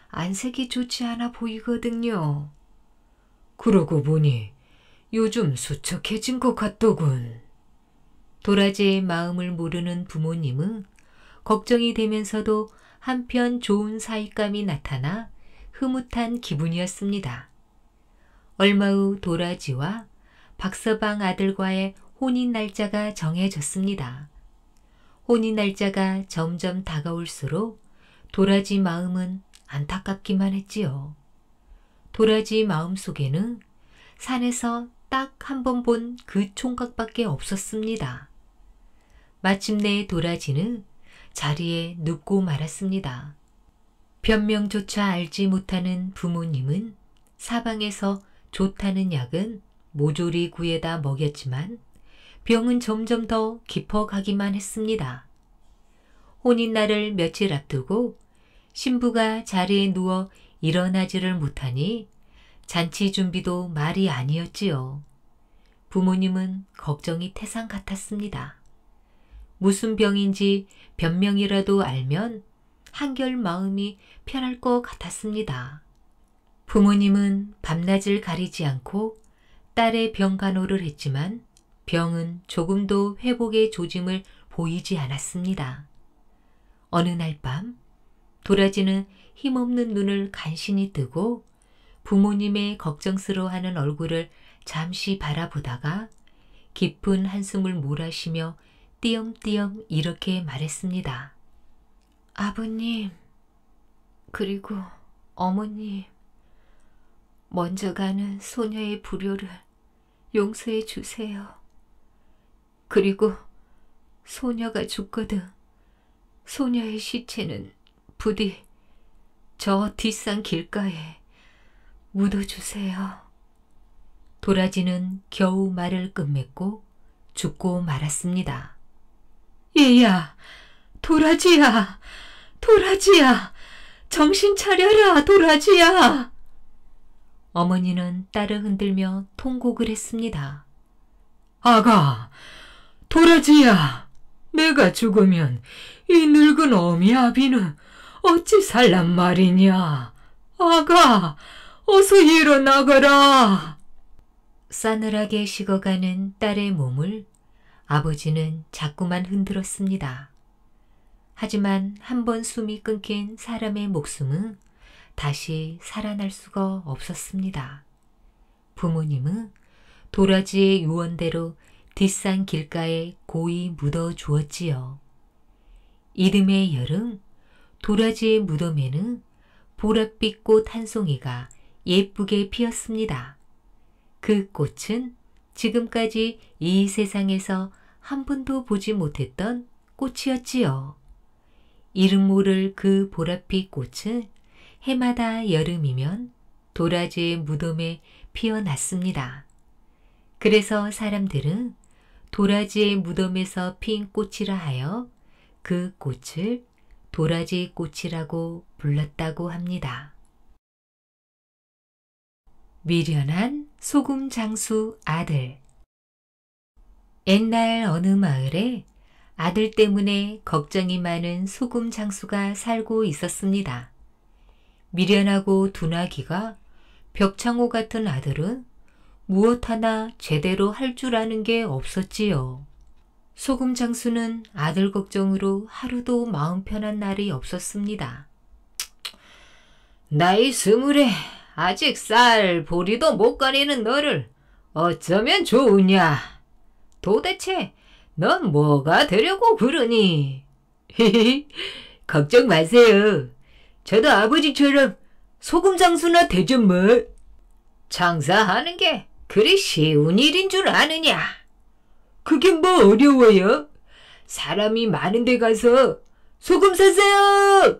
안색이 좋지 않아 보이거든요. 그러고 보니 요즘 수척해진 것 같더군. 도라지의 마음을 모르는 부모님은 걱정이 되면서도 한편 좋은 사익감이 나타나 흐뭇한 기분이었습니다. 얼마 후 도라지와 박서방 아들과의 혼인 날짜가 정해졌습니다. 혼인 날짜가 점점 다가올수록 도라지 마음은 안타깝기만 했지요. 도라지 마음 속에는 산에서 딱 한 번 본 그 총각밖에 없었습니다. 마침내 도라지는 자리에 눕고 말았습니다. 변명조차 알지 못하는 부모님은 사방에서 좋다는 약은 모조리 구해다 먹였지만 병은 점점 더 깊어가기만 했습니다. 혼인날을 며칠 앞두고 신부가 자리에 누워 일어나지를 못하니 잔치 준비도 말이 아니었지요. 부모님은 걱정이 태산 같았습니다. 무슨 병인지 변명이라도 알면 한결 마음이 편할 것 같았습니다. 부모님은 밤낮을 가리지 않고 딸의 병간호를 했지만 병은 조금도 회복의 조짐을 보이지 않았습니다. 어느 날 밤 도라지는 힘없는 눈을 간신히 뜨고 부모님의 걱정스러워하는 얼굴을 잠시 바라보다가 깊은 한숨을 몰아쉬며 띄엄띄엄 이렇게 말했습니다. 아버님, 그리고 어머님, 먼저 가는 소녀의 불효를 용서해 주세요. 그리고 소녀가 죽거든 소녀의 시체는 부디 저 뒷산 길가에 묻어주세요. 도라지는 겨우 말을 끝맺고 죽고 말았습니다. 얘야, 도라지야, 도라지야, 정신 차려라, 도라지야. 어머니는 딸을 흔들며 통곡을 했습니다. 아가, 도라지야, 내가 죽으면 이 늙은 어미 아비는 어찌 살란 말이냐. 아가, 어서 일어나거라. 싸늘하게 식어가는 딸의 몸을 아버지는 자꾸만 흔들었습니다. 하지만 한 번 숨이 끊긴 사람의 목숨은 다시 살아날 수가 없었습니다. 부모님은 도라지의 유언대로 뒷산 길가에 고이 묻어 주었지요. 이듬해 여름 도라지의 무덤에는 보랏빛 꽃 한 송이가 예쁘게 피었습니다. 그 꽃은 지금까지 이 세상에서 한 번도 보지 못했던 꽃이었지요. 이름 모를 그 보랏빛 꽃은 해마다 여름이면 도라지의 무덤에 피어났습니다. 그래서 사람들은 도라지의 무덤에서 핀 꽃이라 하여 그 꽃을 도라지 꽃이라고 불렀다고 합니다. 미련한 소금 장수 아들 옛날 어느 마을에 아들 때문에 걱정이 많은 소금 장수가 살고 있었습니다. 미련하고 둔하기가 벽창호 같은 아들은 무엇 하나 제대로 할 줄 아는 게 없었지요. 소금 장수는 아들 걱정으로 하루도 마음 편한 날이 없었습니다. 나이 스물에 아직 쌀 보리도 못 가리는 너를 어쩌면 좋으냐 도대체 넌 뭐가 되려고 그러니? 걱정 마세요. 저도 아버지처럼 소금 장수나 대전 뭐. 장사하는 게 그리 쉬운 일인 줄 아느냐? 그게 뭐 어려워요? 사람이 많은 데 가서 소금 사세요!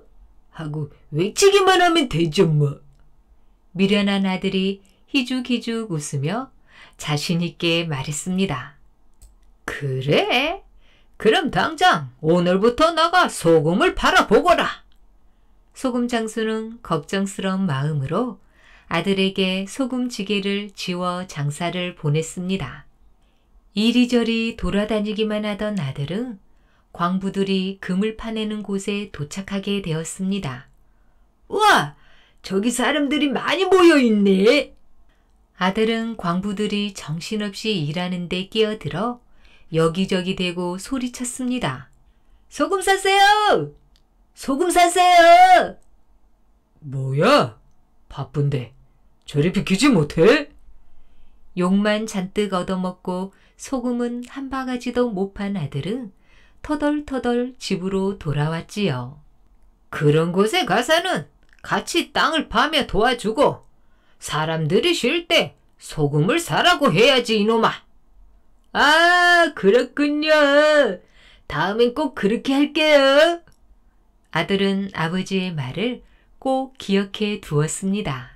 하고 외치기만 하면 되죠 뭐. 미련한 아들이 희죽희죽 웃으며 자신있게 말했습니다. 그래? 그럼 당장 오늘부터 나가 소금을 팔아보거라. 소금 장수는 걱정스러운 마음으로 아들에게 소금 지게를 지워 장사를 보냈습니다. 이리저리 돌아다니기만 하던 아들은 광부들이 금을 파내는 곳에 도착하게 되었습니다. 우 와! 저기 사람들이 많이 모여있네! 아들은 광부들이 정신없이 일하는데 끼어들어 여기저기 대고 소리쳤습니다. 소금 사세요! 소금 사세요! 뭐야? 바쁜데 저리 비키지 못해? 욕만 잔뜩 얻어먹고 소금은 한 바가지도 못 판 아들은 터덜터덜 집으로 돌아왔지요. 그런 곳에 가서는 같이 땅을 파며 도와주고 사람들이 쉴 때 소금을 사라고 해야지 이놈아. 아, 그렇군요. 다음엔 꼭 그렇게 할게요. 아들은 아버지의 말을 꼭 기억해 두었습니다.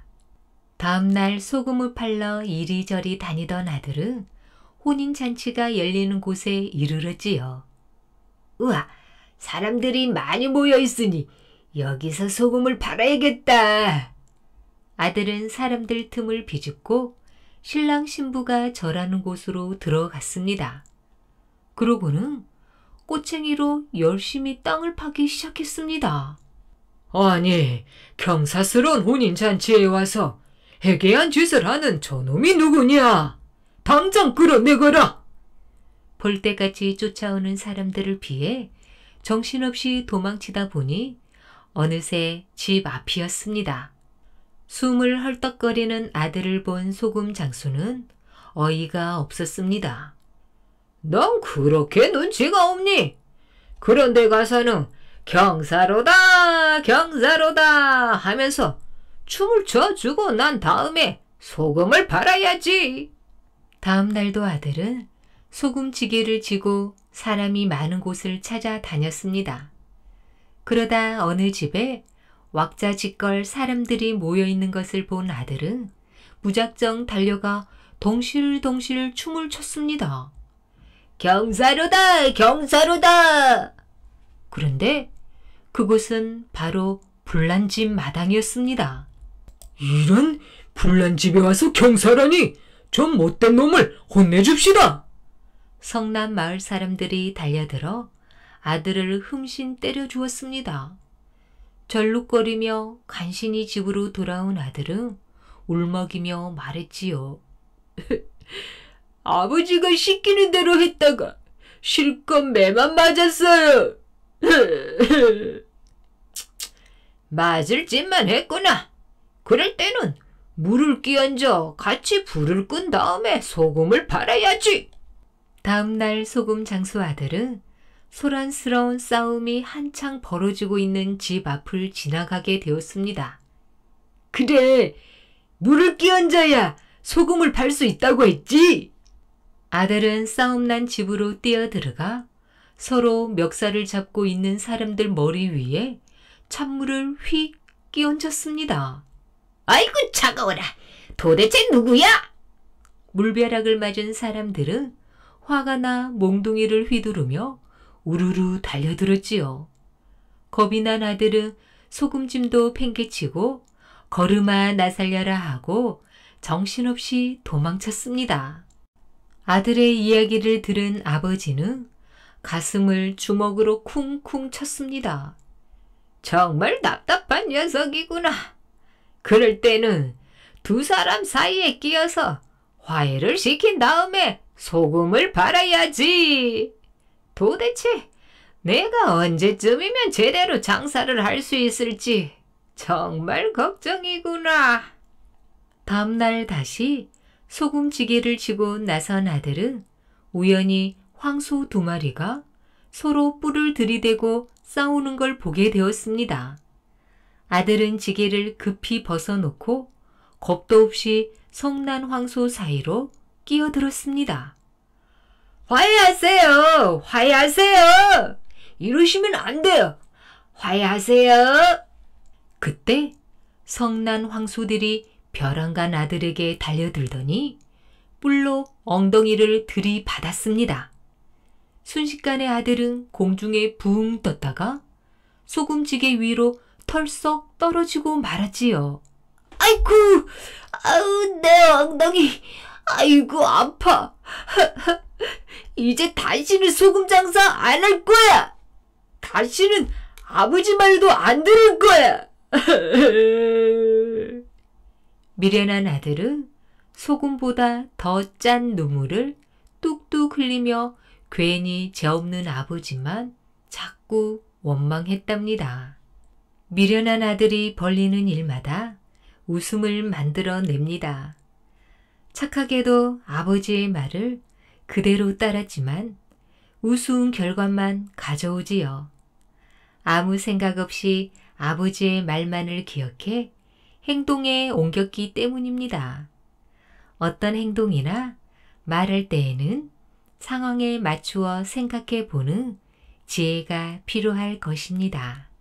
다음날 소금을 팔러 이리저리 다니던 아들은 혼인잔치가 열리는 곳에 이르렀지요. 우와, 사람들이 많이 모여 있으니 여기서 소금을 팔아야겠다. 아들은 사람들 틈을 비집고 신랑 신부가 절하는 곳으로 들어갔습니다. 그러고는 꼬챙이로 열심히 땅을 파기 시작했습니다. 아니, 경사스러운 혼인잔치에 와서 해괴한 짓을 하는 저놈이 누구냐? 당장 끌어내거라! 볼때같이 쫓아오는 사람들을 피해 정신없이 도망치다 보니 어느새 집 앞이었습니다. 숨을 헐떡거리는 아들을 본 소금 장수는 어이가 없었습니다. 넌 그렇게 눈치가 없니? 그런데 가서는 경사로다 경사로다 하면서 춤을 춰주고 난 다음에 소금을 팔아야지. 다음 날도 아들은 소금지게를 지고 사람이 많은 곳을 찾아 다녔습니다. 그러다 어느 집에 왁자지껄 사람들이 모여 있는 것을 본 아들은 무작정 달려가 동실동실 춤을 췄습니다. 경사로다! 경사로다! 그런데 그곳은 바로 불난집 마당이었습니다. 이런 불난집에 와서 경사라니! 저 못된 놈을 혼내줍시다! 성남 마을 사람들이 달려들어 아들을 흠신 때려주었습니다. 절룩거리며 간신히 집으로 돌아온 아들은 울먹이며 말했지요. 아버지가 시키는 대로 했다가 실컷 매만 맞았어요. 맞을 짓만 했구나. 그럴 때는 물을 끼얹어 같이 불을 끈 다음에 소금을 팔아야지. 다음날 소금 장수 아들은 소란스러운 싸움이 한창 벌어지고 있는 집 앞을 지나가게 되었습니다. 그래, 물을 끼얹어야 소금을 팔 수 있다고 했지? 아들은 싸움난 집으로 뛰어들어가 서로 멱살을 잡고 있는 사람들 머리 위에 찬물을 휙 끼얹었습니다. 아이고 차가워라. 도대체 누구야? 물벼락을 맞은 사람들은 화가 나 몽둥이를 휘두르며 우르르 달려들었지요. 겁이 난 아들은 소금짐도 팽개치고 걸음아 나살려라 하고 정신없이 도망쳤습니다. 아들의 이야기를 들은 아버지는 가슴을 주먹으로 쿵쿵 쳤습니다. 정말 답답한 녀석이구나. 그럴 때는 두 사람 사이에 끼어서 화해를 시킨 다음에 소금을 팔아야지. 도대체 내가 언제쯤이면 제대로 장사를 할 수 있을지 정말 걱정이구나. 다음날 다시 소금지게를 치고 나선 아들은 우연히 황소 두 마리가 서로 뿔을 들이대고 싸우는 걸 보게 되었습니다. 아들은 지게를 급히 벗어놓고 겁도 없이 성난 황소 사이로 끼어들었습니다. 화해하세요. 화해하세요. 이러시면 안 돼요. 화해하세요. 그때 성난 황소들이 벼랑간 아들에게 달려들더니 뿔로 엉덩이를 들이받았습니다. 순식간에 아들은 공중에 붕 떴다가 소금지게 위로 털썩 떨어지고 말았지요. 아이쿠, 아우, 내 엉덩이, 아이고, 아파. 이제 다시는 소금 장사 안 할 거야. 다시는 아버지 말도 안 들을 거야. 미련한 아들은 소금보다 더 짠 눈물을 뚝뚝 흘리며 괜히 죄 없는 아버지만 자꾸 원망했답니다. 미련한 아들이 벌리는 일마다 웃음을 만들어 냅니다. 착하게도 아버지의 말을 그대로 따랐지만 우스운 결과만 가져오지요. 아무 생각 없이 아버지의 말만을 기억해 행동에 옮겼기 때문입니다. 어떤 행동이나 말할 때에는 상황에 맞추어 생각해 보는 지혜가 필요할 것입니다.